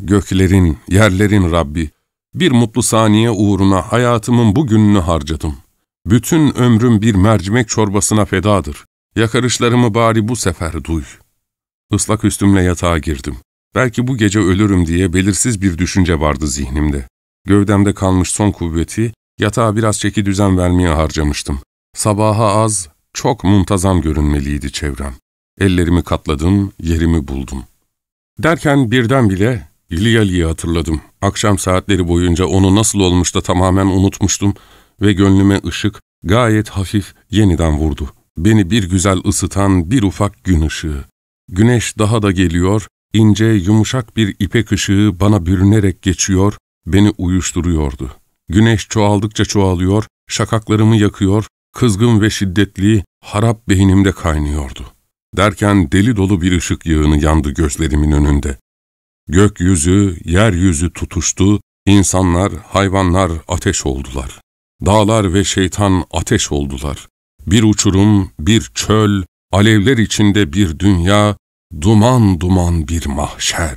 Göklerin, yerlerin Rabbi, bir mutlu saniye uğruna hayatımın bu gününü harcadım.'' Bütün ömrüm bir mercimek çorbasına fedadır. Yakarışlarımı bari bu sefer duy. Islak üstümle yatağa girdim. Belki bu gece ölürüm diye belirsiz bir düşünce vardı zihnimde. Gövdemde kalmış son kuvveti, yatağa biraz çeki düzen vermeye harcamıştım. Sabaha az, çok muntazam görünmeliydi çevrem. Ellerimi katladım, yerimi buldum. Derken birden bile İlyali'yi hatırladım. Akşam saatleri boyunca onu nasıl olmuş da tamamen unutmuştum ve gönlüme ışık gayet hafif yeniden vurdu. Beni bir güzel ısıtan bir ufak gün ışığı. Güneş daha da geliyor, ince yumuşak bir ipek ışığı bana bürünerek geçiyor, beni uyuşturuyordu. Güneş çoğaldıkça çoğalıyor, şakaklarımı yakıyor, kızgın ve şiddetli, harap beynimde kaynıyordu. Derken deli dolu bir ışık yığını yandı gözlerimin önünde. Gökyüzü, yeryüzü tutuştu, insanlar, hayvanlar ateş oldular. Dağlar ve şeytan ateş oldular. Bir uçurum, bir çöl, alevler içinde bir dünya, duman duman bir mahşer.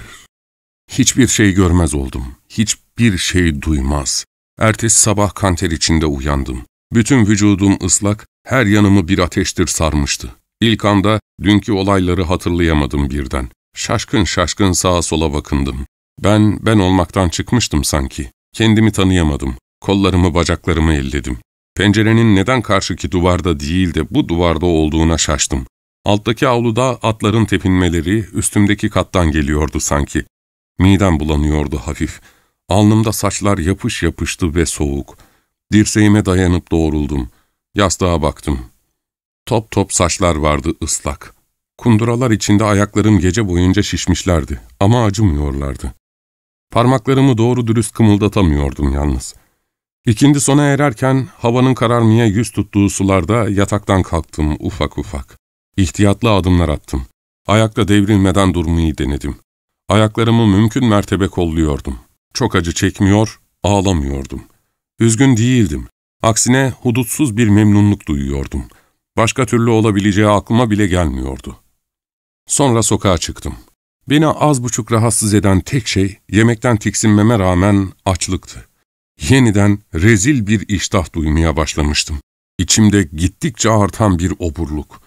Hiçbir şey görmez oldum, hiçbir şey duymaz. Ertesi sabah kanter içinde uyandım. Bütün vücudum ıslak, her yanımı bir ateştir sarmıştı. İlk anda dünkü olayları hatırlayamadım birden. Şaşkın şaşkın sağa sola bakındım. Ben, ben olmaktan çıkmıştım sanki. Kendimi tanıyamadım. Kollarımı bacaklarımı elledim. Pencerenin neden karşıki duvarda değil de bu duvarda olduğuna şaştım. Alttaki avluda atların tepinmeleri üstümdeki kattan geliyordu sanki. Midem bulanıyordu hafif. Alnımda saçlar yapış yapıştı ve soğuk. Dirseğime dayanıp doğruldum. Yastığa baktım. Top top saçlar vardı ıslak. Kunduralar içinde ayaklarım gece boyunca şişmişlerdi ama acımıyorlardı. Parmaklarımı doğru dürüst kımıldatamıyordum yalnız. İkindi sona ererken havanın kararmaya yüz tuttuğu sularda yataktan kalktım ufak ufak. İhtiyatlı adımlar attım. Ayakta devrilmeden durmayı denedim. Ayaklarımı mümkün mertebe kolluyordum. Çok acı çekmiyor, ağlamıyordum. Üzgün değildim. Aksine hudutsuz bir memnunluk duyuyordum. Başka türlü olabileceği aklıma bile gelmiyordu. Sonra sokağa çıktım. Beni az buçuk rahatsız eden tek şey yemekten tiksinmeme rağmen açlıktı. Yeniden rezil bir iştah duymaya başlamıştım. İçimde gittikçe artan bir oburluk.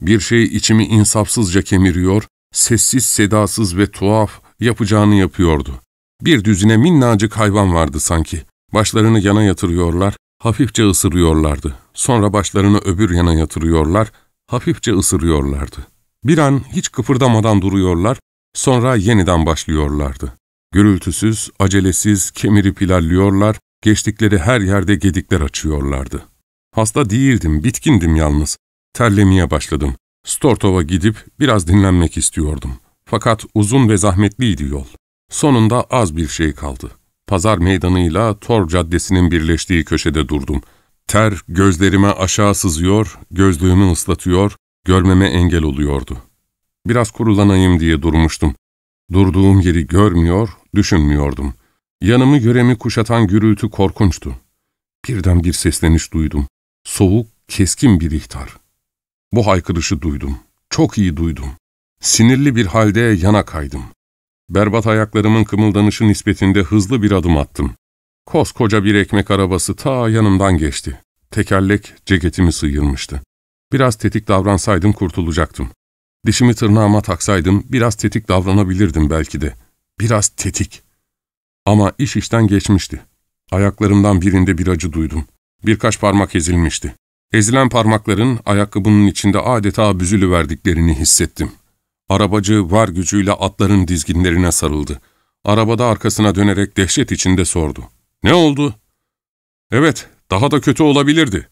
Bir şey içimi insafsızca kemiriyor, sessiz sedasız ve tuhaf yapacağını yapıyordu. Bir düzine minnacık hayvan vardı sanki. Başlarını yana yatırıyorlar, hafifçe ısırıyorlardı. Sonra başlarını öbür yana yatırıyorlar, hafifçe ısırıyorlardı. Bir an hiç kıpırdamadan duruyorlar, sonra yeniden başlıyorlardı. Gürültüsüz, acelesiz, kemirip ilerliyorlar, geçtikleri her yerde gedikler açıyorlardı. Hasta değildim, bitkindim yalnız. Terlemeye başladım. Stortov'a gidip biraz dinlenmek istiyordum. Fakat uzun ve zahmetliydi yol. Sonunda az bir şey kaldı. Pazar meydanıyla Tor Caddesi'nin birleştiği köşede durdum. Ter gözlerime aşağı sızıyor, gözlüğümü ıslatıyor, görmeme engel oluyordu. Biraz kurulanayım diye durmuştum. Durduğum yeri görmüyor, düşünmüyordum. Yanımı yöremi kuşatan gürültü korkunçtu. Birden bir sesleniş duydum. Soğuk, keskin bir ihtar. Bu haykırışı duydum. Çok iyi duydum. Sinirli bir halde yana kaydım. Berbat ayaklarımın kımıldanışı nispetinde hızlı bir adım attım. Koskoca bir ekmek arabası ta yanımdan geçti. Tekerlek ceketimi sıyırmıştı. Biraz tetik davransaydım kurtulacaktım. Dişimi tırnağıma taksaydım biraz tetik davranabilirdim belki de.'' Biraz tetik. Ama iş işten geçmişti. Ayaklarımdan birinde bir acı duydum. Birkaç parmak ezilmişti. Ezilen parmakların ayakkabının içinde adeta büzülü verdiklerini hissettim. Arabacı var gücüyle atların dizginlerine sarıldı. Arabada arkasına dönerek dehşet içinde sordu. ''Ne oldu?'' ''Evet, daha da kötü olabilirdi.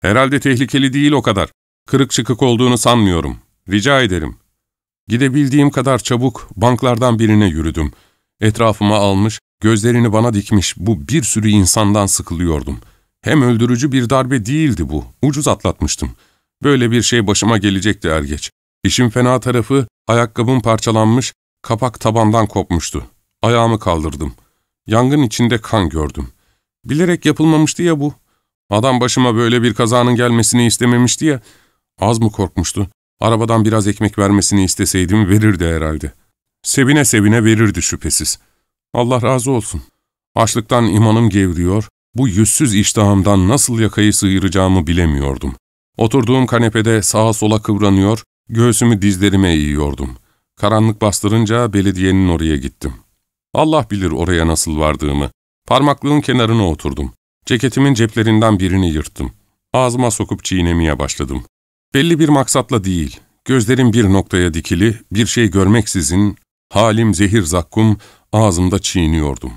Herhalde tehlikeli değil o kadar. Kırık çıkık olduğunu sanmıyorum. Rica ederim. Gidebildiğim kadar çabuk banklardan birine yürüdüm. Etrafıma almış, gözlerini bana dikmiş bu bir sürü insandan sıkılıyordum. Hem öldürücü bir darbe değildi bu, ucuz atlatmıştım. Böyle bir şey başıma gelecekti er geç. İşin fena tarafı ayakkabım parçalanmış, kapak tabandan kopmuştu. Ayağımı kaldırdım. Yangın içinde kan gördüm. Bilerek yapılmamıştı ya bu. Adam başıma böyle bir kazanın gelmesini istememişti ya. Az mı korkmuştu? Arabadan biraz ekmek vermesini isteseydim verirdi herhalde. Sevine sevine verirdi şüphesiz. Allah razı olsun. Açlıktan imanım gevriyor, bu yüzsüz iştahımdan nasıl yakayı sıyıracağımı bilemiyordum. Oturduğum kanepede sağa sola kıvranıyor, göğsümü dizlerime yiyordum. Karanlık bastırınca belediyenin oraya gittim. Allah bilir oraya nasıl vardığımı. Parmaklığın kenarına oturdum. Ceketimin ceplerinden birini yırttım. Ağzıma sokup çiğnemeye başladım. Belli bir maksatla değil, gözlerim bir noktaya dikili, bir şey görmeksizin, halim zehir zakkum, ağzımda çiğniyordum.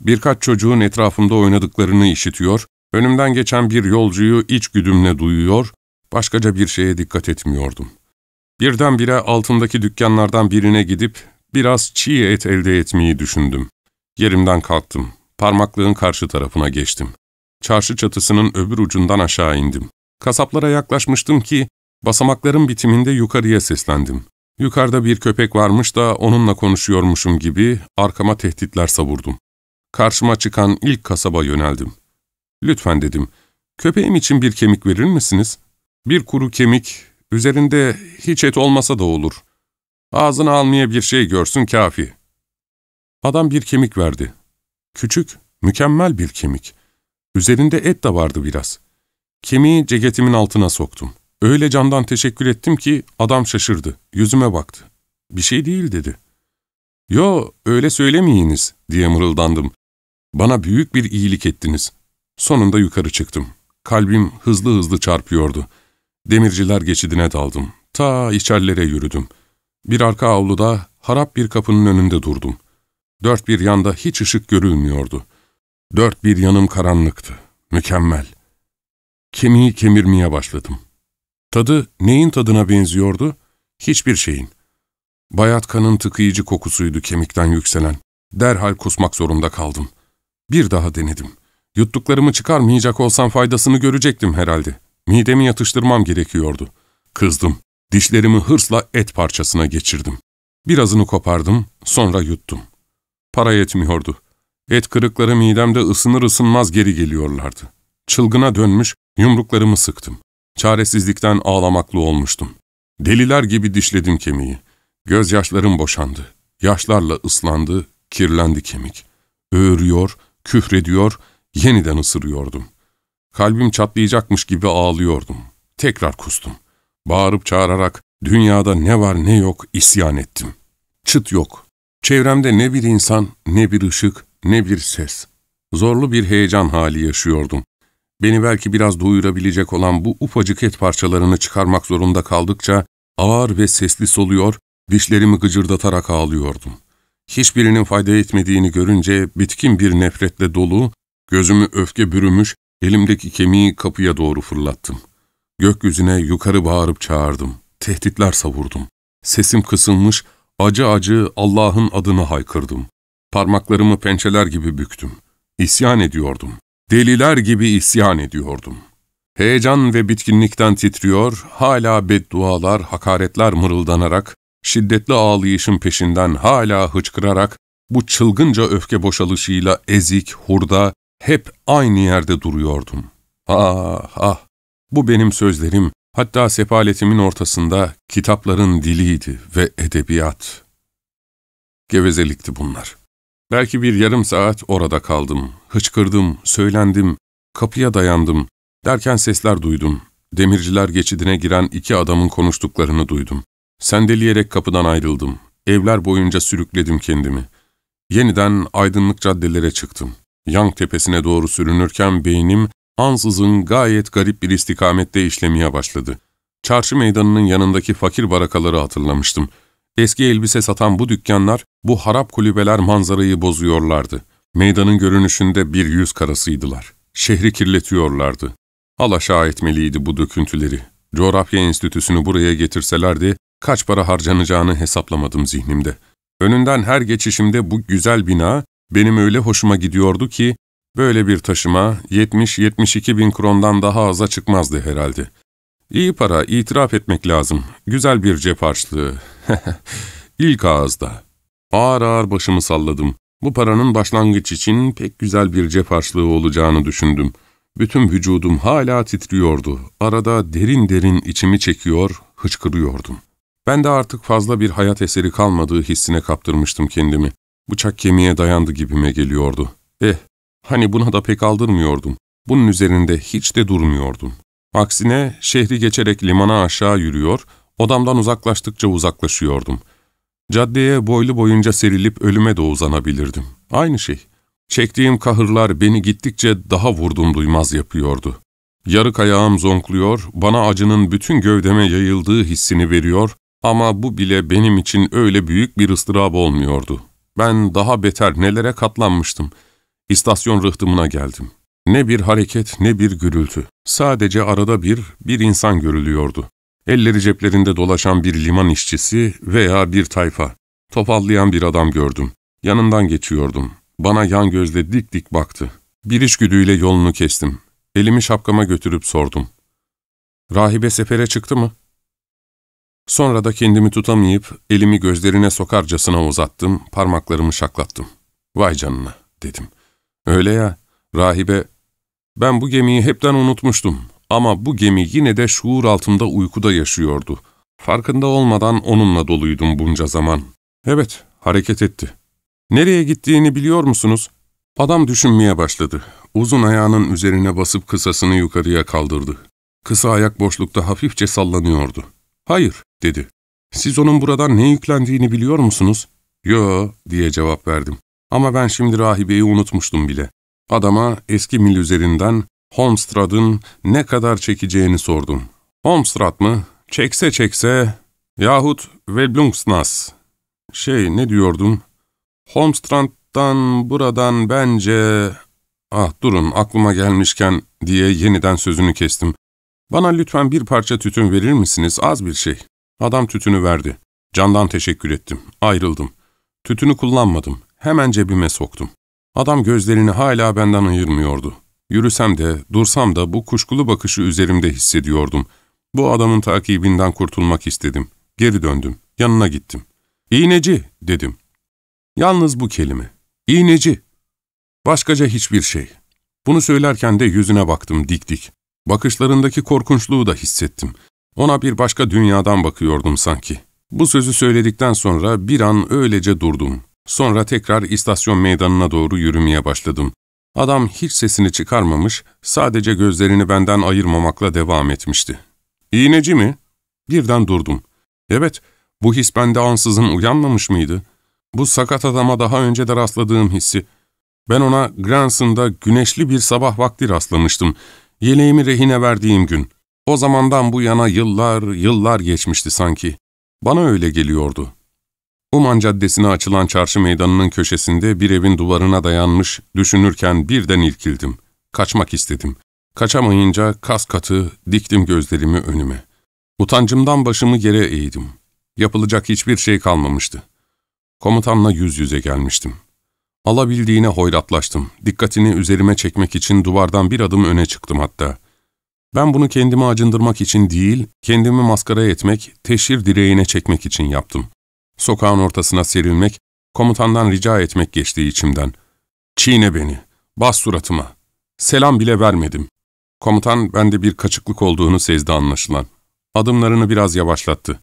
Birkaç çocuğun etrafımda oynadıklarını işitiyor, önümden geçen bir yolcuyu iç güdümle duyuyor, başkaca bir şeye dikkat etmiyordum. Birdenbire altındaki dükkanlardan birine gidip biraz çiğ et elde etmeyi düşündüm. Yerimden kalktım, parmaklığın karşı tarafına geçtim. Çarşı çatısının öbür ucundan aşağı indim. Kasaplara yaklaşmıştım ki Basamakların bitiminde yukarıya seslendim. Yukarıda bir köpek varmış da onunla konuşuyormuşum gibi arkama tehditler savurdum. Karşıma çıkan ilk kasaba yöneldim. Lütfen dedim, köpeğim için bir kemik verir misiniz? Bir kuru kemik, üzerinde hiç et olmasa da olur. Ağzına almaya bir şey görsün kafi. Adam bir kemik verdi. Küçük, mükemmel bir kemik. Üzerinde et de vardı biraz. Kemiği ceketimin altına soktum.'' Öyle candan teşekkür ettim ki adam şaşırdı. Yüzüme baktı. Bir şey değil dedi. Yo öyle söylemeyiniz diye mırıldandım. Bana büyük bir iyilik ettiniz. Sonunda yukarı çıktım. Kalbim hızlı hızlı çarpıyordu. Demirciler geçidine daldım. Ta içerlere yürüdüm. Bir arka avluda harap bir kapının önünde durdum. Dört bir yanda hiç ışık görülmüyordu. Dört bir yanım karanlıktı. Mükemmel. Kemiği kemirmeye başladım. Tadı neyin tadına benziyordu? Hiçbir şeyin. Bayat kanın tıkayıcı kokusuydu kemikten yükselen. Derhal kusmak zorunda kaldım. Bir daha denedim. Yuttuklarımı çıkarmayacak olsam faydasını görecektim herhalde. Midemi yatıştırmam gerekiyordu. Kızdım. Dişlerimi hırsla et parçasına geçirdim. Birazını kopardım, sonra yuttum. Para yetmiyordu. Et kırıkları midemde ısınır ısınmaz geri geliyorlardı. Çılgına dönmüş, yumruklarımı sıktım. Çaresizlikten ağlamaklı olmuştum. Deliler gibi dişledim kemiği. Gözyaşlarım boşandı. Yaşlarla ıslandı, kirlendi kemik. Öğürüyor, küfrediyor, yeniden ısırıyordum. Kalbim çatlayacakmış gibi ağlıyordum. Tekrar kustum. Bağırıp çağırarak dünyada ne var ne yok isyan ettim. Çıt yok. Çevremde ne bir insan, ne bir ışık, ne bir ses. Zorlu bir heyecan hali yaşıyordum. Beni belki biraz doyurabilecek olan bu ufacık et parçalarını çıkarmak zorunda kaldıkça ağır ve sesli soluyor, dişlerimi gıcırdatarak ağlıyordum. Hiçbirinin fayda etmediğini görünce bitkin bir nefretle dolu, gözümü öfke bürümüş, elimdeki kemiği kapıya doğru fırlattım. Gökyüzüne yukarı bağırıp çağırdım. Tehditler savurdum. Sesim kısılmış, acı acı Allah'ın adını haykırdım. Parmaklarımı pençeler gibi büktüm. İsyan ediyordum. Deliler gibi isyan ediyordum. Heyecan ve bitkinlikten titriyor, hala beddualar, hakaretler mırıldanarak, şiddetli ağlayışın peşinden hala hıçkırarak, bu çılgınca öfke boşalışıyla ezik, hurda, hep aynı yerde duruyordum. Ah ah, bu benim sözlerim, hatta sefaletimin ortasında kitapların diliydi ve edebiyat. Gevezelikti bunlar.'' Belki bir yarım saat orada kaldım. Hıçkırdım, söylendim, kapıya dayandım. Derken sesler duydum. Demirciler geçidine giren iki adamın konuştuklarını duydum. Sendeleyerek kapıdan ayrıldım. Evler boyunca sürükledim kendimi. Yeniden aydınlık caddelere çıktım. Yang tepesine doğru sürünürken beynim ansızın gayet garip bir istikamette işlemeye başladı. Çarşı meydanının yanındaki fakir barakaları hatırlamıştım.'' Eski elbise satan bu dükkanlar, bu harap kulübeler manzarayı bozuyorlardı. Meydanın görünüşünde bir yüz karasıydılar. Şehri kirletiyorlardı. Alaşağı etmeliydi bu döküntüleri. Coğrafya Enstitüsü'nü buraya getirselerdi, kaç para harcanacağını hesaplamadım zihnimde. Önünden her geçişimde bu güzel bina, benim öyle hoşuma gidiyordu ki, böyle bir taşıma 70-72 bin krondan daha aza çıkmazdı herhalde. İyi para, itiraf etmek lazım. Güzel bir cep harçlığı. İlk ağızda. Ağır ağır başımı salladım. Bu paranın başlangıç için pek güzel bir cep harçlığı olacağını düşündüm. Bütün vücudum hala titriyordu. Arada derin derin içimi çekiyor, hıçkırıyordum. Ben de artık fazla bir hayat eseri kalmadığı hissine kaptırmıştım kendimi. Bıçak kemiğe dayandı gibime geliyordu. Eh, hani buna da pek aldırmıyordum. Bunun üzerinde hiç de durmuyordum. Aksine şehri geçerek limana aşağı yürüyor, odamdan uzaklaştıkça uzaklaşıyordum. Caddeye boylu boyunca serilip ölüme de uzanabilirdim. Aynı şey. Çektiğim kahırlar beni gittikçe daha vurdum duymaz yapıyordu. Yarık ayağım zonkluyor, bana acının bütün gövdeme yayıldığı hissini veriyor ama bu bile benim için öyle büyük bir ıstırap olmuyordu. Ben daha beter nelere katlanmıştım. İstasyon rıhtımına geldim. Ne bir hareket ne bir gürültü. Sadece arada bir, bir insan görülüyordu. Elleri ceplerinde dolaşan bir liman işçisi veya bir tayfa. Topallayan bir adam gördüm. Yanından geçiyordum. Bana yan gözle dik dik baktı. Bir işgüdüyle yolunu kestim. Elimi şapkama götürüp sordum. Rahibe sefere çıktı mı? Sonra da kendimi tutamayıp elimi gözlerine sokarcasına uzattım, parmaklarımı şaklattım. Vay canına dedim. Öyle ya, rahibe ben bu gemiyi hepten unutmuştum ama bu gemi yine de şuur altında uykuda yaşıyordu. Farkında olmadan onunla doluydum bunca zaman. Evet, hareket etti. Nereye gittiğini biliyor musunuz? Adam düşünmeye başladı. Uzun ayağının üzerine basıp kısasını yukarıya kaldırdı. Kısa ayak boşlukta hafifçe sallanıyordu. Hayır, dedi. Siz onun buradan ne yüklendiğini biliyor musunuz? Yo, diye cevap verdim. Ama ben şimdi rahibeyi unutmuştum bile. Adama eski mil üzerinden Holmstrad'ın ne kadar çekeceğini sordum. Holmstrad mı? Çekse çekse yahut Velblungsnas. Şey ne diyordum? Holmstrad'dan buradan bence... Ah durun aklıma gelmişken diye yeniden sözünü kestim. Bana lütfen bir parça tütün verir misiniz? Az bir şey. Adam tütünü verdi. Candan teşekkür ettim. Ayrıldım. Tütünü kullanmadım. Hemen cebime soktum. Adam gözlerini hala benden ayırmıyordu. Yürüsem de, dursam da bu kuşkulu bakışı üzerimde hissediyordum. Bu adamın takibinden kurtulmak istedim. Geri döndüm, yanına gittim. ''İğneci!'' dedim. Yalnız bu kelime. İğneci. Başkaca hiçbir şey. Bunu söylerken de yüzüne baktım dik dik. Bakışlarındaki korkunçluğu da hissettim. Ona bir başka dünyadan bakıyordum sanki. Bu sözü söyledikten sonra bir an öylece durdum. Sonra tekrar istasyon meydanına doğru yürümeye başladım. Adam hiç sesini çıkarmamış, sadece gözlerini benden ayırmamakla devam etmişti. ''İğneci mi?'' Birden durdum. ''Evet, bu his bende ansızın uyanmamış mıydı? Bu sakat adama daha önce de rastladığım hissi. Ben ona Granson'da güneşli bir sabah vakti rastlamıştım. Yeleğimi rehine verdiğim gün. O zamandan bu yana yıllar, yıllar geçmişti sanki. Bana öyle geliyordu.'' Uman Caddesi'ne açılan çarşı meydanının köşesinde bir evin duvarına dayanmış, düşünürken birden ilkildim. Kaçmak istedim. Kaçamayınca kas katı diktim gözlerimi önüme. Utancımdan başımı yere eğdim. Yapılacak hiçbir şey kalmamıştı. Komutanla yüz yüze gelmiştim. Alabildiğine hoyratlaştım. Dikkatini üzerime çekmek için duvardan bir adım öne çıktım hatta. Ben bunu kendimi acındırmak için değil, kendimi maskara etmek, teşhir direğine çekmek için yaptım. Sokağın ortasına serilmek, komutandan rica etmek geçti içimden. Çiğne beni, bas suratıma. Selam bile vermedim. Komutan bende bir kaçıklık olduğunu sezdi anlaşılan. Adımlarını biraz yavaşlattı.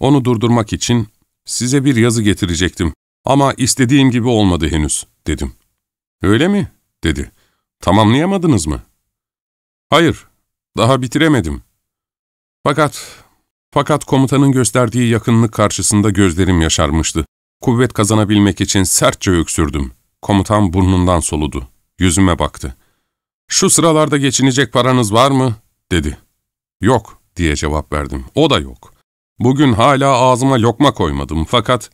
Onu durdurmak için size bir yazı getirecektim ama istediğim gibi olmadı henüz dedim. Öyle mi? dedi. Tamamlayamadınız mı? Hayır, daha bitiremedim. Fakat fakat komutanın gösterdiği yakınlık karşısında gözlerim yaşarmıştı. Kuvvet kazanabilmek için sertçe öksürdüm. Komutan burnundan soludu. Yüzüme baktı. ''Şu sıralarda geçinecek paranız var mı?'' dedi. ''Yok'' diye cevap verdim. ''O da yok. Bugün hala ağzıma lokma koymadım fakat...''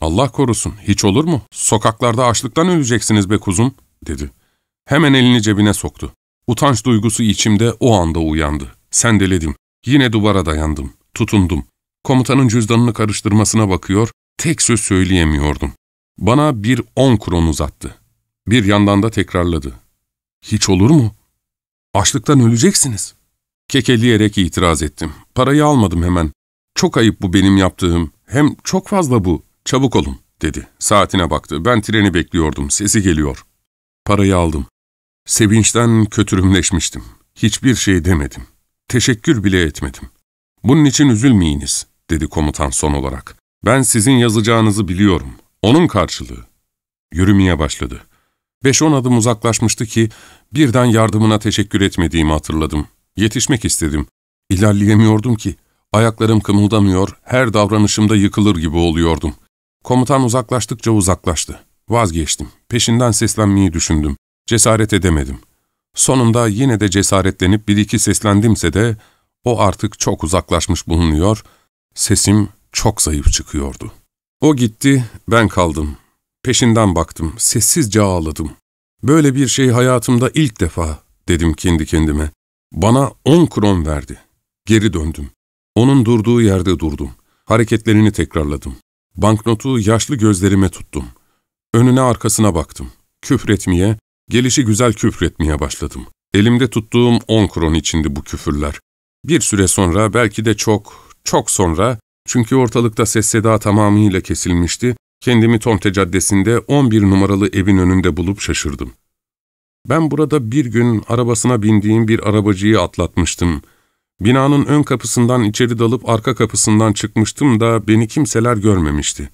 ''Allah korusun, hiç olur mu? Sokaklarda açlıktan öleceksiniz be kuzum.'' dedi. Hemen elini cebine soktu. Utanç duygusu içimde o anda uyandı. Sendeledim. Yine duvara dayandım, tutundum. Komutanın cüzdanını karıştırmasına bakıyor, tek söz söyleyemiyordum. Bana bir on kron uzattı. Bir yandan da tekrarladı. ''Hiç olur mu? Açlıktan öleceksiniz.'' Kekeleyerek itiraz ettim. Parayı almadım hemen. ''Çok ayıp bu benim yaptığım. Hem çok fazla bu. Çabuk olun.'' dedi. Saatine baktı. Ben treni bekliyordum. Sesi geliyor. Parayı aldım. Sevinçten kötürümleşmiştim. Hiçbir şey demedim teşekkür bile etmedim. Bunun için üzülmeyiniz, dedi komutan son olarak. Ben sizin yazacağınızı biliyorum. Onun karşılığı. Yürümeye başladı. Beş on adım uzaklaşmıştı ki birden yardımına teşekkür etmediğimi hatırladım. Yetişmek istedim. İlerleyemiyordum ki. Ayaklarım kımıldamıyor, her davranışımda yıkılır gibi oluyordum. Komutan uzaklaştıkça uzaklaştı. Vazgeçtim. Peşinden seslenmeyi düşündüm. Cesaret edemedim. Sonunda yine de cesaretlenip bir iki seslendimse de o artık çok uzaklaşmış bulunuyor, sesim çok zayıf çıkıyordu. O gitti, ben kaldım. Peşinden baktım, sessizce ağladım. Böyle bir şey hayatımda ilk defa dedim kendi kendime. Bana on kron verdi. Geri döndüm. Onun durduğu yerde durdum. Hareketlerini tekrarladım. Banknotu yaşlı gözlerime tuttum. Önüne arkasına baktım. Küfretmeye, Gelişi güzel küfretmeye başladım. Elimde tuttuğum on kron içindi bu küfürler. Bir süre sonra, belki de çok, çok sonra, çünkü ortalıkta ses seda tamamıyla kesilmişti, kendimi Tomte Caddesi'nde 11 numaralı evin önünde bulup şaşırdım. Ben burada bir gün arabasına bindiğim bir arabacıyı atlatmıştım. Binanın ön kapısından içeri dalıp arka kapısından çıkmıştım da beni kimseler görmemişti.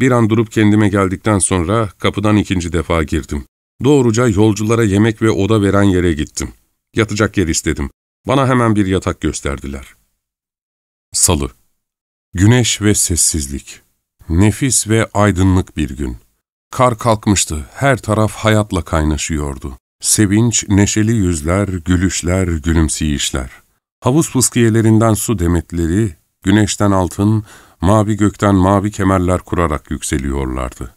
Bir an durup kendime geldikten sonra kapıdan ikinci defa girdim. Doğruca yolculara yemek ve oda veren yere gittim. Yatacak yer istedim. Bana hemen bir yatak gösterdiler. Salı Güneş ve sessizlik. Nefis ve aydınlık bir gün. Kar kalkmıştı, her taraf hayatla kaynaşıyordu. Sevinç, neşeli yüzler, gülüşler, gülümseyişler. Havuz fıskiyelerinden su demetleri, güneşten altın, mavi gökten mavi kemerler kurarak yükseliyorlardı.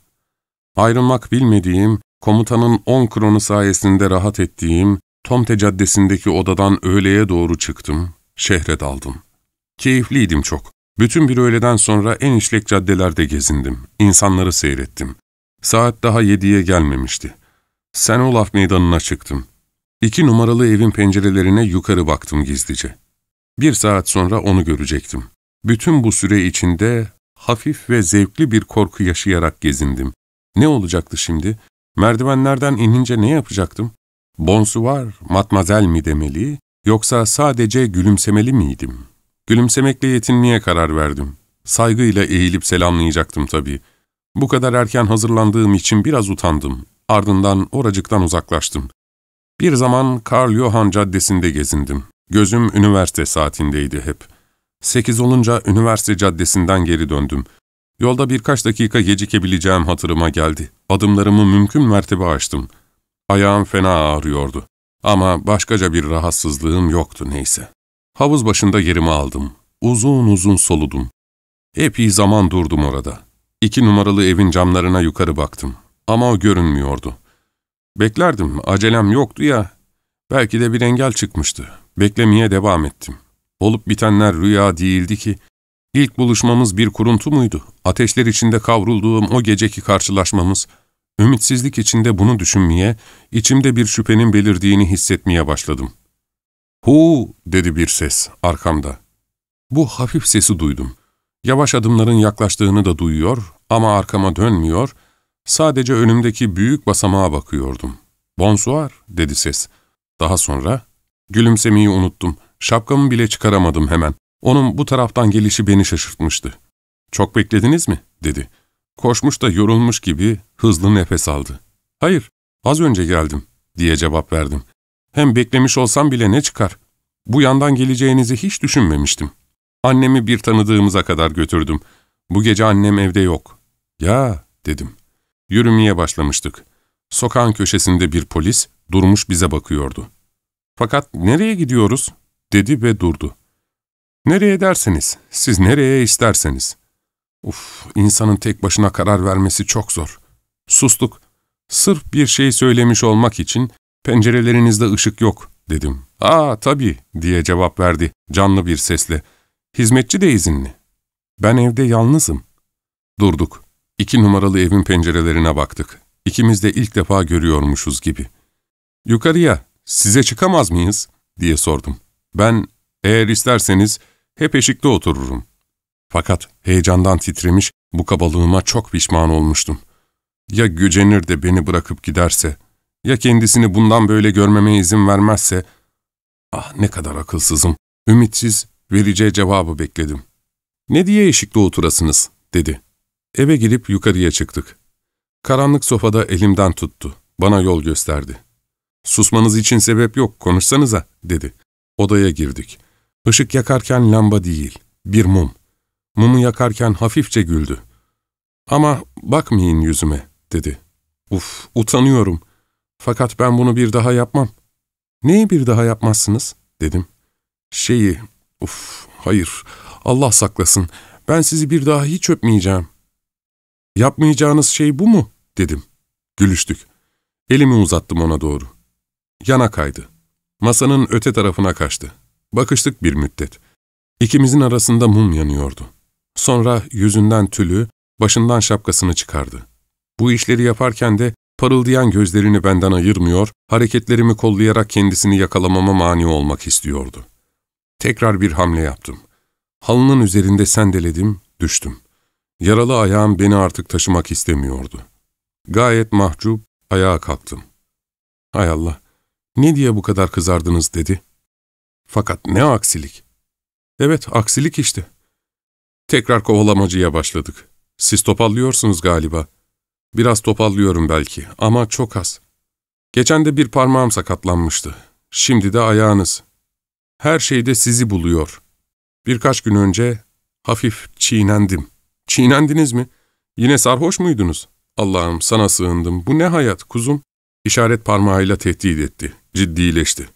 Ayrılmak bilmediğim, komutanın on kronu sayesinde rahat ettiğim Tomte Caddesi'ndeki odadan öğleye doğru çıktım, şehre daldım. Keyifliydim çok. Bütün bir öğleden sonra en işlek caddelerde gezindim, insanları seyrettim. Saat daha yediye gelmemişti. Sen Olaf meydanına çıktım. İki numaralı evin pencerelerine yukarı baktım gizlice. Bir saat sonra onu görecektim. Bütün bu süre içinde hafif ve zevkli bir korku yaşayarak gezindim. Ne olacaktı şimdi? Merdivenlerden inince ne yapacaktım? Bonsu var, matmazel mi demeli, yoksa sadece gülümsemeli miydim? Gülümsemekle yetinmeye karar verdim. Saygıyla eğilip selamlayacaktım tabii. Bu kadar erken hazırlandığım için biraz utandım. Ardından oracıktan uzaklaştım. Bir zaman Karl Johan Caddesi'nde gezindim. Gözüm üniversite saatindeydi hep. Sekiz olunca üniversite caddesinden geri döndüm. Yolda birkaç dakika gecikebileceğim hatırıma geldi. Adımlarımı mümkün mertebe açtım. Ayağım fena ağrıyordu. Ama başkaca bir rahatsızlığım yoktu neyse. Havuz başında yerimi aldım. Uzun uzun soludum. Epey zaman durdum orada. İki numaralı evin camlarına yukarı baktım. Ama o görünmüyordu. Beklerdim, acelem yoktu ya. Belki de bir engel çıkmıştı. Beklemeye devam ettim. Olup bitenler rüya değildi ki İlk buluşmamız bir kuruntu muydu? Ateşler içinde kavrulduğum o geceki karşılaşmamız, ümitsizlik içinde bunu düşünmeye, içimde bir şüphenin belirdiğini hissetmeye başladım. ''Hu!'' dedi bir ses arkamda. Bu hafif sesi duydum. Yavaş adımların yaklaştığını da duyuyor ama arkama dönmüyor, sadece önümdeki büyük basamağa bakıyordum. ''Bonsoir'' dedi ses. Daha sonra, gülümsemeyi unuttum, şapkamı bile çıkaramadım hemen. Onun bu taraftan gelişi beni şaşırtmıştı. ''Çok beklediniz mi?'' dedi. Koşmuş da yorulmuş gibi hızlı nefes aldı. ''Hayır, az önce geldim.'' diye cevap verdim. ''Hem beklemiş olsam bile ne çıkar? Bu yandan geleceğinizi hiç düşünmemiştim. Annemi bir tanıdığımıza kadar götürdüm. Bu gece annem evde yok.'' ''Ya'' dedim. Yürümeye başlamıştık. Sokağın köşesinde bir polis durmuş bize bakıyordu. ''Fakat nereye gidiyoruz?'' dedi ve durdu. Nereye derseniz, siz nereye isterseniz. Uf, insanın tek başına karar vermesi çok zor. Sustuk. Sırf bir şey söylemiş olmak için pencerelerinizde ışık yok dedim. Aa tabii diye cevap verdi canlı bir sesle. Hizmetçi de izinli. Ben evde yalnızım. Durduk. İki numaralı evin pencerelerine baktık. İkimiz de ilk defa görüyormuşuz gibi. Yukarıya, size çıkamaz mıyız? diye sordum. Ben, eğer isterseniz hep eşikte otururum. Fakat heyecandan titremiş, bu kabalığıma çok pişman olmuştum. Ya gücenir de beni bırakıp giderse, ya kendisini bundan böyle görmeme izin vermezse, ah ne kadar akılsızım, ümitsiz, vereceği cevabı bekledim. ''Ne diye eşikte oturasınız?'' dedi. Eve girip yukarıya çıktık. Karanlık sofada elimden tuttu, bana yol gösterdi. ''Susmanız için sebep yok, konuşsanıza.'' dedi. Odaya girdik. Işık yakarken lamba değil, bir mum. Mumu yakarken hafifçe güldü. ''Ama bakmayın yüzüme.'' dedi. ''Uf, utanıyorum. Fakat ben bunu bir daha yapmam.'' ''Neyi bir daha yapmazsınız?'' dedim. ''Şeyi, uf, hayır, Allah saklasın. Ben sizi bir daha hiç öpmeyeceğim.'' ''Yapmayacağınız şey bu mu?'' dedim. Gülüştük. Elimi uzattım ona doğru. Yana kaydı. Masanın öte tarafına kaçtı. Bakıştık bir müddet. İkimizin arasında mum yanıyordu. Sonra yüzünden tülü, başından şapkasını çıkardı. Bu işleri yaparken de parıldayan gözlerini benden ayırmıyor, hareketlerimi kollayarak kendisini yakalamama mani olmak istiyordu. Tekrar bir hamle yaptım. Halının üzerinde sendeledim, düştüm. Yaralı ayağım beni artık taşımak istemiyordu. Gayet mahcup, ayağa kalktım. ''Hay Allah, ne diye bu kadar kızardınız?'' dedi. Fakat ne aksilik. Evet, aksilik işte. Tekrar kovalamacıya başladık. Siz topallıyorsunuz galiba. Biraz topallıyorum belki ama çok az. Geçen de bir parmağım sakatlanmıştı. Şimdi de ayağınız. Her şeyde sizi buluyor. Birkaç gün önce hafif çiğnendim. Çiğnendiniz mi? Yine sarhoş muydunuz? Allah'ım sana sığındım. Bu ne hayat kuzum? İşaret parmağıyla tehdit etti. Ciddileşti.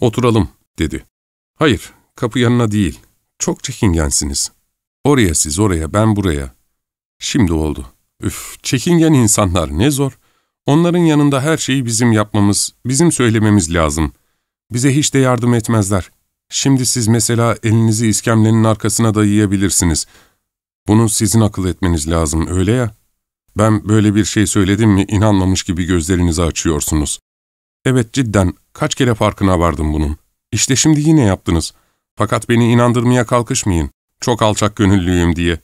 Oturalım dedi. Hayır, kapı yanına değil. Çok çekingensiniz. Oraya siz, oraya, ben buraya. Şimdi oldu. Üf, çekingen insanlar ne zor. Onların yanında her şeyi bizim yapmamız, bizim söylememiz lazım. Bize hiç de yardım etmezler. Şimdi siz mesela elinizi iskemlenin arkasına dayayabilirsiniz. Bunu sizin akıl etmeniz lazım, öyle ya. Ben böyle bir şey söyledim mi inanmamış gibi gözlerinizi açıyorsunuz. Evet cidden kaç kere farkına vardım bunun. İşte şimdi yine yaptınız. Fakat beni inandırmaya kalkışmayın. Çok alçak gönüllüyüm diye.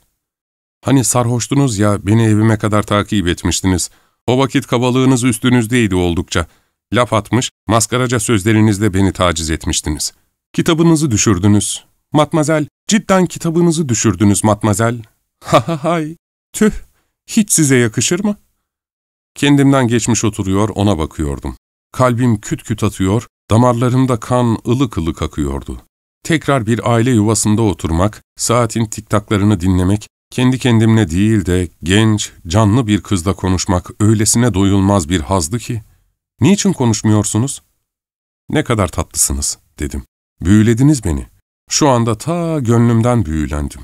Hani sarhoştunuz ya, beni evime kadar takip etmiştiniz. O vakit kabalığınız üstünüzdeydi oldukça. Laf atmış, maskaraca sözlerinizle beni taciz etmiştiniz. Kitabınızı düşürdünüz. Matmazel, cidden kitabınızı düşürdünüz matmazel. Ha ha hay, tüh, hiç size yakışır mı? Kendimden geçmiş oturuyor, ona bakıyordum. Kalbim küt küt atıyor, Damarlarımda kan ılık ılık akıyordu. Tekrar bir aile yuvasında oturmak, saatin tiktaklarını dinlemek, kendi kendimle değil de genç, canlı bir kızla konuşmak öylesine doyulmaz bir hazdı ki. ''Niçin konuşmuyorsunuz?'' ''Ne kadar tatlısınız.'' dedim. ''Büyülediniz beni. Şu anda ta gönlümden büyülendim.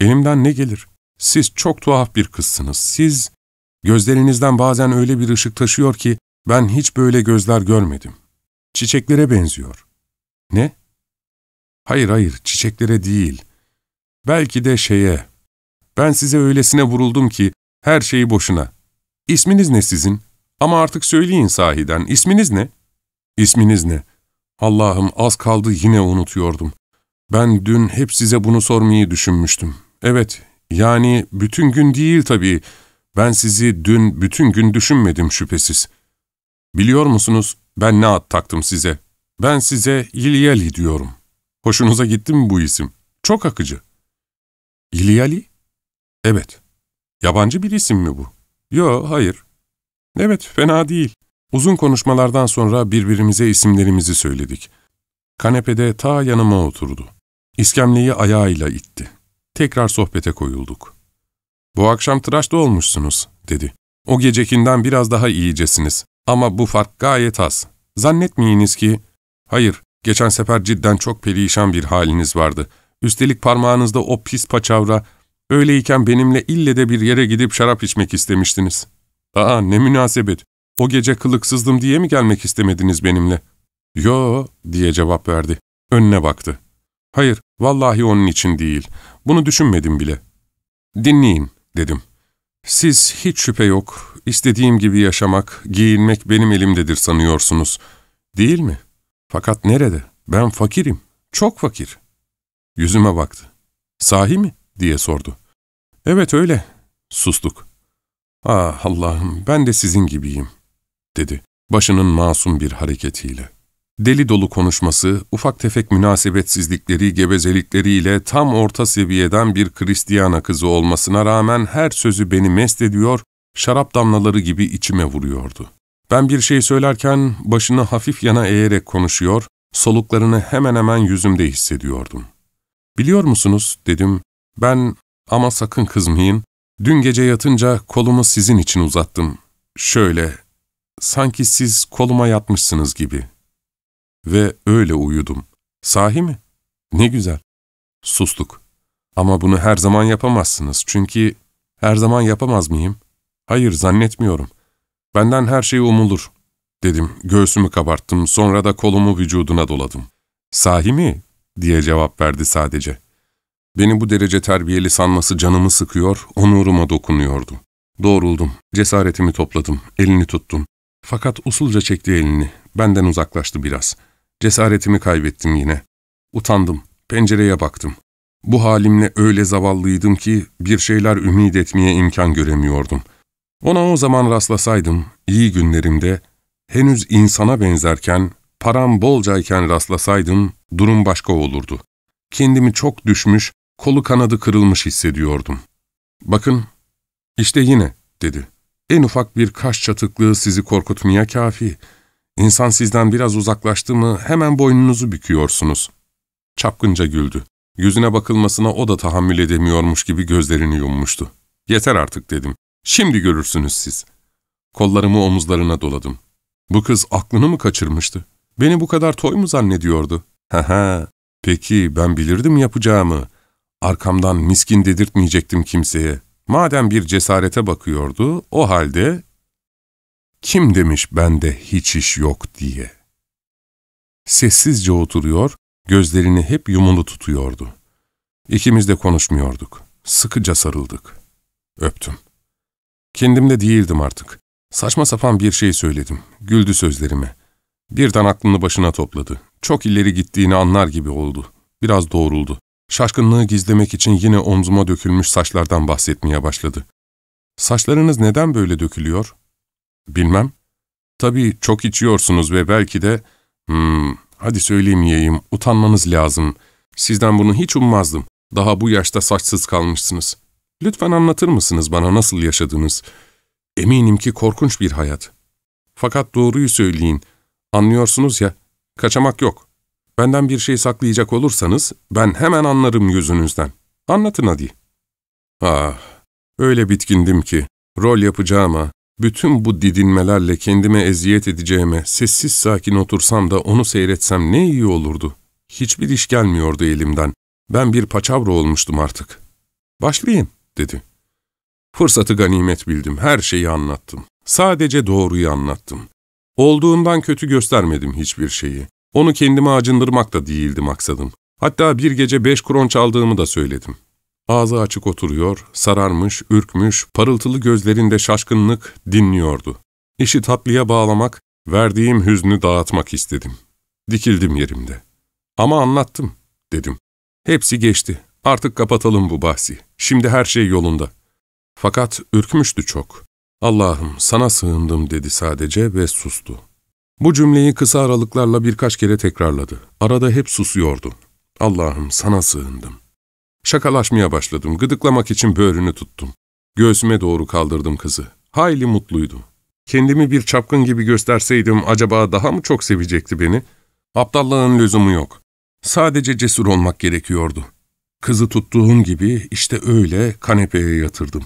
Elimden ne gelir? Siz çok tuhaf bir kızsınız. Siz, gözlerinizden bazen öyle bir ışık taşıyor ki ben hiç böyle gözler görmedim. Çiçeklere benziyor. Ne? Hayır hayır, çiçeklere değil. Belki de şeye. Ben size öylesine vuruldum ki her şeyi boşuna. İsminiz ne sizin? Ama artık söyleyin sahiden, isminiz ne? İsminiz ne? Allah'ım az kaldı yine unutuyordum. Ben dün hep size bunu sormayı düşünmüştüm. Evet, yani bütün gün değil tabii. Ben sizi dün bütün gün düşünmedim şüphesiz. Biliyor musunuz, ben ne at taktım size? Ben size İlyali diyorum. Hoşunuza gitti mi bu isim? Çok akıcı. İlyali? Evet. Yabancı bir isim mi bu? Yo, hayır. Evet, fena değil. Uzun konuşmalardan sonra birbirimize isimlerimizi söyledik. Kanepede ta yanıma oturdu. İskemleyi ayağıyla itti. Tekrar sohbete koyulduk. ''Bu akşam tıraşta olmuşsunuz.'' dedi. ''O gecekinden biraz daha iyicesiniz. Ama bu fark gayet az. Zannetmeyiniz ki... Hayır, geçen sefer cidden çok perişan bir haliniz vardı. Üstelik parmağınızda o pis paçavra. Öyleyken benimle ille de bir yere gidip şarap içmek istemiştiniz. Aa ne münasebet. O gece kılıksızdım diye mi gelmek istemediniz benimle? Yo diye cevap verdi. Önüne baktı. Hayır, vallahi onun için değil. Bunu düşünmedim bile. Dinleyin dedim. Siz hiç şüphe yok, istediğim gibi yaşamak, giyinmek benim elimdedir sanıyorsunuz. Değil mi? Fakat nerede? Ben fakirim, çok fakir. Yüzüme baktı. Sahi mi? diye sordu. Evet öyle. Sustuk. Ah Allah'ım ben de sizin gibiyim, dedi başının masum bir hareketiyle. Deli dolu konuşması, ufak tefek münasebetsizlikleri, gevezelikleriyle tam orta seviyeden bir Kristiyana kızı olmasına rağmen her sözü beni mest ediyor, şarap damlaları gibi içime vuruyordu. Ben bir şey söylerken başını hafif yana eğerek konuşuyor, soluklarını hemen hemen yüzümde hissediyordum. ''Biliyor musunuz?'' dedim. ''Ben ama sakın kızmayın. Dün gece yatınca kolumu sizin için uzattım. Şöyle, sanki siz koluma yatmışsınız gibi.'' Ve öyle uyudum. Sahi mi? Ne güzel. Sustuk. Ama bunu her zaman yapamazsınız çünkü her zaman yapamaz mıyım? Hayır zannetmiyorum. Benden her şey umulur. Dedim göğsümü kabarttım sonra da kolumu vücuduna doladım. Sahi mi? diye cevap verdi sadece. Beni bu derece terbiyeli sanması canımı sıkıyor, onuruma dokunuyordu. Doğruldum, cesaretimi topladım, elini tuttum. Fakat usulca çekti elini, benden uzaklaştı biraz.'' Cesaretimi kaybettim yine. Utandım, pencereye baktım. Bu halimle öyle zavallıydım ki bir şeyler ümit etmeye imkan göremiyordum. Ona o zaman rastlasaydım, iyi günlerimde, henüz insana benzerken, param bolcayken rastlasaydım, durum başka olurdu. Kendimi çok düşmüş, kolu kanadı kırılmış hissediyordum. ''Bakın, işte yine.'' dedi. ''En ufak bir kaş çatıklığı sizi korkutmaya kafi.'' İnsan sizden biraz uzaklaştı mı hemen boynunuzu büküyorsunuz. Çapkınca güldü. Yüzüne bakılmasına o da tahammül edemiyormuş gibi gözlerini yummuştu. Yeter artık dedim. Şimdi görürsünüz siz. Kollarımı omuzlarına doladım. Bu kız aklını mı kaçırmıştı? Beni bu kadar toy mu zannediyordu? Haha, peki ben bilirdim yapacağımı. Arkamdan miskin dedirtmeyecektim kimseye. Madem bir cesarete bakıyordu, o halde kim demiş bende hiç iş yok diye. Sessizce oturuyor, gözlerini hep yumulu tutuyordu. İkimiz de konuşmuyorduk. Sıkıca sarıldık. Öptüm. Kendimde değildim artık. Saçma sapan bir şey söyledim. Güldü sözlerime. Birden aklını başına topladı. Çok ileri gittiğini anlar gibi oldu. Biraz doğruldu. Şaşkınlığı gizlemek için yine omzuma dökülmüş saçlardan bahsetmeye başladı. Saçlarınız neden böyle dökülüyor? Bilmem. Tabii çok içiyorsunuz ve belki de... Hmm, hadi söylemeyeyim, utanmanız lazım. Sizden bunu hiç ummazdım. Daha bu yaşta saçsız kalmışsınız. Lütfen anlatır mısınız bana nasıl yaşadınız? Eminim ki korkunç bir hayat. Fakat doğruyu söyleyin. Anlıyorsunuz ya, kaçamak yok. Benden bir şey saklayacak olursanız ben hemen anlarım yüzünüzden. Anlatın hadi. Ah, öyle bitkindim ki rol yapacağıma bütün bu didinmelerle kendime eziyet edeceğime, sessiz sakin otursam da onu seyretsem ne iyi olurdu. Hiçbir iş gelmiyordu elimden. Ben bir paçavra olmuştum artık. ''Başlayayım.'' dedi. Fırsatı ganimet bildim, her şeyi anlattım. Sadece doğruyu anlattım. Olduğundan kötü göstermedim hiçbir şeyi. Onu kendime acındırmak da değildi maksadım. Hatta bir gece beş kron çaldığımı da söyledim. Ağzı açık oturuyor, sararmış, ürkmüş, parıltılı gözlerinde şaşkınlık dinliyordu. İşi tatlıya bağlamak, verdiğim hüznü dağıtmak istedim. Dikildim yerimde. Ama anlattım, dedim. Hepsi geçti. Artık kapatalım bu bahsi. Şimdi her şey yolunda. Fakat ürkmüştü çok. Allah'ım sana sığındım dedi sadece ve sustu. Bu cümleyi kısa aralıklarla birkaç kere tekrarladı. Arada hep susuyordu. Allah'ım sana sığındım. Şakalaşmaya başladım. Gıdıklamak için böğrünü tuttum. Göğsüme doğru kaldırdım kızı. Hayli mutluydu. Kendimi bir çapkın gibi gösterseydim acaba daha mı çok sevecekti beni? Aptallığın lüzumu yok. Sadece cesur olmak gerekiyordu. Kızı tuttuğum gibi işte öyle kanepeye yatırdım.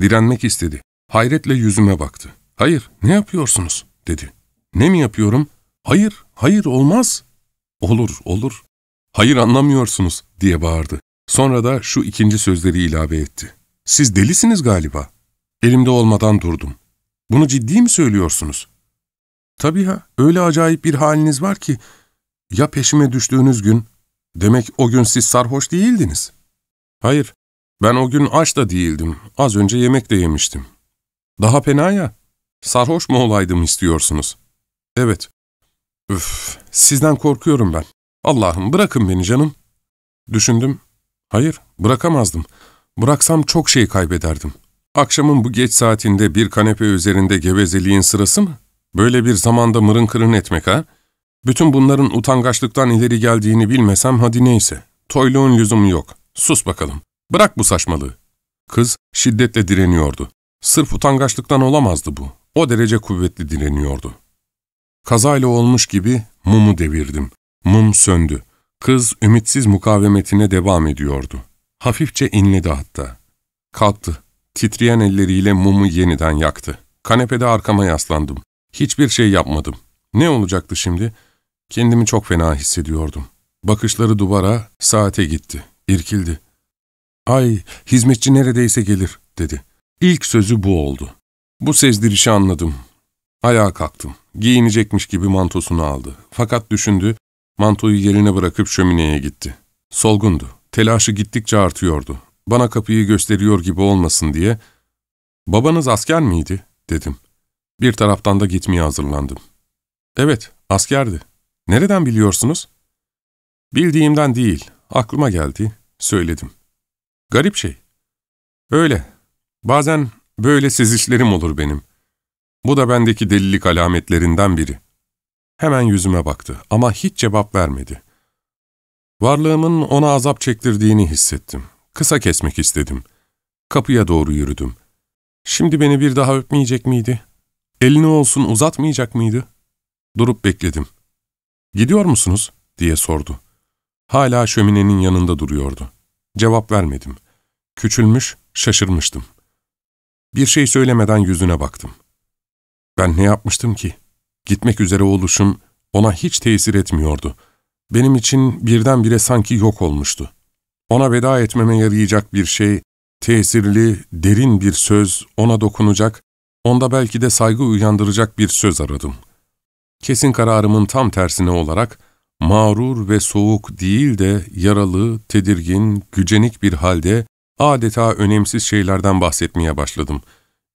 Direnmek istedi. Hayretle yüzüme baktı. ''Hayır, ne yapıyorsunuz?'' dedi. ''Ne mi yapıyorum?'' ''Hayır, hayır olmaz.'' ''Olur, olur. Hayır anlamıyorsunuz.'' diye bağırdı. Sonra da şu ikinci sözleri ilave etti. Siz delisiniz galiba. Elimde olmadan durdum. Bunu ciddi mi söylüyorsunuz? Tabii ha, öyle acayip bir haliniz var ki, ya peşime düştüğünüz gün, demek o gün siz sarhoş değildiniz. Hayır, ben o gün aç da değildim, az önce yemek de yemiştim. Daha fena ya, sarhoş mu olaydım istiyorsunuz? Evet. Üf, sizden korkuyorum ben. Allah'ım bırakın beni canım. Düşündüm, Hayır, bırakamazdım. Bıraksam çok şey kaybederdim. Akşamın bu geç saatinde bir kanepe üzerinde gevezeliğin sırası mı? Böyle bir zamanda mırın kırın etmek ha? Bütün bunların utangaçlıktan ileri geldiğini bilmesem hadi neyse. Toyluğun lüzumu yok. Sus bakalım. Bırak bu saçmalığı. Kız şiddetle direniyordu. Sırf utangaçlıktan olamazdı bu. O derece kuvvetli direniyordu. Kazayla olmuş gibi mumu devirdim. Mum söndü. Kız ümitsiz mukavemetine devam ediyordu. Hafifçe inledi hatta. Kalktı. Titreyen elleriyle mumu yeniden yaktı. Kanepede arkama yaslandım. Hiçbir şey yapmadım. Ne olacaktı şimdi? Kendimi çok fena hissediyordum. Bakışları duvara, saate gitti. İrkildi. ''Ay, hizmetçi neredeyse gelir.'' dedi. İlk sözü bu oldu. Bu sezdirişi anladım. Ayağa kalktım. Giyinecekmiş gibi mantosunu aldı. Fakat düşündü, Mantoyu yerine bırakıp şömineye gitti. Solgundu. Telaşı gittikçe artıyordu. Bana kapıyı gösteriyor gibi olmasın diye ''Babanız asker miydi?'' dedim. Bir taraftan da gitmeye hazırlandım. ''Evet, askerdi. Nereden biliyorsunuz?'' ''Bildiğimden değil, aklıma geldi.'' söyledim. ''Garip şey.'' ''Öyle. Bazen böyle sezişlerim olur benim. Bu da bendeki delilik alametlerinden biri.'' Hemen yüzüme baktı ama hiç cevap vermedi. Varlığımın ona azap çektirdiğini hissettim. Kısa kesmek istedim. Kapıya doğru yürüdüm. Şimdi beni bir daha öpmeyecek miydi? Elini olsun uzatmayacak mıydı? Durup bekledim. ''Gidiyor musunuz?'' diye sordu. Hala şöminenin yanında duruyordu. Cevap vermedim. Küçülmüş, şaşırmıştım. Bir şey söylemeden yüzüne baktım. Ben ne yapmıştım ki? Gitmek üzere oluşum ona hiç tesir etmiyordu. Benim için birdenbire sanki yok olmuştu. Ona veda etmeme yarayacak bir şey, tesirli, derin bir söz ona dokunacak, onda belki de saygı uyandıracak bir söz aradım. Kesin kararımın tam tersine olarak, mağrur ve soğuk değil de yaralı, tedirgin, gücenik bir halde adeta önemsiz şeylerden bahsetmeye başladım.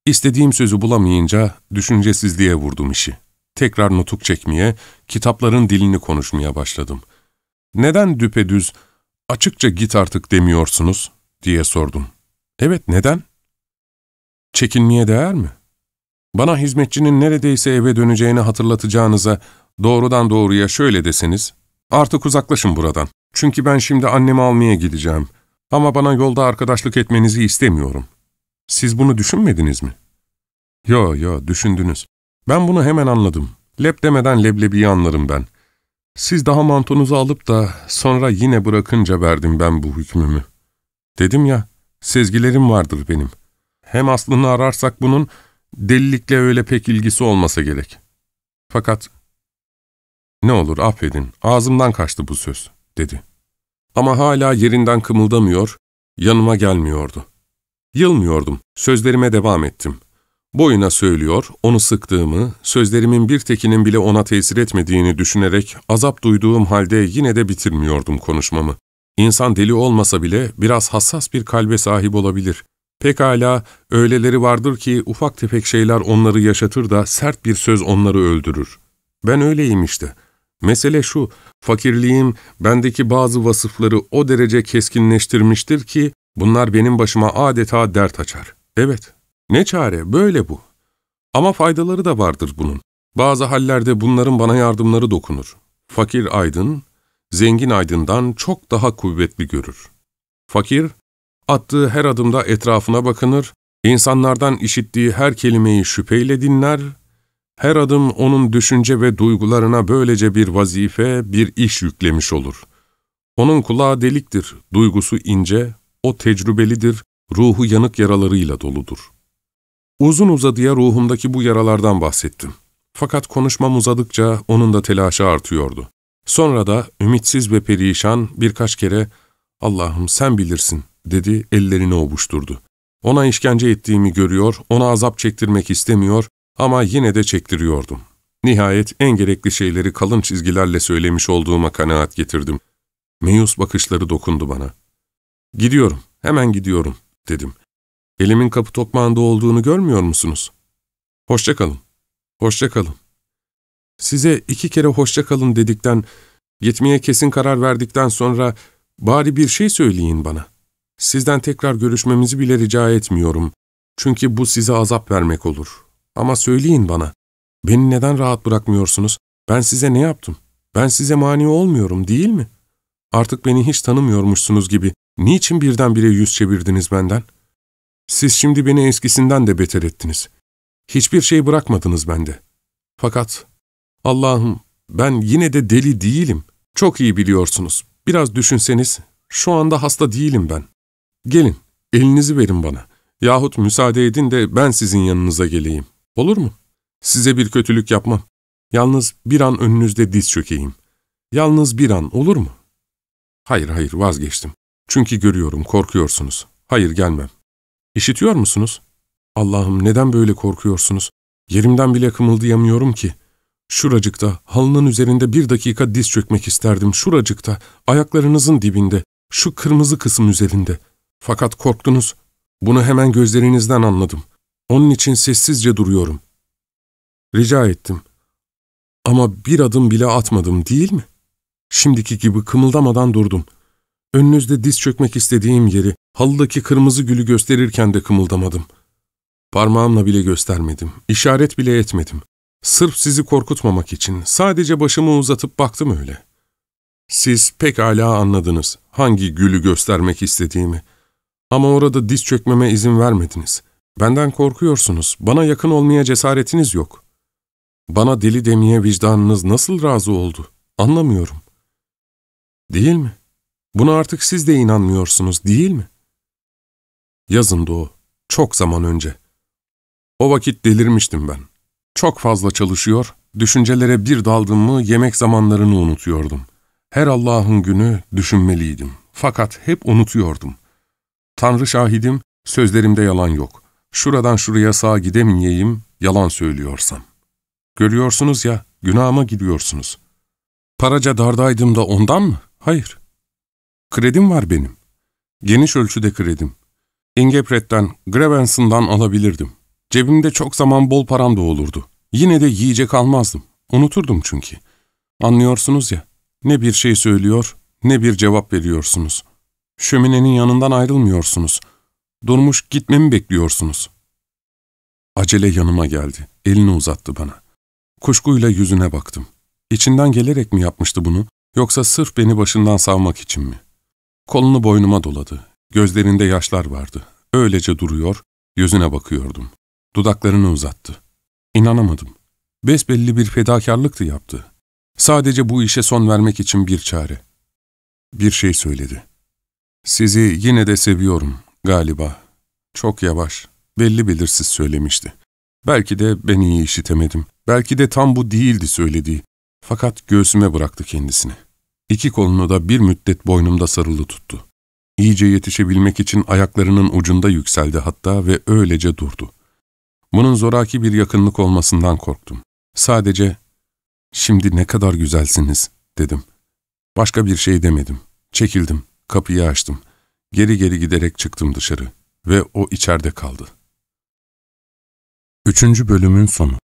İstediğim sözü bulamayınca düşüncesizliğe vurdum işi.'' tekrar nutuk çekmeye, kitapların dilini konuşmaya başladım. ''Neden düpedüz, açıkça git artık demiyorsunuz?'' diye sordum. ''Evet, neden?'' ''Çekinmeye değer mi? Bana hizmetçinin neredeyse eve döneceğini hatırlatacağınıza doğrudan doğruya şöyle deseniz, artık uzaklaşın buradan. Çünkü ben şimdi annemi almaya gideceğim. Ama bana yolda arkadaşlık etmenizi istemiyorum. Siz bunu düşünmediniz mi?'' ''Yo yo, düşündünüz. Ben bunu hemen anladım. Lep demeden leblebiyi anlarım ben. Siz daha mantonuzu alıp da sonra yine bırakınca verdim ben bu hükmümü. Dedim ya, sezgilerim vardır benim. Hem aslını ararsak bunun delilikle öyle pek ilgisi olmasa gerek. Fakat ne olur affedin, ağzımdan kaçtı bu söz, dedi. Ama hala yerinden kımıldamıyor, yanıma gelmiyordu. Yılmıyordum, sözlerime devam ettim. Boyuna söylüyor, onu sıktığımı, sözlerimin bir tekinin bile ona tesir etmediğini düşünerek azap duyduğum halde yine de bitirmiyordum konuşmamı. İnsan deli olmasa bile biraz hassas bir kalbe sahip olabilir. Pekala öyleleri vardır ki ufak tefek şeyler onları yaşatır da sert bir söz onları öldürür. Ben öyleyim işte. Mesele şu, fakirliğim bendeki bazı vasıfları o derece keskinleştirmiştir ki bunlar benim başıma adeta dert açar. Evet, ne çare, böyle bu. Ama faydaları da vardır bunun. Bazı hallerde bunların bana yardımları dokunur. Fakir aydın, zengin aydından çok daha kuvvetli görür. Fakir, attığı her adımda etrafına bakınır, insanlardan işittiği her kelimeyi şüpheyle dinler, her adım onun düşünce ve duygularına böylece bir vazife, bir iş yüklemiş olur. Onun kulağı deliktir, duygusu ince, o tecrübelidir, ruhu yanık yaralarıyla doludur.'' Uzun uzadıya ruhumdaki bu yaralardan bahsettim. Fakat konuşmam uzadıkça onun da telaşı artıyordu. Sonra da ümitsiz ve perişan birkaç kere ''Allah'ım sen bilirsin'' dedi ellerini ovuşturdu. Ona işkence ettiğimi görüyor, ona azap çektirmek istemiyor ama yine de çektiriyordum. Nihayet en gerekli şeyleri kalın çizgilerle söylemiş olduğuma kanaat getirdim. Meyus bakışları dokundu bana. ''Gidiyorum, hemen gidiyorum.'' dedim. Elimin kapı tokmağında olduğunu görmüyor musunuz? Hoşça kalın, hoşça kalın. Size iki kere hoşça kalın dedikten, gitmeye kesin karar verdikten sonra bari bir şey söyleyin bana. Sizden tekrar görüşmemizi bile rica etmiyorum. Çünkü bu size azap vermek olur. Ama söyleyin bana, beni neden rahat bırakmıyorsunuz? Ben size ne yaptım? Ben size mani olmuyorum değil mi? Artık beni hiç tanımıyormuşsunuz gibi. Niçin birdenbire yüz çevirdiniz benden?'' Siz şimdi beni eskisinden de beter ettiniz. Hiçbir şey bırakmadınız bende. Fakat Allah'ım ben yine de deli değilim. Çok iyi biliyorsunuz. Biraz düşünseniz şu anda hasta değilim ben. Gelin elinizi verin bana. Yahut müsaade edin de ben sizin yanınıza geleyim. Olur mu? Size bir kötülük yapmam. Yalnız bir an önünüzde diz çökeyim. Yalnız bir an olur mu? Hayır hayır vazgeçtim. Çünkü görüyorum korkuyorsunuz. Hayır gelmem. İşitiyor musunuz? Allah'ım neden böyle korkuyorsunuz? Yerimden bile kımıldayamıyorum ki. Şuracıkta, halının üzerinde bir dakika diz çökmek isterdim. Şuracıkta, ayaklarınızın dibinde, şu kırmızı kısım üzerinde. Fakat korktunuz. Bunu hemen gözlerinizden anladım. Onun için sessizce duruyorum. Rica ettim. Ama bir adım bile atmadım değil mi? Şimdiki gibi kımıldamadan durdum.'' Önünüzde diz çökmek istediğim yeri, halıdaki kırmızı gülü gösterirken de kımıldamadım. Parmağımla bile göstermedim, işaret bile etmedim. Sırf sizi korkutmamak için sadece başımı uzatıp baktım öyle. Siz pek âlâ anladınız hangi gülü göstermek istediğimi. Ama orada diz çökmeme izin vermediniz. Benden korkuyorsunuz, bana yakın olmaya cesaretiniz yok. Bana deli demeye vicdanınız nasıl razı oldu? Anlamıyorum. Değil mi? Buna artık siz de inanmıyorsunuz değil mi? Yazındı o, çok zaman önce. O vakit delirmiştim ben. Çok fazla çalışıyor, düşüncelere bir daldım mı yemek zamanlarını unutuyordum. Her Allah'ın günü düşünmeliydim. Fakat hep unutuyordum. Tanrı şahidim, sözlerimde yalan yok. Şuradan şuraya sağa gidemeyeyim, yalan söylüyorsam. Görüyorsunuz ya, günahıma gidiyorsunuz. Paraca dardaydım da ondan mı? Hayır. Kredim var benim. Geniş ölçüde kredim. Ingepret'ten, Grevenson'dan alabilirdim. Cebimde çok zaman bol param da olurdu. Yine de yiyecek almazdım. Unuturdum çünkü. Anlıyorsunuz ya, ne bir şey söylüyor, ne bir cevap veriyorsunuz. Şöminenin yanından ayrılmıyorsunuz. Durmuş gitmemi bekliyorsunuz. Acele yanıma geldi, elini uzattı bana. Kuşkuyla yüzüne baktım. İçinden gelerek mi yapmıştı bunu, yoksa sırf beni başından savmak için mi? Kolunu boynuma doladı. Gözlerinde yaşlar vardı. Öylece duruyor, yüzüne bakıyordum. Dudaklarını uzattı. İnanamadım. Besbelli bir fedakarlıktı yaptı. Sadece bu işe son vermek için bir çare. Bir şey söyledi. Sizi yine de seviyorum galiba. Çok yavaş, belli belirsiz söylemişti. Belki de ben iyi işitemedim. Belki de tam bu değildi söylediği. Fakat göğsüme bıraktı kendisini. İki kolunu da bir müddet boynumda sarılı tuttu. İyice yetişebilmek için ayaklarının ucunda yükseldi hatta ve öylece durdu. Bunun zoraki bir yakınlık olmasından korktum. Sadece, ''Şimdi ne kadar güzelsiniz.'' dedim. Başka bir şey demedim. Çekildim, kapıyı açtım. Geri geri giderek çıktım dışarı ve o içeride kaldı. Üçüncü bölümün sonu